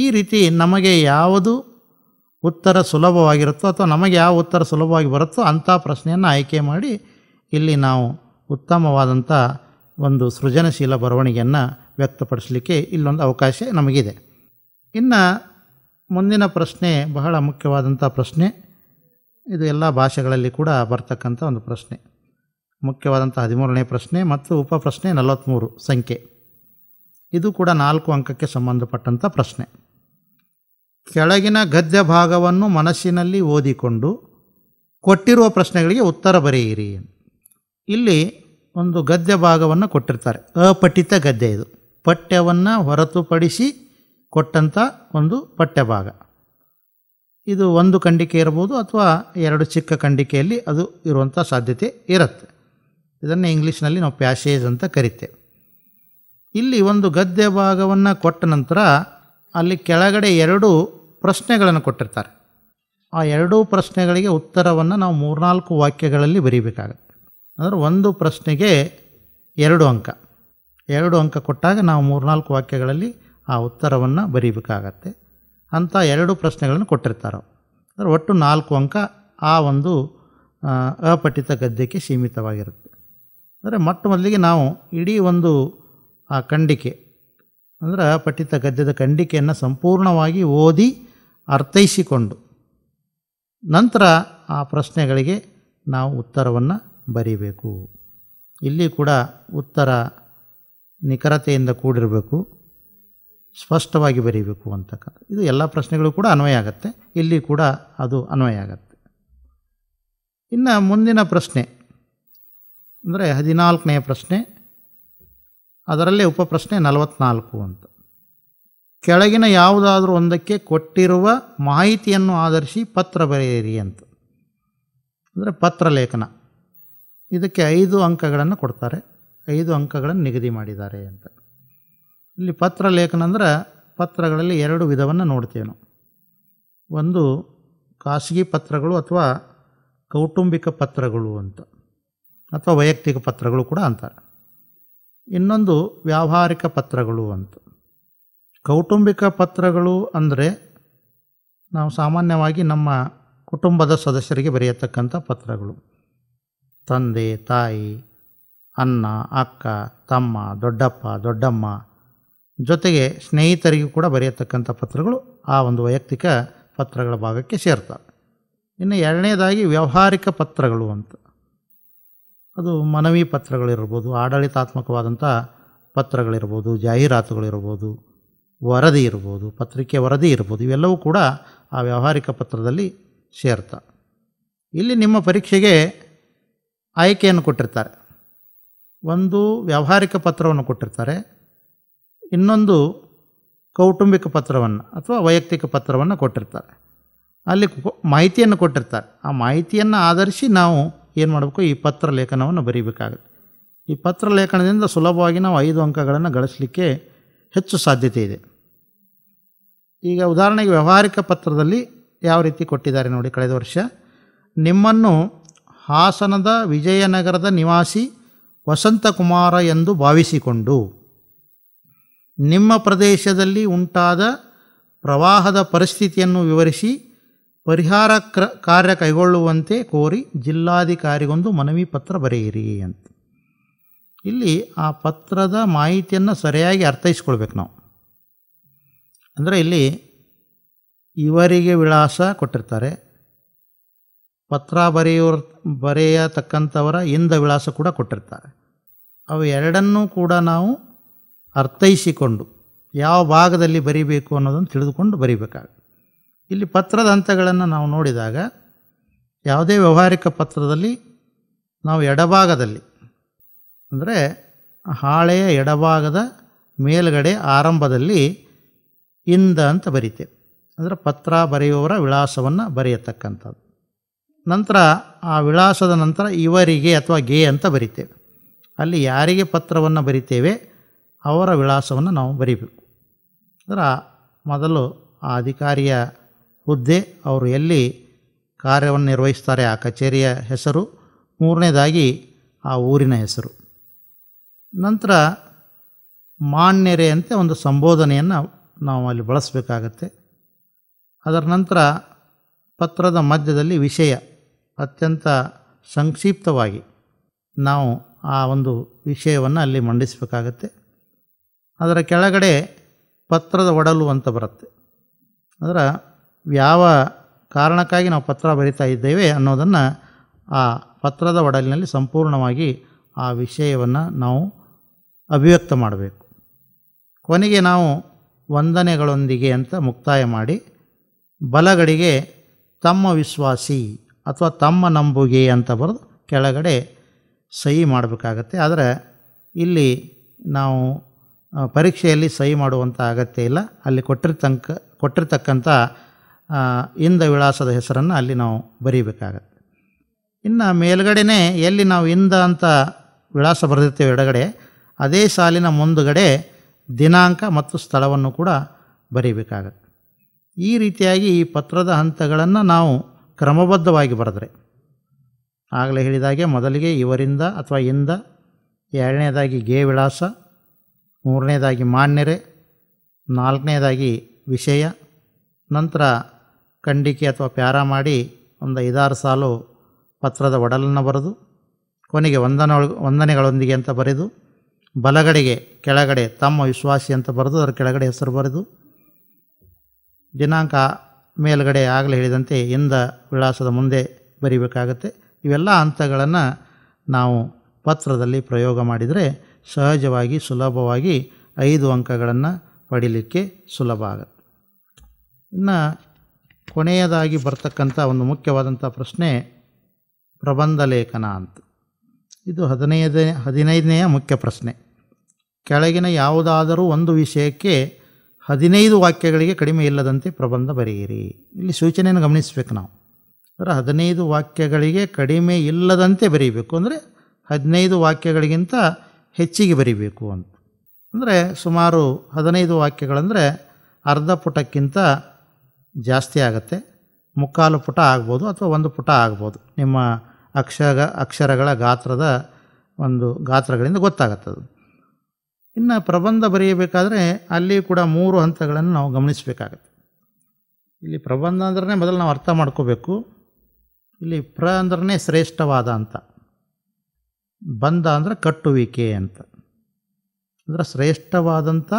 ಈ ರೀತಿ ನಮಗೆ ಯಾವುದು ಉತ್ತರ ಸುಲಭವಾಗಿರುತ್ತೋ ಅಥವಾ ನಮಗೆ ಯಾವ ಉತ್ತರ ಸುಲಭವಾಗಿ ಬರುತ್ತೋ ಅಂಥ ಪ್ರಶ್ನೆಯನ್ನು ಆಯ್ಕೆ ಮಾಡಿ ಇಲ್ಲಿ ನಾವು ಉತ್ತಮವಾದಂಥ ಒಂದು ಸೃಜನಶೀಲ ಬರವಣಿಗೆಯನ್ನು ವ್ಯಕ್ತಪಡಿಸಲಿಕ್ಕೆ ಇಲ್ಲೊಂದು ಅವಕಾಶ ನಮಗಿದೆ ಇನ್ನು ಮುಂದಿನ ಪ್ರಶ್ನೆ ಬಹಳ ಮುಖ್ಯವಾದಂಥ ಪ್ರಶ್ನೆ ಇದು ಎಲ್ಲ ಭಾಷೆಗಳಲ್ಲಿ ಕೂಡ ಬರ್ತಕ್ಕಂಥ ಒಂದು ಪ್ರಶ್ನೆ ಮುಖ್ಯವಾದಂಥ ಹದಿಮೂರನೇ ಪ್ರಶ್ನೆ ಮತ್ತು ಉಪ ಪ್ರಶ್ನೆ ನಲವತ್ತ್ಮೂರು ಸಂಖ್ಯೆ ಇದು ಕೂಡ ನಾಲ್ಕು ಅಂಕಕ್ಕೆ ಸಂಬಂಧಪಟ್ಟಂಥ ಪ್ರಶ್ನೆ ಕೆಳಗಿನ ಗದ್ಯ ಭಾಗವನ್ನು ಮನಸ್ಸಿನಲ್ಲಿ ಓದಿಕೊಂಡು ಕೊಟ್ಟಿರುವ ಪ್ರಶ್ನೆಗಳಿಗೆ ಉತ್ತರ ಬರೆಯಿರಿ ಇಲ್ಲಿ ಒಂದು ಗದ್ಯ ಭಾಗವನ್ನು ಕೊಟ್ಟಿರ್ತಾರೆ ಅಪಠಿತ ಗದ್ಯ ಇದು ಪಠ್ಯವನ್ನು ಹೊರತುಪಡಿಸಿ ಕೊಟ್ಟಂಥ ಒಂದು ಪಠ್ಯ ಭಾಗ ಇದು ಒಂದು ಖಂಡಿಕೆ ಇರ್ಬೋದು ಅಥವಾ ಎರಡು ಚಿಕ್ಕ ಖಂಡಿಕೆಯಲ್ಲಿ ಅದು ಇರುವಂಥ ಸಾಧ್ಯತೆ ಇರುತ್ತೆ ಇದನ್ನು ಇಂಗ್ಲೀಷ್ನಲ್ಲಿ ನಾವು ಪ್ಯಾಸೇಜ್ ಅಂತ ಕರಿತೇವೆ ಇಲ್ಲಿ ಒಂದು ಗದ್ಯ ಭಾಗವನ್ನು ಕೊಟ್ಟ ನಂತರ ಅಲ್ಲಿ ಕೆಳಗಡೆ ಎರಡು ಪ್ರಶ್ನೆಗಳನ್ನು ಕೊಟ್ಟಿರ್ತಾರೆ ಆ ಎರಡೂ ಪ್ರಶ್ನೆಗಳಿಗೆ ಉತ್ತರವನ್ನು ನಾವು ಮೂರ್ನಾಲ್ಕು ವಾಕ್ಯಗಳಲ್ಲಿ ಬರೀಬೇಕಾಗತ್ತೆ ಅಂದರೆ ಒಂದು ಪ್ರಶ್ನೆಗೆ ಎರಡು ಅಂಕ ಎರಡು ಅಂಕ ಕೊಟ್ಟಾಗ ನಾವು ಮೂರ್ನಾಲ್ಕು ವಾಕ್ಯಗಳಲ್ಲಿ ಆ ಉತ್ತರವನ್ನು ಬರೀಬೇಕಾಗತ್ತೆ ಅಂಥ ಎರಡು ಪ್ರಶ್ನೆಗಳನ್ನು ಕೊಟ್ಟಿರ್ತಾರೆ ಅಂದರೆ ಒಟ್ಟು ನಾಲ್ಕು ಅಂಕ ಆ ಒಂದು ಅಪಠಿತ ಗದ್ಯಕ್ಕೆ ಸೀಮಿತವಾಗಿರುತ್ತೆ ಅಂದರೆ ಮೊಟ್ಟ ಮೊದಲಿಗೆ ನಾವು ಇಡೀ ಒಂದು ಆ ಖಂಡಿಕೆ ಅಂದರೆ ಅಪಠಿತ ಗದ್ಯದ ಖಂಡಿಕೆಯನ್ನು ಸಂಪೂರ್ಣವಾಗಿ ಓದಿ ಅರ್ಥೈಸಿಕೊಂಡು ನಂತರ ಆ ಪ್ರಶ್ನೆಗಳಿಗೆ ನಾವು ಉತ್ತರವನ್ನು ಬರೀಬೇಕು ಇಲ್ಲಿ ಕೂಡ ಉತ್ತರ ನಿಖರತೆಯಿಂದ ಕೂಡಿರಬೇಕು ಸ್ಪಷ್ಟವಾಗಿ ಬರೀಬೇಕು ಅಂತಕ್ಕಂಥ ಇದು ಎಲ್ಲ ಪ್ರಶ್ನೆಗಳು ಕೂಡ ಅನ್ವಯ ಆಗುತ್ತೆ ಇಲ್ಲಿ ಕೂಡ ಅದು ಅನ್ವಯ ಆಗತ್ತೆ ಇನ್ನು ಮುಂದಿನ ಪ್ರಶ್ನೆ ಅಂದರೆ ಹದಿನಾಲ್ಕನೆಯ ಪ್ರಶ್ನೆ ಅದರಲ್ಲೇ ಉಪ ಪ್ರಶ್ನೆ ನಲವತ್ತ್ನಾಲ್ಕು ಅಂತ ಕೆಳಗಿನ ಯಾವುದಾದ್ರೂ ಒಂದಕ್ಕೆ ಕೊಟ್ಟಿರುವ ಮಾಹಿತಿಯನ್ನು ಆಧರಿಸಿ ಪತ್ರ ಬರೆಯಿರಿ ಅಂತ ಅಂದರೆ ಪತ್ರ ಲೇಖನ ಇದಕ್ಕೆ ಐದು ಅಂಕಗಳನ್ನು ಕೊಡ್ತಾರೆ ಐದು ಅಂಕಗಳನ್ನು ನಿಗದಿ ಮಾಡಿದ್ದಾರೆ ಅಂತ ಇಲ್ಲಿ ಪತ್ರ ಲೇಖನ ಅಂದರೆ ಪತ್ರಗಳಲ್ಲಿ ಎರಡು ವಿಧವನ್ನು ನೋಡ್ತೇವೆ ಒಂದು ಖಾಸಗಿ ಪತ್ರಗಳು ಅಥವಾ ಕೌಟುಂಬಿಕ ಪತ್ರಗಳು ಅಂತ ಅಥವಾ ವೈಯಕ್ತಿಕ ಪತ್ರಗಳು ಕೂಡ ಅಂತಾರೆ ಇನ್ನೊಂದು ವ್ಯಾವಹಾರಿಕ ಪತ್ರಗಳು ಅಂತ ಕೌಟುಂಬಿಕ ಪತ್ರಗಳು ಅಂದರೆ ನಾವು ಸಾಮಾನ್ಯವಾಗಿ ನಮ್ಮ ಕುಟುಂಬದ ಸದಸ್ಯರಿಗೆ ಬರೆಯತಕ್ಕಂಥ ಪತ್ರಗಳು ತಂದೆ ತಾಯಿ ಅಣ್ಣ ಅಕ್ಕ ತಮ್ಮ ದೊಡ್ಡಪ್ಪ ದೊಡ್ಡಮ್ಮ ಜೊತೆಗೆ ಸ್ನೇಹಿತರಿಗೂ ಕೂಡ ಬರೆಯತಕ್ಕಂಥ ಪತ್ರಗಳು ಆ ಒಂದು ವೈಯಕ್ತಿಕ ಪತ್ರಗಳ ಭಾಗಕ್ಕೆ ಸೇರ್ತವೆ ಇನ್ನು ಎರಡನೇದಾಗಿ ವ್ಯವಹಾರಿಕ ಪತ್ರಗಳು ಅಂತ ಅದು ಮನವಿ ಪತ್ರಗಳಿರ್ಬೋದು ಆಡಳಿತಾತ್ಮಕವಾದಂಥ ಪತ್ರಗಳಿರ್ಬೋದು ಜಾಹೀರಾತುಗಳಿರ್ಬೋದು ವರದಿ ಇರ್ಬೋದು ಪತ್ರಿಕೆ ವರದಿ ಇರ್ಬೋದು ಇವೆಲ್ಲವೂ ಕೂಡ ಆ ವ್ಯಾವಹಾರಿಕ ಪತ್ರದಲ್ಲಿ ಸೇರ್ತ ಇಲ್ಲಿ ನಿಮ್ಮ ಪರೀಕ್ಷೆಗೆ ಆಯ್ಕೆಯನ್ನು ಕೊಟ್ಟಿರ್ತಾರೆ ಒಂದು ವ್ಯಾವಹಾರಿಕ ಪತ್ರವನ್ನು ಕೊಟ್ಟಿರ್ತಾರೆ ಇನ್ನೊಂದು ಕೌಟುಂಬಿಕ ಪತ್ರವನ್ನು ಅಥವಾ ವೈಯಕ್ತಿಕ ಪತ್ರವನ್ನು ಕೊಟ್ಟಿರ್ತಾರೆ ಅಲ್ಲಿ ಮಾಹಿತಿಯನ್ನು ಕೊಟ್ಟಿರ್ತಾರೆ ಆ ಮಾಹಿತಿಯನ್ನು ಆಧರಿಸಿ ನಾವು ಏನು ಮಾಡಬೇಕು ಈ ಪತ್ರ ಲೇಖನವನ್ನು ಬರೀಬೇಕಾಗುತ್ತೆ ಈ ಪತ್ರ ಲೇಖನದಿಂದ ಸುಲಭವಾಗಿ ನಾವು ಐದು ಅಂಕಗಳನ್ನು ಗಳಿಸಲಿಕ್ಕೆ ಹೆಚ್ಚು ಸಾಧ್ಯತೆ ಇದೆ ಈಗ ಉದಾಹರಣೆಗೆ ವ್ಯವಹಾರಿಕ ಪತ್ರದಲ್ಲಿ ಯಾವ ರೀತಿ ಕೊಟ್ಟಿದ್ದಾರೆ ನೋಡಿ ಕಳೆದ ವರ್ಷ ನಿಮ್ಮನ್ನು ಹಾಸನದ ವಿಜಯನಗರದ ನಿವಾಸಿ ವಸಂತಕುಮಾರ ಎಂದು ಭಾವಿಸಿಕೊಂಡು ನಿಮ್ಮ ಪ್ರದೇಶದಲ್ಲಿ ಉಂಟಾದ ಪ್ರವಾಹದ ಪರಿಸ್ಥಿತಿಯನ್ನು ವಿವರಿಸಿ ಪರಿಹಾರ ಕ್ರ ಕಾರ್ಯ ಕೈಗೊಳ್ಳುವಂತೆ ಕೋರಿ ಜಿಲ್ಲಾಧಿಕಾರಿಗೊಂದು ಮನವಿ ಪತ್ರ ಬರೆಯಿರಿ ಅಂತ ಇಲ್ಲಿ ಆ ಪತ್ರದ ಮಾಹಿತಿಯನ್ನು ಸರಿಯಾಗಿ ಅರ್ಥೈಸ್ಕೊಳ್ಬೇಕು ನಾವು ಅಂದರೆ ಇಲ್ಲಿ ಇವರಿಗೆ ವಿಳಾಸ ಕೊಟ್ಟಿರ್ತಾರೆ ಪತ್ರ ಬರೆಯೋರ್ ಬರೆಯತಕ್ಕಂಥವರ ಇಂದ ವಿಳಾಸ ಕೂಡ ಕೊಟ್ಟಿರ್ತಾರೆ ಅವು ಎರಡನ್ನೂ ಕೂಡ ನಾವು ಅರ್ಥೈಸಿಕೊಂಡು ಯಾವ ಭಾಗದಲ್ಲಿ ಬರೀಬೇಕು ಅನ್ನೋದನ್ನು ತಿಳಿದುಕೊಂಡು ಬರೀಬೇಕಾಗ ಇಲ್ಲಿ ಪತ್ರದ ಹಂತಗಳನ್ನು ನಾವು ನೋಡಿದಾಗ ಯಾವುದೇ ವ್ಯವಹಾರಿಕ ಪತ್ರದಲ್ಲಿ ನಾವು ಎಡಭಾಗದಲ್ಲಿ ಅಂದರೆ ಹಾಳೆಯ ಎಡಭಾಗದ ಮೇಲ್ಗಡೆ ಆರಂಭದಲ್ಲಿ ಇಂದ ಅಂತ ಬರೀತೇವೆ ಅಂದರೆ ಪತ್ರ ಬರೆಯುವವರ ವಿಳಾಸವನ್ನು ಬರೆಯತಕ್ಕಂಥದ್ದು ನಂತರ ಆ ವಿಳಾಸದ ನಂತರ ಇವರಿಗೆ ಅಥವಾ ಗೆ ಅಂತ ಬರಿತೇವೆ ಅಲ್ಲಿ ಯಾರಿಗೆ ಪತ್ರವನ್ನು ಬರಿತೇವೆ ಅವರ ವಿಳಾಸವನ್ನು ನಾವು ಬರಿಬೇಕು ಅಂದರೆ ಮೊದಲು ಆ ಅಧಿಕಾರಿಯ ಹುದ್ದೆ ಅವರು ಎಲ್ಲಿ ಕಾರ್ಯವನ್ನು ನಿರ್ವಹಿಸ್ತಾರೆ ಆ ಕಚೇರಿಯ ಹೆಸರು ಮೂರನೇದಾಗಿ ಆ ಊರಿನ ಹೆಸರು ನಂತರ ಮಾನ್ಯರೆ ಅಂತ ಒಂದು ಸಂಬೋಧನೆಯನ್ನು ನಾವು ಅಲ್ಲಿ ಬಳಸಬೇಕಾಗತ್ತೆ ಅದರ ನಂತರ ಪತ್ರದ ಮಧ್ಯದಲ್ಲಿ ವಿಷಯ ಅತ್ಯಂತ ಸಂಕ್ಷಿಪ್ತವಾಗಿ ನಾವು ಆ ಒಂದು ವಿಷಯವನ್ನು ಅಲ್ಲಿ ಮಂಡಿಸಬೇಕಾಗತ್ತೆ ಅದರ ಕೆಳಗಡೆ ಪತ್ರದ ಒಡಲು ಅಂತ ಬರುತ್ತೆ ಅದರ ಯಾವ ಕಾರಣಕ್ಕಾಗಿ ನಾವು ಪತ್ರ ಬರಿತಾ ಇದ್ದೇವೆ ಅನ್ನೋದನ್ನು ಆ ಪತ್ರದ ಒಡಲಿನಲ್ಲಿ ಸಂಪೂರ್ಣವಾಗಿ ಆ ವಿಷಯವನ್ನು ನಾವು ಅಭಿವ್ಯಕ್ತ ಮಾಡಬೇಕು ಕೊನೆಗೆ ನಾವು ವಂದನೆಗಳೊಂದಿಗೆ ಅಂತ ಮುಕ್ತಾಯ ಮಾಡಿ ಬಲಗಡೆಗೆ ತಮ್ಮ ವಿಶ್ವಾಸಿ ಅಥವಾ ತಮ್ಮ ನಂಬುಗೆ ಅಂತ ಬರೆದು ಕೆಳಗಡೆ ಸಹಿ ಮಾಡಬೇಕಾಗತ್ತೆ ಆದರೆ ಇಲ್ಲಿ ನಾವು ಪರೀಕ್ಷೆಯಲ್ಲಿ ಸಹಿ ಮಾಡುವಂಥ ಅಗತ್ಯ ಇಲ್ಲ ಅಲ್ಲಿ ಕೊಟ್ಟಿರ್ತಂಕ ಕೊಟ್ಟಿರ್ತಕ್ಕಂಥ ಇಂದ ವಿಳಾಸದ ಹೆಸರನ್ನು ಅಲ್ಲಿ ನಾವು ಬರೀಬೇಕಾಗತ್ತೆ ಇನ್ನು ಮೇಲ್ಗಡೆನೇ ಎಲ್ಲಿ ನಾವು ಇಂದ ಅಂತ ವಿಳಾಸ ಬರೆದಿರ್ತೇವೆ ಎಡಗಡೆ ಅದೇ ಸಾಲಿನ ಮುಂದುಗಡೆ ದಿನಾಂಕ ಮತ್ತು ಸ್ಥಳವನ್ನು ಕೂಡ ಬರೀಬೇಕಾಗತ್ತೆ ಈ ರೀತಿಯಾಗಿ ಈ ಪತ್ರದ ಹಂತಗಳನ್ನು ನಾವು ಕ್ರಮಬದ್ಧವಾಗಿ ಬರೆದ್ರೆ ಆಗಲೇ ಹೇಳಿದಾಗೆ ಮೊದಲಿಗೆ ಇವರಿಂದ ಅಥವಾ ಇಂದ ಎರಡನೇದಾಗಿ ಗೇ ವಿಳಾಸ ಮೂರನೇದಾಗಿ ಮಾನ್ಯರೆ ನಾಲ್ಕನೇದಾಗಿ ವಿಷಯ ನಂತರ ಖಂಡಿಕೆ ಅಥವಾ ಪ್ಯಾರ ಮಾಡಿ ಒಂದು ಐದಾರು ಸಾಲು ಪತ್ರದ ಒಡಲನ್ನು ಬರೆದು ಕೊನೆಗೆ ವಂದನ ವಂದನೆಗಳೊಂದಿಗೆ ಅಂತ ಬರೆದು ಬಲಗಡೆಗೆ ಕೆಳಗಡೆ ತಮ್ಮ ವಿಶ್ವಾಸಿ ಅಂತ ಬರೆದು ಅದರ ಕೆಳಗಡೆ ಹೆಸರು ಬರೆದು ದಿನಾಂಕ ಮೇಲುಗಡೆ ಆಗಲೇ ಹೇಳಿದಂತೆ ಎಂದ ವಿಳಾಸದ ಮುಂದೆ ಬರೀಬೇಕಾಗತ್ತೆ ಇವೆಲ್ಲ ಹಂತಗಳನ್ನು ನಾವು ಪತ್ರದಲ್ಲಿ ಪ್ರಯೋಗ ಮಾಡಿದರೆ ಸಹಜವಾಗಿ ಸುಲಭವಾಗಿ ಐದು ಅಂಕಗಳನ್ನು ಪಡೀಲಿಕ್ಕೆ ಸುಲಭ ಆಗುತ್ತೆ ಇನ್ನು ಕೊನೆಯದಾಗಿ ಬರ್ತಕ್ಕಂಥ ಒಂದು ಮುಖ್ಯವಾದಂಥ ಪ್ರಶ್ನೆ ಪ್ರಬಂಧ ಲೇಖನ ಅಂತ ಇದು ಹದಿನೈದನೇ ಹದಿನೈದನೆಯ ಮುಖ್ಯ ಪ್ರಶ್ನೆ ಕೆಳಗಿನ ಯಾವುದಾದರೂ ಒಂದು ವಿಷಯಕ್ಕೆ ಹದಿನೈದು ವಾಕ್ಯಗಳಿಗೆ ಕಡಿಮೆ ಇಲ್ಲದಂತೆ ಪ್ರಬಂಧ ಬರೆಯಿರಿ ಇಲ್ಲಿ ಸೂಚನೆಯನ್ನು ಗಮನಿಸಬೇಕು ನಾವು ಅಂದರೆ ಹದಿನೈದು ವಾಕ್ಯಗಳಿಗೆ ಕಡಿಮೆ ಇಲ್ಲದಂತೆ ಬರೀಬೇಕು ಅಂದರೆ ಹದಿನೈದು ವಾಕ್ಯಗಳಿಗಿಂತ ಹೆಚ್ಚಿಗೆ ಬರೀಬೇಕು ಅಂತ ಅಂದರೆ ಸುಮಾರು ಹದಿನೈದು ವಾಕ್ಯಗಳಂದರೆ ಅರ್ಧ ಪುಟಕ್ಕಿಂತ ಜಾಸ್ತಿ ಆಗುತ್ತೆ ಮುಕ್ಕಾಲು ಪುಟ ಆಗ್ಬೋದು ಅಥವಾ ಒಂದು ಪುಟ ಆಗ್ಬೋದು ನಿಮ್ಮ ಅಕ್ಷರ ಅಕ್ಷರಗಳ ಗಾತ್ರದ ಒಂದು ಗಾತ್ರಗಳಿಂದ ಗೊತ್ತಾಗತ್ತದು ಇನ್ನು ಪ್ರಬಂಧ ಬರೆಯಬೇಕಾದ್ರೆ ಅಲ್ಲಿ ಕೂಡ ಮೂರು ಹಂತಗಳನ್ನು ನಾವು ಗಮನಿಸಬೇಕಾಗತ್ತೆ ಇಲ್ಲಿ ಪ್ರಬಂಧ ಅಂದ್ರೆ ಮೊದಲು ನಾವು ಅರ್ಥ ಮಾಡ್ಕೋಬೇಕು ಇಲ್ಲಿ ಪ್ರ ಅಂದ್ರೆ ಶ್ರೇಷ್ಠವಾದ ಅಂತ ಬಂಧ ಅಂದರೆ ಕಟ್ಟುವಿಕೆ ಅಂತ ಅಂದರೆ ಶ್ರೇಷ್ಠವಾದಂಥ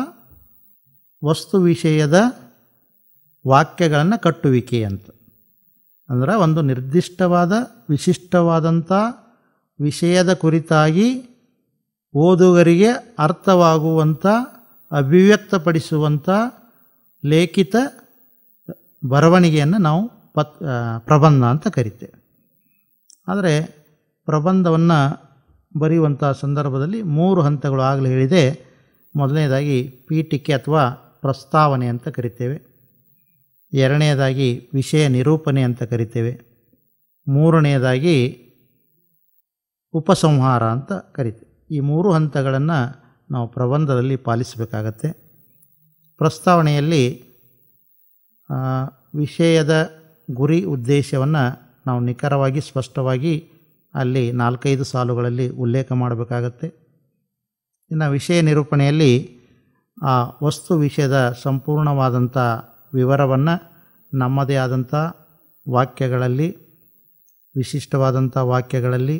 ವಸ್ತು ವಿಷಯದ ವಾಕ್ಯಗಳನ್ನು ಕಟ್ಟುವಿಕೆ ಅಂತ ಅಂದರೆ ಒಂದು ನಿರ್ದಿಷ್ಟವಾದ ವಿಶಿಷ್ಟವಾದಂಥ ವಿಷಯದ ಕುರಿತಾಗಿ ಓದುಗರಿಗೆ ಅರ್ಥವಾಗುವಂಥ ಅಭಿವ್ಯಕ್ತಪಡಿಸುವಂಥ ಲೇಖಿತ ಬರವಣಿಗೆಯನ್ನು ನಾವು ಪತ್ ಪ್ರಬಂಧ ಅಂತ ಕರಿತೇವೆ ಆದರೆ ಪ್ರಬಂಧವನ್ನು ಬರೆಯುವಂಥ ಸಂದರ್ಭದಲ್ಲಿ ಮೂರು ಹಂತಗಳು ಆಗಲೇ ಹೇಳಿದೆ ಮೊದಲನೇದಾಗಿ ಪೀಠಿಕೆ ಅಥವಾ ಪ್ರಸ್ತಾವನೆ ಅಂತ ಕರಿತೇವೆ ಎರಡನೆಯದಾಗಿ ವಿಷಯ ನಿರೂಪಣೆ ಅಂತ ಕರಿತೇವೆ ಮೂರನೆಯದಾಗಿ ಉಪಸಂಹಾರ ಅಂತ ಕರಿತೇವೆ ಈ ಮೂರು ಹಂತಗಳನ್ನು ನಾವು ಪ್ರಬಂಧದಲ್ಲಿ ಪಾಲಿಸಬೇಕಾಗತ್ತೆ ಪ್ರಸ್ತಾವನೆಯಲ್ಲಿ ವಿಷಯದ ಗುರಿ ಉದ್ದೇಶವನ್ನು ನಾವು ನಿಖರವಾಗಿ ಸ್ಪಷ್ಟವಾಗಿ ಅಲ್ಲಿ ನಾಲ್ಕೈದು ಸಾಲುಗಳಲ್ಲಿ ಉಲ್ಲೇಖ ಮಾಡಬೇಕಾಗತ್ತೆ ಇನ್ನು ವಿಷಯ ನಿರೂಪಣೆಯಲ್ಲಿ ಆ ವಸ್ತು ವಿಷಯದ ಸಂಪೂರ್ಣವಾದಂಥ ವಿವರವನ್ನು ನಮ್ಮದೇ ಆದಂಥ ವಾಕ್ಯಗಳಲ್ಲಿ ವಿಶಿಷ್ಟವಾದಂಥ ವಾಕ್ಯಗಳಲ್ಲಿ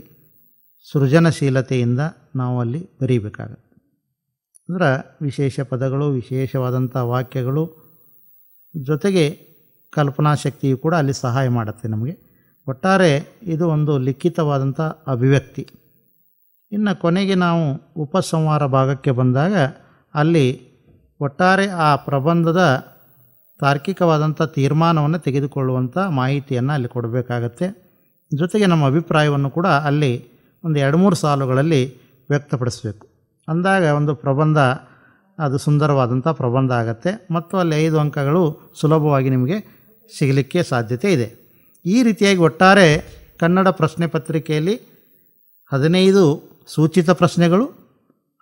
ಸೃಜನಶೀಲತೆಯಿಂದ ನಾವು ಅಲ್ಲಿ ಬರೀಬೇಕಾಗತ್ತೆ ಅಂದ್ರೆ ವಿಶೇಷ ಪದಗಳು ವಿಶೇಷವಾದಂಥ ವಾಕ್ಯಗಳು ಜೊತೆಗೆ ಕಲ್ಪನಾಶಕ್ತಿಯು ಕೂಡ ಅಲ್ಲಿ ಸಹಾಯ ಮಾಡುತ್ತೆ ನಮಗೆ ಒಟ್ಟಾರೆ ಇದು ಒಂದು ಲಿಖಿತವಾದಂಥ ಅಭಿವ್ಯಕ್ತಿ ಇನ್ನು ಕೊನೆಗೆ ನಾವು ಉಪಸಂಹಾರ ಭಾಗಕ್ಕೆ ಬಂದಾಗ ಅಲ್ಲಿ ಒಟ್ಟಾರೆ ಆ ಪ್ರಬಂಧದ ತಾರ್ಕಿಕವಾದಂಥ ತೀರ್ಮಾನವನ್ನು ತೆಗೆದುಕೊಳ್ಳುವಂಥ ಮಾಹಿತಿಯನ್ನು ಅಲ್ಲಿ ಕೊಡಬೇಕಾಗತ್ತೆ ಜೊತೆಗೆ ನಮ್ಮ ಅಭಿಪ್ರಾಯವನ್ನು ಕೂಡ ಅಲ್ಲಿ ಒಂದು ಎರಡು ಮೂರು ಸಾಲುಗಳಲ್ಲಿ ವ್ಯಕ್ತಪಡಿಸಬೇಕು ಅಂದಾಗ ಒಂದು ಪ್ರಬಂಧ ಅದು ಸುಂದರವಾದಂಥ ಪ್ರಬಂಧ ಆಗುತ್ತೆ ಮತ್ತು ಅಲ್ಲಿ ಐದು ಅಂಕಗಳು ಸುಲಭವಾಗಿ ನಿಮಗೆ ಸಿಗಲಿಕ್ಕೆ ಸಾಧ್ಯತೆ ಇದೆ ಈ ರೀತಿಯಾಗಿ ಒಟ್ಟಾರೆ ಕನ್ನಡ ಪ್ರಶ್ನೆ ಪತ್ರಿಕೆಯಲ್ಲಿ ಹದಿನೈದು ಸೂಚಿತ ಪ್ರಶ್ನೆಗಳು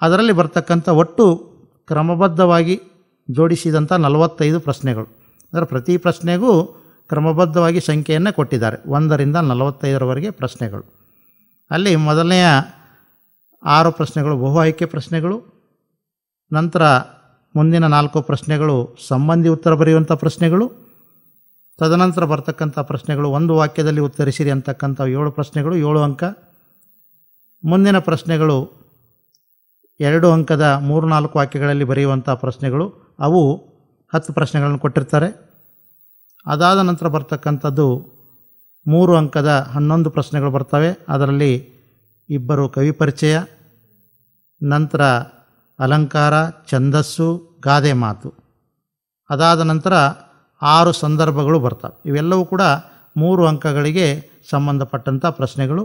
ಅದರಲ್ಲಿ ಬರ್ತಕ್ಕಂಥ ಒಟ್ಟು ಕ್ರಮಬದ್ಧವಾಗಿ ಜೋಡಿಸಿದಂಥ ನಲವತ್ತೈದು ಪ್ರಶ್ನೆಗಳು ಅಂದರೆ ಪ್ರತಿ ಪ್ರಶ್ನೆಗೂ ಕ್ರಮಬದ್ಧವಾಗಿ ಸಂಖ್ಯೆಯನ್ನು ಕೊಟ್ಟಿದ್ದಾರೆ ಒಂದರಿಂದ ನಲವತ್ತೈದರವರೆಗೆ ಪ್ರಶ್ನೆಗಳು ಅಲ್ಲಿ ಮೊದಲನೆಯ ಆರು ಪ್ರಶ್ನೆಗಳು ಬಹು ಆಯ್ಕೆ ಪ್ರಶ್ನೆಗಳು ನಂತರ ಮುಂದಿನ ನಾಲ್ಕು ಪ್ರಶ್ನೆಗಳು ಸಂಬಂಧಿ ಉತ್ತರ ಬರೆಯುವಂಥ ಪ್ರಶ್ನೆಗಳು ತದನಂತರ ಬರ್ತಕ್ಕಂಥ ಪ್ರಶ್ನೆಗಳು ಒಂದು ವಾಕ್ಯದಲ್ಲಿ ಉತ್ತರಿಸಿರಿ ಅಂತಕ್ಕಂಥ ಏಳು ಪ್ರಶ್ನೆಗಳು ಏಳು ಅಂಕ ಮುಂದಿನ ಪ್ರಶ್ನೆಗಳು ಎರಡು ಅಂಕದ ಮೂರು ನಾಲ್ಕು ವಾಕ್ಯಗಳಲ್ಲಿ ಬರೆಯುವಂಥ ಪ್ರಶ್ನೆಗಳು ಅವು ಹತ್ತು ಪ್ರಶ್ನೆಗಳನ್ನು ಕೊಟ್ಟಿರ್ತಾರೆ ಅದಾದ ನಂತರ ಬರ್ತಕ್ಕಂಥದ್ದು ಮೂರು ಅಂಕದ ಹನ್ನೊಂದು ಪ್ರಶ್ನೆಗಳು ಬರ್ತವೆ ಅದರಲ್ಲಿ ಇಬ್ಬರು ಕವಿ ಪರಿಚಯ ನಂತರ ಅಲಂಕಾರ ಛಂದಸ್ಸು ಗಾದೆ ಮಾತು ಅದಾದ ನಂತರ ಆರು ಸಂದರ್ಭಗಳು ಬರ್ತವೆ ಇವೆಲ್ಲವೂ ಕೂಡ ಮೂರು ಅಂಕಗಳಿಗೆ ಸಂಬಂಧಪಟ್ಟಂಥ ಪ್ರಶ್ನೆಗಳು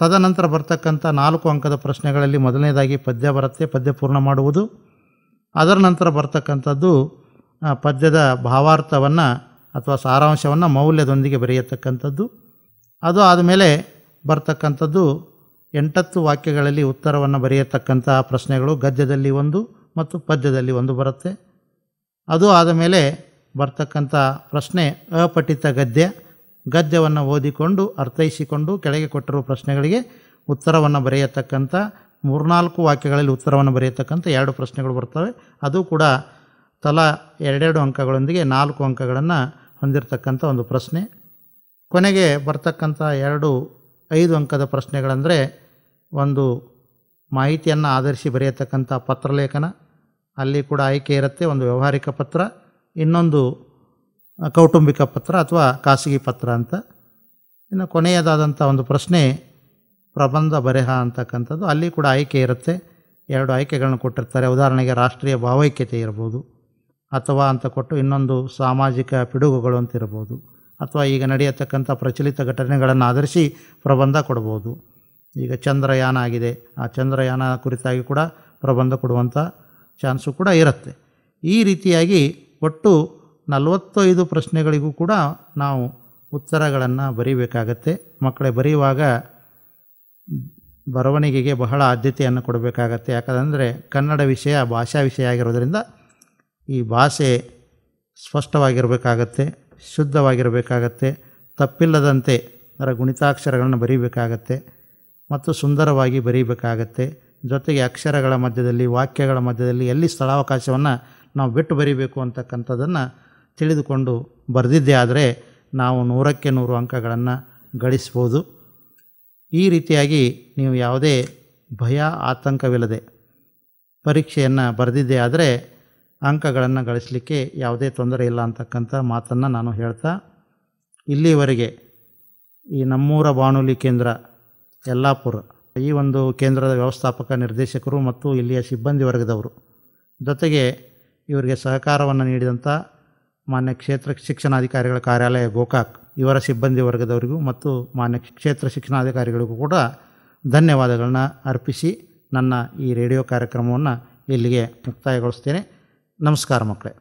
ತದನಂತರ ಬರ್ತಕ್ಕಂಥ ನಾಲ್ಕು ಅಂಕದ ಪ್ರಶ್ನೆಗಳಲ್ಲಿ ಮೊದಲನೇದಾಗಿ ಪದ್ಯ ಬರುತ್ತೆ ಪದ್ಯ ಪೂರ್ಣ ಮಾಡುವುದು ಅದರ ನಂತರ ಬರ್ತಕ್ಕಂಥದ್ದು ಪದ್ಯದ ಭಾವಾರ್ಥವನ್ನು ಅಥವಾ ಸಾರಾಂಶವನ್ನು ಮೌಲ್ಯದೊಂದಿಗೆ ಬರೆಯತಕ್ಕಂಥದ್ದು ಅದು ಆದಮೇಲೆ ಬರ್ತಕ್ಕಂಥದ್ದು ಎಂಟತ್ತು ವಾಕ್ಯಗಳಲ್ಲಿ ಉತ್ತರವನ್ನು ಬರೆಯತಕ್ಕಂಥ ಪ್ರಶ್ನೆಗಳು ಗದ್ಯದಲ್ಲಿ ಒಂದು ಮತ್ತು ಪದ್ಯದಲ್ಲಿ ಒಂದು ಬರುತ್ತೆ ಅದು ಆದಮೇಲೆ ಬರ್ತಕ್ಕಂಥ ಪ್ರಶ್ನೆ ಅಪಠಿತ ಗದ್ಯ ಗದ್ಯವನ್ನು ಓದಿಕೊಂಡು ಅರ್ಥೈಸಿಕೊಂಡು ಕೆಳಗೆ ಕೊಟ್ಟಿರುವ ಪ್ರಶ್ನೆಗಳಿಗೆ ಉತ್ತರವನ್ನು ಬರೆಯತಕ್ಕಂಥ ಮೂರ್ನಾಲ್ಕು ವಾಕ್ಯಗಳಲ್ಲಿ ಉತ್ತರವನ್ನು ಬರೆಯತಕ್ಕಂಥ ಎರಡು ಪ್ರಶ್ನೆಗಳು ಬರ್ತವೆ ಅದು ಕೂಡ ತಲಾ ಎರಡೆರಡು ಅಂಕಗಳೊಂದಿಗೆ ನಾಲ್ಕು ಅಂಕಗಳನ್ನು ಹೊಂದಿರತಕ್ಕಂಥ ಒಂದು ಪ್ರಶ್ನೆ ಕೊನೆಗೆ ಬರ್ತಕ್ಕಂಥ ಎರಡು ಐದು ಅಂಕದ ಪ್ರಶ್ನೆಗಳಂದರೆ ಒಂದು ಮಾಹಿತಿಯನ್ನು ಆಧರಿಸಿ ಬರೆಯತಕ್ಕಂಥ ಪತ್ರಲೇಖನ ಅಲ್ಲಿ ಕೂಡ ಆಯ್ಕೆ ಇರುತ್ತೆ ಒಂದು ವ್ಯವಹಾರಿಕ ಪತ್ರ ಇನ್ನೊಂದು ಕೌಟುಂಬಿಕ ಪತ್ರ ಅಥವಾ ಖಾಸಗಿ ಪತ್ರ ಅಂತ ಇನ್ನು ಕೊನೆಯದಾದಂಥ ಒಂದು ಪ್ರಶ್ನೆ ಪ್ರಬಂಧ ಬರೆಹ ಅಂತಕ್ಕಂಥದ್ದು ಅಲ್ಲಿ ಕೂಡ ಆಯ್ಕೆ ಇರುತ್ತೆ ಎರಡು ಆಯ್ಕೆಗಳನ್ನು ಕೊಟ್ಟಿರ್ತಾರೆ ಉದಾಹರಣೆಗೆ ರಾಷ್ಟ್ರೀಯ ಭಾವೈಕ್ಯತೆ ಇರ್ಬೋದು ಅಥವಾ ಅಂತ ಕೊಟ್ಟು ಇನ್ನೊಂದು ಸಾಮಾಜಿಕ ಪಿಡುಗುಗಳು ಅಂತ ಇರ್ಬೋದು ಅಥವಾ ಈಗ ನಡೆಯತಕ್ಕಂಥ ಪ್ರಚಲಿತ ಘಟನೆಗಳನ್ನು ಆಧರಿಸಿ ಪ್ರಬಂಧ ಕೊಡ್ಬೋದು ಈಗ ಚಂದ್ರಯಾನ ಆಗಿದೆ ಆ ಚಂದ್ರಯಾನ ಕುರಿತಾಗಿ ಕೂಡ ಪ್ರಬಂಧ ಕೊಡುವಂಥ ಚಾನ್ಸು ಕೂಡ ಇರುತ್ತೆ ಈ ರೀತಿಯಾಗಿ ಒಟ್ಟು ನಲವತ್ತೈದು ಪ್ರಶ್ನೆಗಳಿಗೂ ಕೂಡ ನಾವು ಉತ್ತರಗಳನ್ನು ಬರೀಬೇಕಾಗತ್ತೆ ಮಕ್ಕಳೇ ಬರೆಯುವಾಗ ಬರವಣಿಗೆಗೆ ಬಹಳ ಆದ್ಯತೆಯನ್ನು ಕೊಡಬೇಕಾಗತ್ತೆ ಯಾಕಂದರೆ ಕನ್ನಡ ವಿಷಯ ಭಾಷಾ ವಿಷಯ ಆಗಿರೋದರಿಂದ ಈ ಭಾಷೆ ಸ್ಪಷ್ಟವಾಗಿರಬೇಕಾಗತ್ತೆ ಶುದ್ಧವಾಗಿರಬೇಕಾಗತ್ತೆ ತಪ್ಪಿಲ್ಲದಂತೆ ಅದರ ಗುಣಿತಾಕ್ಷರಗಳನ್ನು ಬರೀಬೇಕಾಗತ್ತೆ ಮತ್ತು ಸುಂದರವಾಗಿ ಬರೀಬೇಕಾಗತ್ತೆ ಜೊತೆಗೆ ಅಕ್ಷರಗಳ ಮಧ್ಯದಲ್ಲಿ ವಾಕ್ಯಗಳ ಮಧ್ಯದಲ್ಲಿ ಎಲ್ಲಿ ಸ್ಥಳಾವಕಾಶವನ್ನು ನಾವು ಬಿಟ್ಟು ಬರೀಬೇಕು ಅಂತಕ್ಕಂಥದ್ದನ್ನು ತಿಳಿದುಕೊಂಡು ಬರೆದಿದ್ದೇ ಆದರೆ ನಾವು ನೂರಕ್ಕೆ ನೂರು ಅಂಕಗಳನ್ನು ಗಳಿಸ್ಬೋದು ಈ ರೀತಿಯಾಗಿ ನೀವು ಯಾವುದೇ ಭಯ ಆತಂಕವಿಲ್ಲದೆ ಪರೀಕ್ಷೆಯನ್ನು ಬರೆದಿದ್ದೇ ಆದರೆ ಅಂಕಗಳನ್ನು ಗಳಿಸಲಿಕ್ಕೆ ಯಾವುದೇ ತೊಂದರೆ ಇಲ್ಲ ಅಂತಕ್ಕಂಥ ಮಾತನ್ನು ನಾನು ಹೇಳ್ತಾ ಇಲ್ಲಿವರೆಗೆ ಈ ನಮ್ಮೂರ ಬಾನುಲಿ ಕೇಂದ್ರ ಯಲ್ಲಾಪುರ ಈ ಒಂದು ಕೇಂದ್ರದ ವ್ಯವಸ್ಥಾಪಕ ನಿರ್ದೇಶಕರು ಮತ್ತು ಇಲ್ಲಿಯ ಸಿಬ್ಬಂದಿ ವರ್ಗದವರು ಜೊತೆಗೆ ಇವರಿಗೆ ಸಹಕಾರವನ್ನು ನೀಡಿದಂಥ ಮಾನ್ಯ ಕ್ಷೇತ್ರ ಶಿಕ್ಷಣಾಧಿಕಾರಿಗಳ ಕಾರ್ಯಾಲಯ ಗೋಕಾಕ್ ಇವರ ಸಿಬ್ಬಂದಿ ವರ್ಗದವರಿಗೂ ಮತ್ತು ಮಾನ್ಯ ಕ್ಷೇತ್ರ ಶಿಕ್ಷಣಾಧಿಕಾರಿಗಳಿಗೂ ಕೂಡ ಧನ್ಯವಾದಗಳನ್ನ ಅರ್ಪಿಸಿ ನನ್ನ ಈ ರೇಡಿಯೋ ಕಾರ್ಯಕ್ರಮವನ್ನು ಇಲ್ಲಿಗೆ ಮುಕ್ತಾಯಗೊಳಿಸ್ತೇನೆ ನಮಸ್ಕಾರ ಮಕ್ಕಳೇ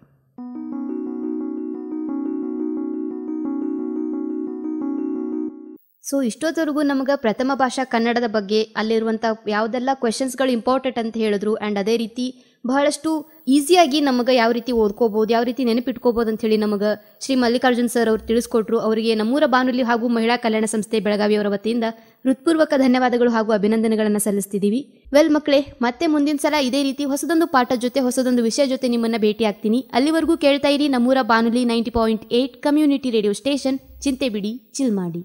ಸೊ ಇಷ್ಟೊತ್ತವರೆಗೂ ನಮಗೆ ಪ್ರಥಮ ಭಾಷಾ ಕನ್ನಡದ ಬಗ್ಗೆ ಅಲ್ಲಿರುವಂಥ ಯಾವುದೆಲ್ಲ ಕ್ವೆಶನ್ಸ್ಗಳು ಇಂಪಾರ್ಟೆಂಟ್ ಅಂತ ಹೇಳಿದ್ರು ಆ್ಯಂಡ್ ಅದೇ ರೀತಿ ಬಹಳಷ್ಟು ಈಸಿಯಾಗಿ ನಮಗೆ ಯಾವ ರೀತಿ ಓದ್ಕೋಬಹುದು ಯಾವ ರೀತಿ ನೆನಪಿಟ್ಕೋಬಹುದು ಅಂತ ಹೇಳಿ ನಮಗೆ ಶ್ರೀ ಮಲ್ಲಿಕಾರ್ಜುನ್ ಸರ್ ಅವರು ತಿಳಿಸ್ಕೊಟ್ರು ಅವರಿಗೆ ನಮ್ಮೂರ ಬಾನುಲಿ ಹಾಗೂ ಮಹಿಳಾ ಕಲ್ಯಾಣ ಸಂಸ್ಥೆ ಬೆಳಗಾವಿ ಅವರ ವತಿಯಿಂದ ಹೃತ್ಪೂರ್ವಕ ಧನ್ಯವಾದಗಳು ಹಾಗೂ ಅಭಿನಂದನೆಗಳನ್ನು ಸಲ್ಲಿಸ್ತಿದ್ದೀವಿ ವೆಲ್ ಮಕ್ಕಳೇ ಮತ್ತೆ ಮುಂದಿನ ಸಲ ಇದೇ ರೀತಿ ಹೊಸದೊಂದು ಪಾಠ ಜೊತೆ ಹೊಸದೊಂದು ವಿಷಯ ಜೊತೆ ನಿಮ್ಮನ್ನ ಭೇಟಿ ಆಗ್ತೀನಿ ಅಲ್ಲಿವರೆಗೂ ಕೇಳ್ತಾ ಇರಿ ನಮ್ಮೂರ ಬಾನುಲಿ ninety point eight community radio station ಚಿಂತೆ ಬಿಡಿ ಚಿಲ್ ಮಾಡಿ